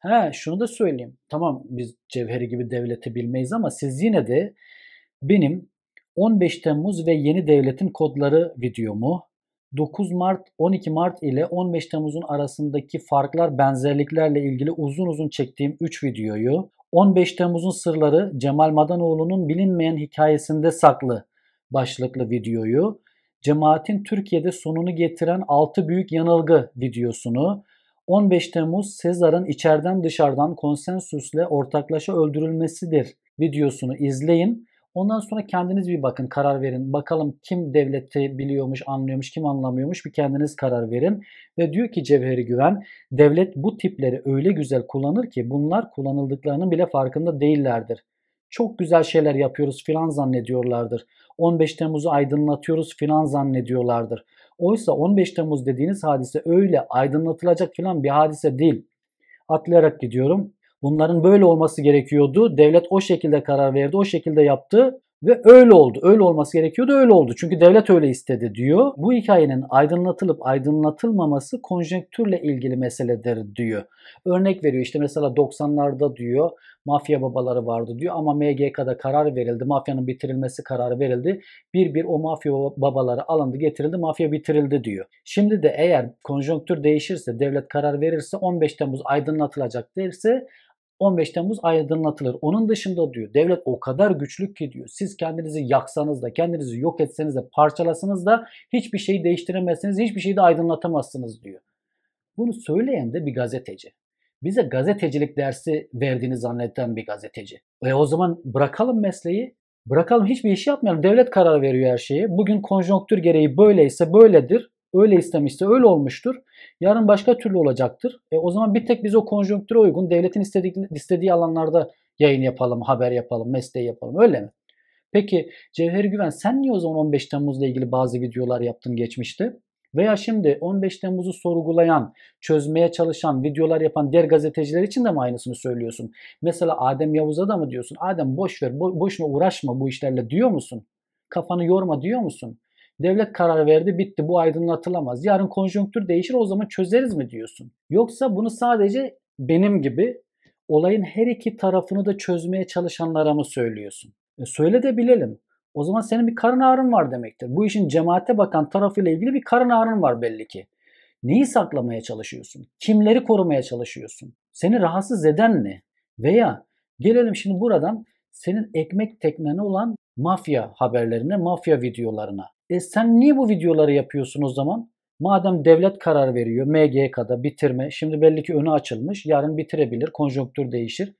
Ha şunu da söyleyeyim. Tamam biz Cevheri gibi devleti bilmeyiz ama siz yine de benim 15 Temmuz ve Yeni Devletin Kodları videomu, 9 Mart, 12 Mart ile 15 Temmuz'un arasındaki farklar, benzerliklerle ilgili uzun uzun çektiğim 3 videoyu, 15 Temmuz'un sırları Cemal Madanoğlu'nun bilinmeyen hikayesinde saklı başlıklı videoyu, cemaatin Türkiye'de sonunu getiren 6 büyük yanılgı videosunu, 15 Temmuz Sezar'ın içeriden dışarıdan konsensüsle ortaklaşa öldürülmesidir videosunu izleyin. Ondan sonra kendiniz bir bakın, karar verin. Bakalım kim devleti biliyormuş, anlıyormuş, kim anlamıyormuş bir kendiniz karar verin. Ve diyor ki Cevheri Güven, devlet bu tipleri öyle güzel kullanır ki bunlar kullanıldıklarının bile farkında değillerdir. Çok güzel şeyler yapıyoruz filan zannediyorlardır. 15 Temmuz'u aydınlatıyoruz filan zannediyorlardır. Oysa 15 Temmuz dediğiniz hadise öyle aydınlatılacak filan bir hadise değil. Atlayarak gidiyorum. Bunların böyle olması gerekiyordu. Devlet o şekilde karar verdi, o şekilde yaptı ve öyle oldu. Öyle olması gerekiyordu, öyle oldu. Çünkü devlet öyle istedi diyor. Bu hikayenin aydınlatılıp aydınlatılmaması konjonktürle ilgili meseledir diyor. Örnek veriyor işte mesela 90'larda diyor mafya babaları vardı diyor ama MGK'da karar verildi. Mafyanın bitirilmesi kararı verildi. Bir bir o mafya babaları alındı getirildi mafya bitirildi diyor. Şimdi de eğer konjonktür değişirse devlet karar verirse 15 Temmuz aydınlatılacak derse 15 Temmuz aydınlatılır. Onun dışında diyor devlet o kadar güçlü ki diyor siz kendinizi yaksanız da kendinizi yok etseniz de parçalasınız da hiçbir şeyi değiştiremezsiniz, hiçbir şeyi de aydınlatamazsınız diyor. Bunu söyleyen de bir gazeteci. Bize gazetecilik dersi verdiğini zanneden bir gazeteci. E o zaman bırakalım mesleği, bırakalım hiçbir işi yapmayalım. Devlet karar veriyor her şeyi. Bugün konjonktür gereği böyleyse böyledir öyle istemişse öyle olmuştur. Yarın başka türlü olacaktır. E, o zaman bir tek biz o konjonktüre uygun devletin istedik, istediği alanlarda yayın yapalım, haber yapalım, mesleği yapalım öyle mi? Peki Cevher Güven sen niye o zaman 15 Temmuz'la ilgili bazı videolar yaptın geçmişte? Veya şimdi 15 Temmuz'u sorgulayan, çözmeye çalışan, videolar yapan diğer gazeteciler için de mi aynısını söylüyorsun? Mesela Adem Yavuz'a da mı diyorsun? Adem boş ver, bo- boşuna uğraşma bu işlerle diyor musun? Kafanı yorma diyor musun? Devlet karar verdi bitti bu aydınlatılamaz. Yarın konjonktür değişir o zaman çözeriz mi diyorsun? Yoksa bunu sadece benim gibi olayın her iki tarafını da çözmeye çalışanlara mı söylüyorsun? E söyle de bilelim. O zaman senin bir karın ağrın var demektir. Bu işin cemaate bakan tarafıyla ilgili bir karın ağrın var belli ki. Neyi saklamaya çalışıyorsun? Kimleri korumaya çalışıyorsun? Seni rahatsız eden ne? Veya gelelim şimdi buradan senin ekmek tekneni olan mafya haberlerine, mafya videolarına. E sen niye bu videoları yapıyorsun o zaman? Madem devlet karar veriyor MGK'da bitirme. Şimdi belli ki önü açılmış. Yarın bitirebilir. Konjonktür değişir.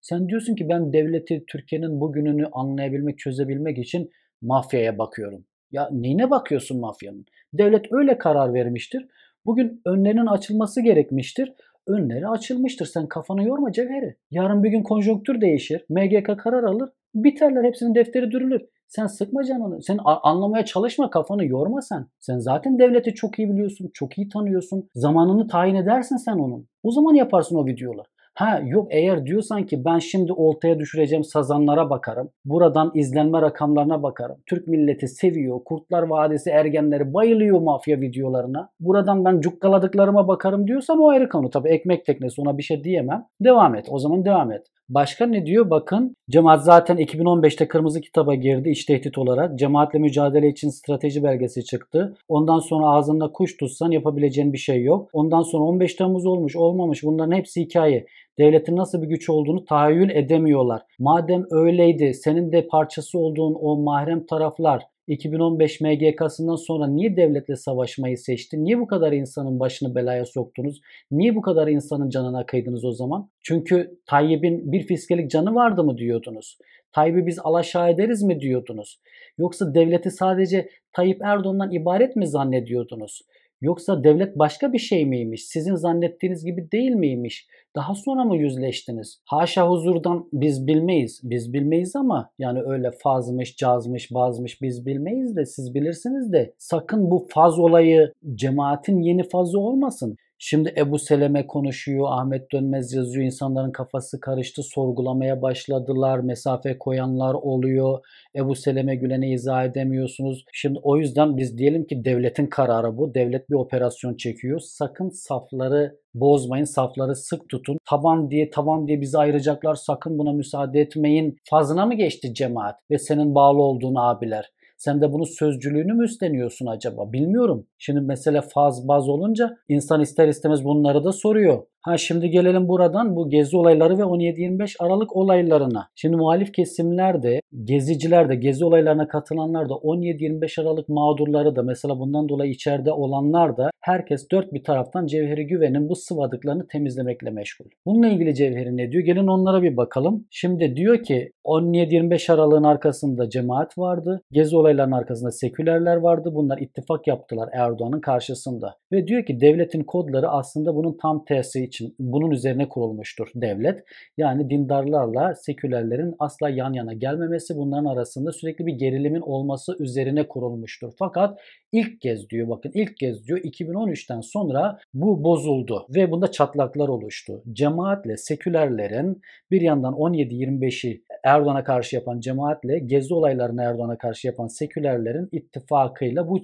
Sen diyorsun ki ben devleti, Türkiye'nin bugününü anlayabilmek, çözebilmek için mafyaya bakıyorum. Ya neyine bakıyorsun mafyanın? Devlet öyle karar vermiştir. Bugün önlerinin açılması gerekmiştir. Önleri açılmıştır. Sen kafanı yorma Cevheri. Yarın bir gün konjonktür değişir. MGK karar alır. Biterler hepsinin defteri dürülür. Sen sıkma canını. Sen anlamaya çalışma kafanı yorma sen. Sen zaten devleti çok iyi biliyorsun. Çok iyi tanıyorsun. Zamanını tayin edersin sen onun. O zaman yaparsın o videoları. Ha yok eğer diyorsan ki ben şimdi oltaya düşüreceğim sazanlara bakarım. Buradan izlenme rakamlarına bakarım. Türk milleti seviyor. Kurtlar Vadisi ergenleri bayılıyor mafya videolarına. Buradan ben cukkaladıklarıma bakarım diyorsan o ayrı konu. Tabi ekmek teknesi ona bir şey diyemem. Devam et. O zaman devam et. Başka ne diyor? Bakın cemaat zaten 2015'te kırmızı kitaba girdi iç tehdit olarak. Cemaatle mücadele için strateji belgesi çıktı. Ondan sonra ağzında kuş tutsan yapabileceğin bir şey yok. Ondan sonra 15 Temmuz olmuş olmamış bunların hepsi hikaye devletin nasıl bir güç olduğunu tahayyül edemiyorlar. Madem öyleydi senin de parçası olduğun o mahrem taraflar 2015 MGK'sından sonra niye devletle savaşmayı seçti? Niye bu kadar insanın başını belaya soktunuz? Niye bu kadar insanın canına kıydınız o zaman? Çünkü Tayyip'in bir fiskelik canı vardı mı diyordunuz? Tayyip'i biz alaşağı ederiz mi diyordunuz? Yoksa devleti sadece Tayyip Erdoğan'dan ibaret mi zannediyordunuz? Yoksa devlet başka bir şey miymiş? Sizin zannettiğiniz gibi değil miymiş? Daha sonra mı yüzleştiniz? Haşa huzurdan biz bilmeyiz. Biz bilmeyiz ama yani öyle fazmış, cazmış, bazmış biz bilmeyiz de siz bilirsiniz de sakın bu faz olayı cemaatin yeni fazı olmasın. Şimdi Ebu Seleme konuşuyor, Ahmet Dönmez yazıyor, insanların kafası karıştı, sorgulamaya başladılar, mesafe koyanlar oluyor. Ebu Seleme Gülen'e izah edemiyorsunuz. Şimdi o yüzden biz diyelim ki devletin kararı bu. Devlet bir operasyon çekiyor. Sakın safları bozmayın, safları sık tutun. Tavan diye tavan diye bizi ayıracaklar. Sakın buna müsaade etmeyin. Fazına mı geçti cemaat ve senin bağlı olduğun abiler? Sen de bunu sözcülüğünü mü üstleniyorsun acaba? Bilmiyorum. Şimdi mesele faz baz olunca insan ister istemez bunları da soruyor. Ha şimdi gelelim buradan bu gezi olayları ve 17-25 Aralık olaylarına. Şimdi muhalif kesimler de, geziciler de, gezi olaylarına katılanlar da 17-25 Aralık mağdurları da mesela bundan dolayı içeride olanlar da herkes dört bir taraftan Cevheri Güven'in bu sıvadıklarını temizlemekle meşgul. Bununla ilgili Cevheri ne diyor? Gelin onlara bir bakalım. Şimdi diyor ki 17-25 Aralık'ın arkasında cemaat vardı. Gezi olaylarının arkasında sekülerler vardı. Bunlar ittifak yaptılar Erdoğan'ın karşısında. Ve diyor ki devletin kodları aslında bunun tam tersi için bunun üzerine kurulmuştur devlet. Yani dindarlarla sekülerlerin asla yan yana gelmemesi, bunların arasında sürekli bir gerilimin olması üzerine kurulmuştur. Fakat ilk kez diyor bakın ilk kez diyor 2013'ten sonra bu bozuldu ve bunda çatlaklar oluştu. Cemaatle sekülerlerin bir yandan 17-25'i Erdoğan'a karşı yapan cemaatle gezi olaylarını Erdoğan'a karşı yapan sekülerlerin ittifakıyla bu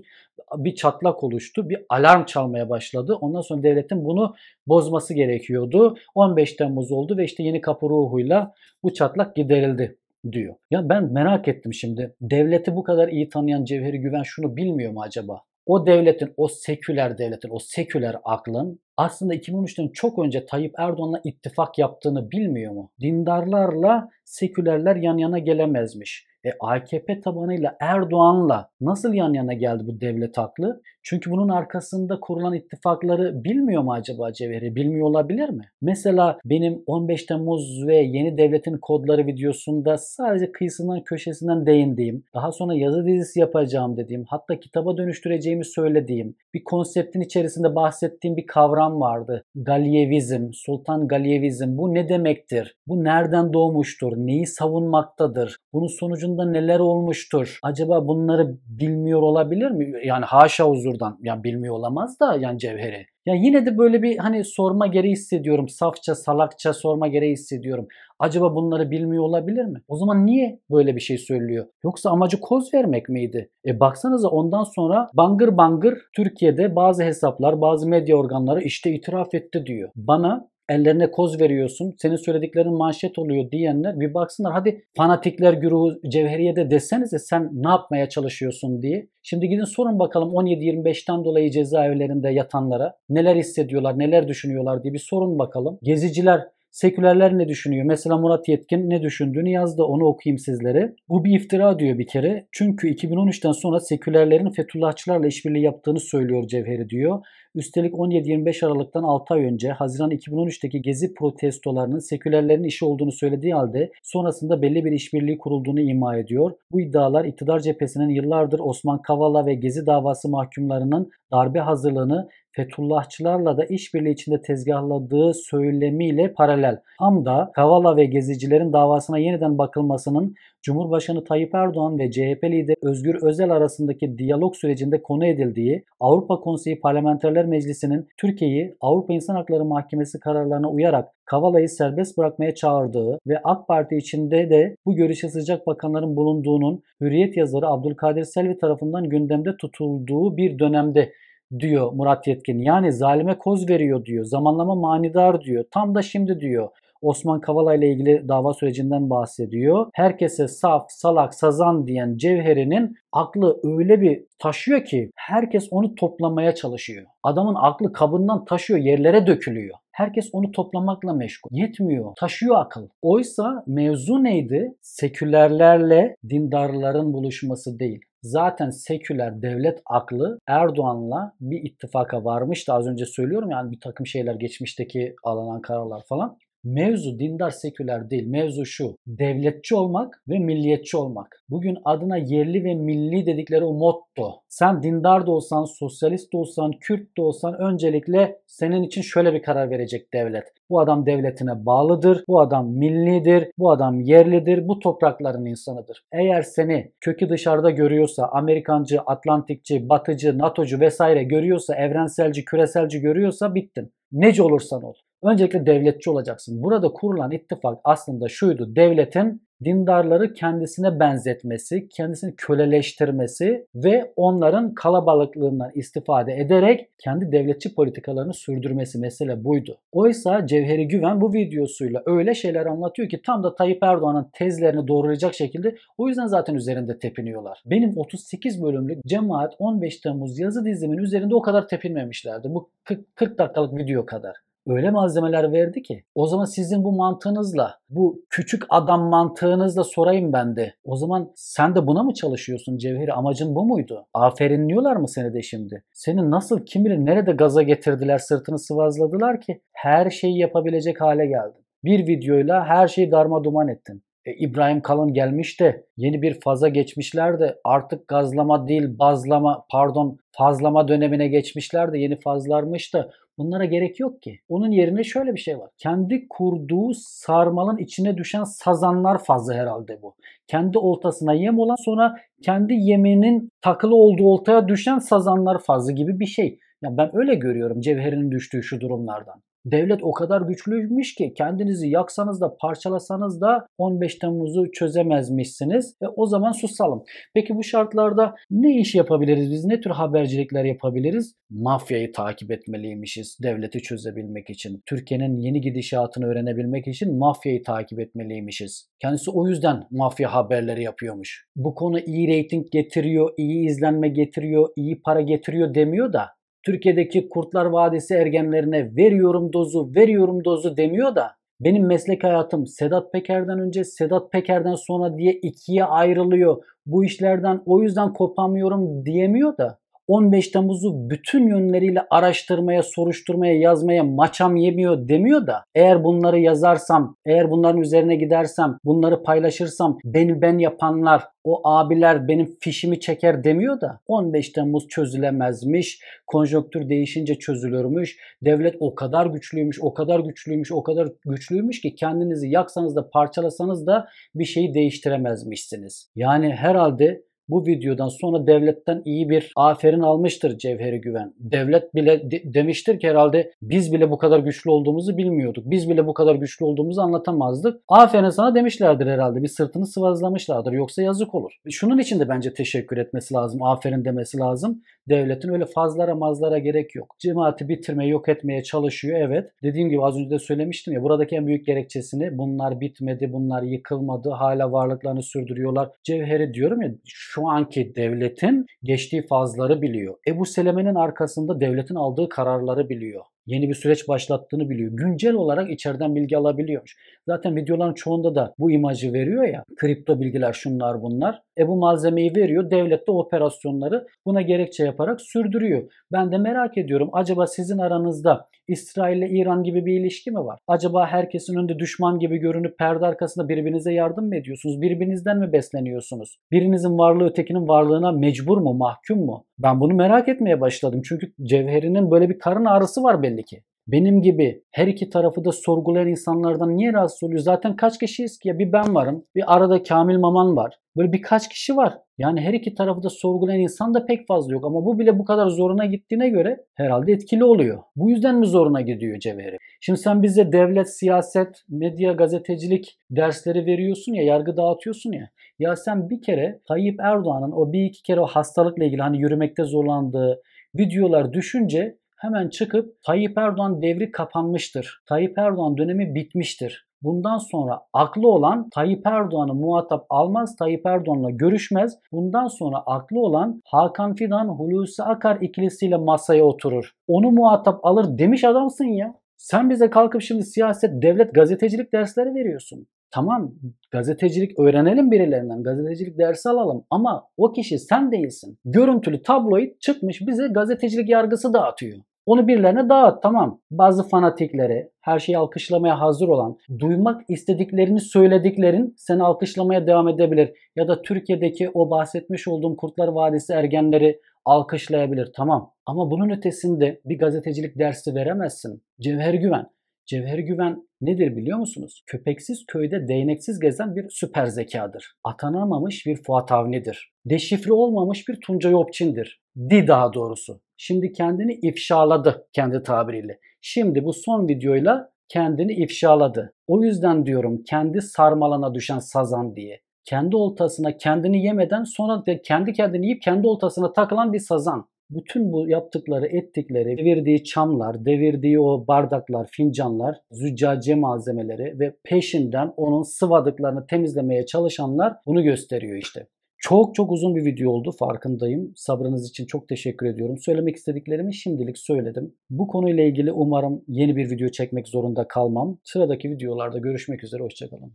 bir çatlak oluştu. Bir alarm çalmaya başladı. Ondan sonra devletin bunu bozması gerekiyordu. 15 Temmuz oldu ve işte yeni kapı ruhuyla bu çatlak giderildi diyor. Ya ben merak ettim şimdi. Devleti bu kadar iyi tanıyan Cevheri Güven şunu bilmiyor mu acaba? O devletin, o seküler devletin, o seküler aklın aslında 2013'ten çok önce Tayyip Erdoğan'la ittifak yaptığını bilmiyor mu? Dindarlarla sekülerler yan yana gelemezmiş. E AKP tabanıyla Erdoğan'la nasıl yan yana geldi bu devlet aklı? Çünkü bunun arkasında kurulan ittifakları bilmiyor mu acaba Cevheri? Bilmiyor olabilir mi? Mesela benim 15 Temmuz ve Yeni Devletin Kodları videosunda sadece kıyısından köşesinden değindiğim, daha sonra yazı dizisi yapacağım dediğim, hatta kitaba dönüştüreceğimi söylediğim, bir konseptin içerisinde bahsettiğim bir kavram vardı. Galiyevizm, Sultan Galiyevizm. Bu ne demektir? Bu nereden doğmuştur? Neyi savunmaktadır? Bunun sonucunda hayatında neler olmuştur? Acaba bunları bilmiyor olabilir mi? Yani haşa huzurdan ya bilmiyor olamaz da yani cevheri. Ya yine de böyle bir hani sorma gereği hissediyorum. Safça, salakça sorma gereği hissediyorum. Acaba bunları bilmiyor olabilir mi? O zaman niye böyle bir şey söylüyor? Yoksa amacı koz vermek miydi? E baksanıza ondan sonra bangır bangır Türkiye'de bazı hesaplar, bazı medya organları işte itiraf etti diyor. Bana ellerine koz veriyorsun, senin söylediklerin manşet oluyor diyenler bir baksınlar hadi fanatikler güruhu cevheriyede desenize sen ne yapmaya çalışıyorsun diye. Şimdi gidin sorun bakalım 17-25'ten dolayı cezaevlerinde yatanlara neler hissediyorlar, neler düşünüyorlar diye bir sorun bakalım. Geziciler Sekülerler ne düşünüyor? Mesela Murat Yetkin ne düşündüğünü yazdı. Onu okuyayım sizlere. Bu bir iftira diyor bir kere. Çünkü 2013'ten sonra sekülerlerin Fethullahçılarla işbirliği yaptığını söylüyor Cevheri diyor. Üstelik 17-25 Aralık'tan 6 ay önce Haziran 2013'teki gezi protestolarının sekülerlerin işi olduğunu söylediği halde sonrasında belli bir işbirliği kurulduğunu ima ediyor. Bu iddialar iktidar cephesinin yıllardır Osman Kavala ve Gezi davası mahkumlarının darbe hazırlığını Fethullahçılarla da işbirliği içinde tezgahladığı söylemiyle paralel. Hamda Kavala ve gezicilerin davasına yeniden bakılmasının Cumhurbaşkanı Tayyip Erdoğan ve CHP lideri Özgür Özel arasındaki diyalog sürecinde konu edildiği Avrupa Konseyi Parlamenterler Meclisi'nin Türkiye'yi Avrupa İnsan Hakları Mahkemesi kararlarına uyarak Kavala'yı serbest bırakmaya çağırdığı ve AK Parti içinde de bu görüşe sıcak bakanların bulunduğunun Hürriyet yazarı Abdülkadir Selvi tarafından gündemde tutulduğu bir dönemde diyor Murat Yetkin. Yani zalime koz veriyor diyor. Zamanlama manidar diyor. Tam da şimdi diyor. Osman Kavala ile ilgili dava sürecinden bahsediyor. Herkese saf, salak, sazan diyen Cevher'inin aklı öyle bir taşıyor ki herkes onu toplamaya çalışıyor. Adamın aklı kabından taşıyor, yerlere dökülüyor. Herkes onu toplamakla meşgul. Yetmiyor. Taşıyor akıl. Oysa mevzu neydi? Sekülerlerle dindarların buluşması değil zaten seküler devlet aklı Erdoğan'la bir ittifaka varmıştı. Az önce söylüyorum yani bir takım şeyler geçmişteki alınan kararlar falan. Mevzu dindar seküler değil. Mevzu şu. Devletçi olmak ve milliyetçi olmak. Bugün adına yerli ve milli dedikleri o motto. Sen dindar da olsan, sosyalist de olsan, Kürt de olsan öncelikle senin için şöyle bir karar verecek devlet. Bu adam devletine bağlıdır. Bu adam millidir. Bu adam yerlidir. Bu toprakların insanıdır. Eğer seni kökü dışarıda görüyorsa, Amerikancı, Atlantikçi, Batıcı, NATO'cu vesaire görüyorsa, evrenselci, küreselci görüyorsa bittin. Nece olursan ol. Öncelikle devletçi olacaksın. Burada kurulan ittifak aslında şuydu. Devletin dindarları kendisine benzetmesi, kendisini köleleştirmesi ve onların kalabalıklığından istifade ederek kendi devletçi politikalarını sürdürmesi mesele buydu. Oysa Cevheri Güven bu videosuyla öyle şeyler anlatıyor ki tam da Tayyip Erdoğan'ın tezlerini doğrulayacak şekilde o yüzden zaten üzerinde tepiniyorlar. Benim 38 bölümlük Cemaat 15 Temmuz yazı dizimin üzerinde o kadar tepinmemişlerdi. Bu 40, 40 dakikalık video kadar öyle malzemeler verdi ki. O zaman sizin bu mantığınızla, bu küçük adam mantığınızla sorayım ben de. O zaman sen de buna mı çalışıyorsun Cevheri? Amacın bu muydu? Aferinliyorlar mı seni de şimdi? Seni nasıl kim bilir nerede gaza getirdiler, sırtını sıvazladılar ki her şeyi yapabilecek hale geldin. Bir videoyla her şeyi darma duman ettin. E, İbrahim Kalın gelmiş de yeni bir faza geçmişler de artık gazlama değil bazlama pardon fazlama dönemine geçmişler de yeni fazlarmış da Bunlara gerek yok ki. Onun yerine şöyle bir şey var. Kendi kurduğu sarmalın içine düşen sazanlar fazla herhalde bu. Kendi oltasına yem olan sonra kendi yemeğinin takılı olduğu oltaya düşen sazanlar fazla gibi bir şey. Ya ben öyle görüyorum cevherin düştüğü şu durumlardan. Devlet o kadar güçlüymüş ki kendinizi yaksanız da parçalasanız da 15 Temmuz'u çözemezmişsiniz. ve o zaman susalım. Peki bu şartlarda ne iş yapabiliriz biz? Ne tür habercilikler yapabiliriz? Mafyayı takip etmeliymişiz devleti çözebilmek için. Türkiye'nin yeni gidişatını öğrenebilmek için mafyayı takip etmeliymişiz. Kendisi o yüzden mafya haberleri yapıyormuş. Bu konu iyi reyting getiriyor, iyi izlenme getiriyor, iyi para getiriyor demiyor da Türkiye'deki Kurtlar Vadisi ergenlerine veriyorum dozu, veriyorum dozu demiyor da benim meslek hayatım Sedat Peker'den önce, Sedat Peker'den sonra diye ikiye ayrılıyor. Bu işlerden o yüzden kopamıyorum diyemiyor da 15 Temmuz'u bütün yönleriyle araştırmaya, soruşturmaya, yazmaya maçam yemiyor demiyor da eğer bunları yazarsam, eğer bunların üzerine gidersem, bunları paylaşırsam beni ben yapanlar, o abiler benim fişimi çeker demiyor da 15 Temmuz çözülemezmiş, konjonktür değişince çözülürmüş, devlet o kadar güçlüymüş, o kadar güçlüymüş, o kadar güçlüymüş ki kendinizi yaksanız da parçalasanız da bir şeyi değiştiremezmişsiniz. Yani herhalde bu videodan sonra devletten iyi bir aferin almıştır Cevheri Güven. Devlet bile de, demiştir ki herhalde biz bile bu kadar güçlü olduğumuzu bilmiyorduk. Biz bile bu kadar güçlü olduğumuzu anlatamazdık. Aferin sana demişlerdir herhalde. Bir sırtını sıvazlamışlardır. Yoksa yazık olur. Şunun için de bence teşekkür etmesi lazım. Aferin demesi lazım. Devletin öyle fazlara mazlara gerek yok. Cemaati bitirmeye, yok etmeye çalışıyor. Evet. Dediğim gibi az önce de söylemiştim ya buradaki en büyük gerekçesini bunlar bitmedi, bunlar yıkılmadı, hala varlıklarını sürdürüyorlar. Cevheri diyorum ya şu şu anki devletin geçtiği fazları biliyor. Ebu Seleme'nin arkasında devletin aldığı kararları biliyor yeni bir süreç başlattığını biliyor. Güncel olarak içeriden bilgi alabiliyormuş. Zaten videoların çoğunda da bu imajı veriyor ya. Kripto bilgiler şunlar bunlar. E bu malzemeyi veriyor. Devlet de operasyonları buna gerekçe yaparak sürdürüyor. Ben de merak ediyorum. Acaba sizin aranızda İsrail ile İran gibi bir ilişki mi var? Acaba herkesin önünde düşman gibi görünüp perde arkasında birbirinize yardım mı ediyorsunuz? Birbirinizden mi besleniyorsunuz? Birinizin varlığı ötekinin varlığına mecbur mu, mahkum mu? Ben bunu merak etmeye başladım. Çünkü cevherinin böyle bir karın ağrısı var benim belli ki. Benim gibi her iki tarafı da sorgulayan insanlardan niye rahatsız oluyor? Zaten kaç kişiyiz ki ya bir ben varım, bir arada Kamil Maman var. Böyle birkaç kişi var. Yani her iki tarafı da sorgulayan insan da pek fazla yok ama bu bile bu kadar zoruna gittiğine göre herhalde etkili oluyor. Bu yüzden mi zoruna gidiyor Cevheri? Şimdi sen bize devlet, siyaset, medya, gazetecilik dersleri veriyorsun ya, yargı dağıtıyorsun ya. Ya sen bir kere Tayyip Erdoğan'ın o bir iki kere o hastalıkla ilgili hani yürümekte zorlandığı videolar düşünce hemen çıkıp Tayyip Erdoğan devri kapanmıştır. Tayyip Erdoğan dönemi bitmiştir. Bundan sonra aklı olan Tayyip Erdoğan'ı muhatap almaz, Tayyip Erdoğan'la görüşmez. Bundan sonra aklı olan Hakan Fidan, Hulusi Akar ikilisiyle masaya oturur. Onu muhatap alır demiş adamsın ya. Sen bize kalkıp şimdi siyaset, devlet, gazetecilik dersleri veriyorsun. Tamam gazetecilik öğrenelim birilerinden, gazetecilik dersi alalım ama o kişi sen değilsin. Görüntülü tabloid çıkmış bize gazetecilik yargısı dağıtıyor. Onu birilerine dağıt tamam. Bazı fanatikleri, her şeyi alkışlamaya hazır olan, duymak istediklerini söylediklerin seni alkışlamaya devam edebilir. Ya da Türkiye'deki o bahsetmiş olduğum Kurtlar Vadisi ergenleri alkışlayabilir tamam. Ama bunun ötesinde bir gazetecilik dersi veremezsin. Cevher Güven Cevher Güven nedir biliyor musunuz? Köpeksiz köyde değneksiz gezen bir süper zekadır. Atanamamış bir Fuat Avni'dir. Deşifre olmamış bir Tuncay Opçin'dir. Di daha doğrusu. Şimdi kendini ifşaladı kendi tabiriyle. Şimdi bu son videoyla kendini ifşaladı. O yüzden diyorum kendi sarmalana düşen sazan diye. Kendi oltasına kendini yemeden sonra da kendi kendini yiyip kendi oltasına takılan bir sazan bütün bu yaptıkları, ettikleri, devirdiği çamlar, devirdiği o bardaklar, fincanlar, züccaciye malzemeleri ve peşinden onun sıvadıklarını temizlemeye çalışanlar bunu gösteriyor işte. Çok çok uzun bir video oldu farkındayım. Sabrınız için çok teşekkür ediyorum. Söylemek istediklerimi şimdilik söyledim. Bu konuyla ilgili umarım yeni bir video çekmek zorunda kalmam. Sıradaki videolarda görüşmek üzere. Hoşçakalın.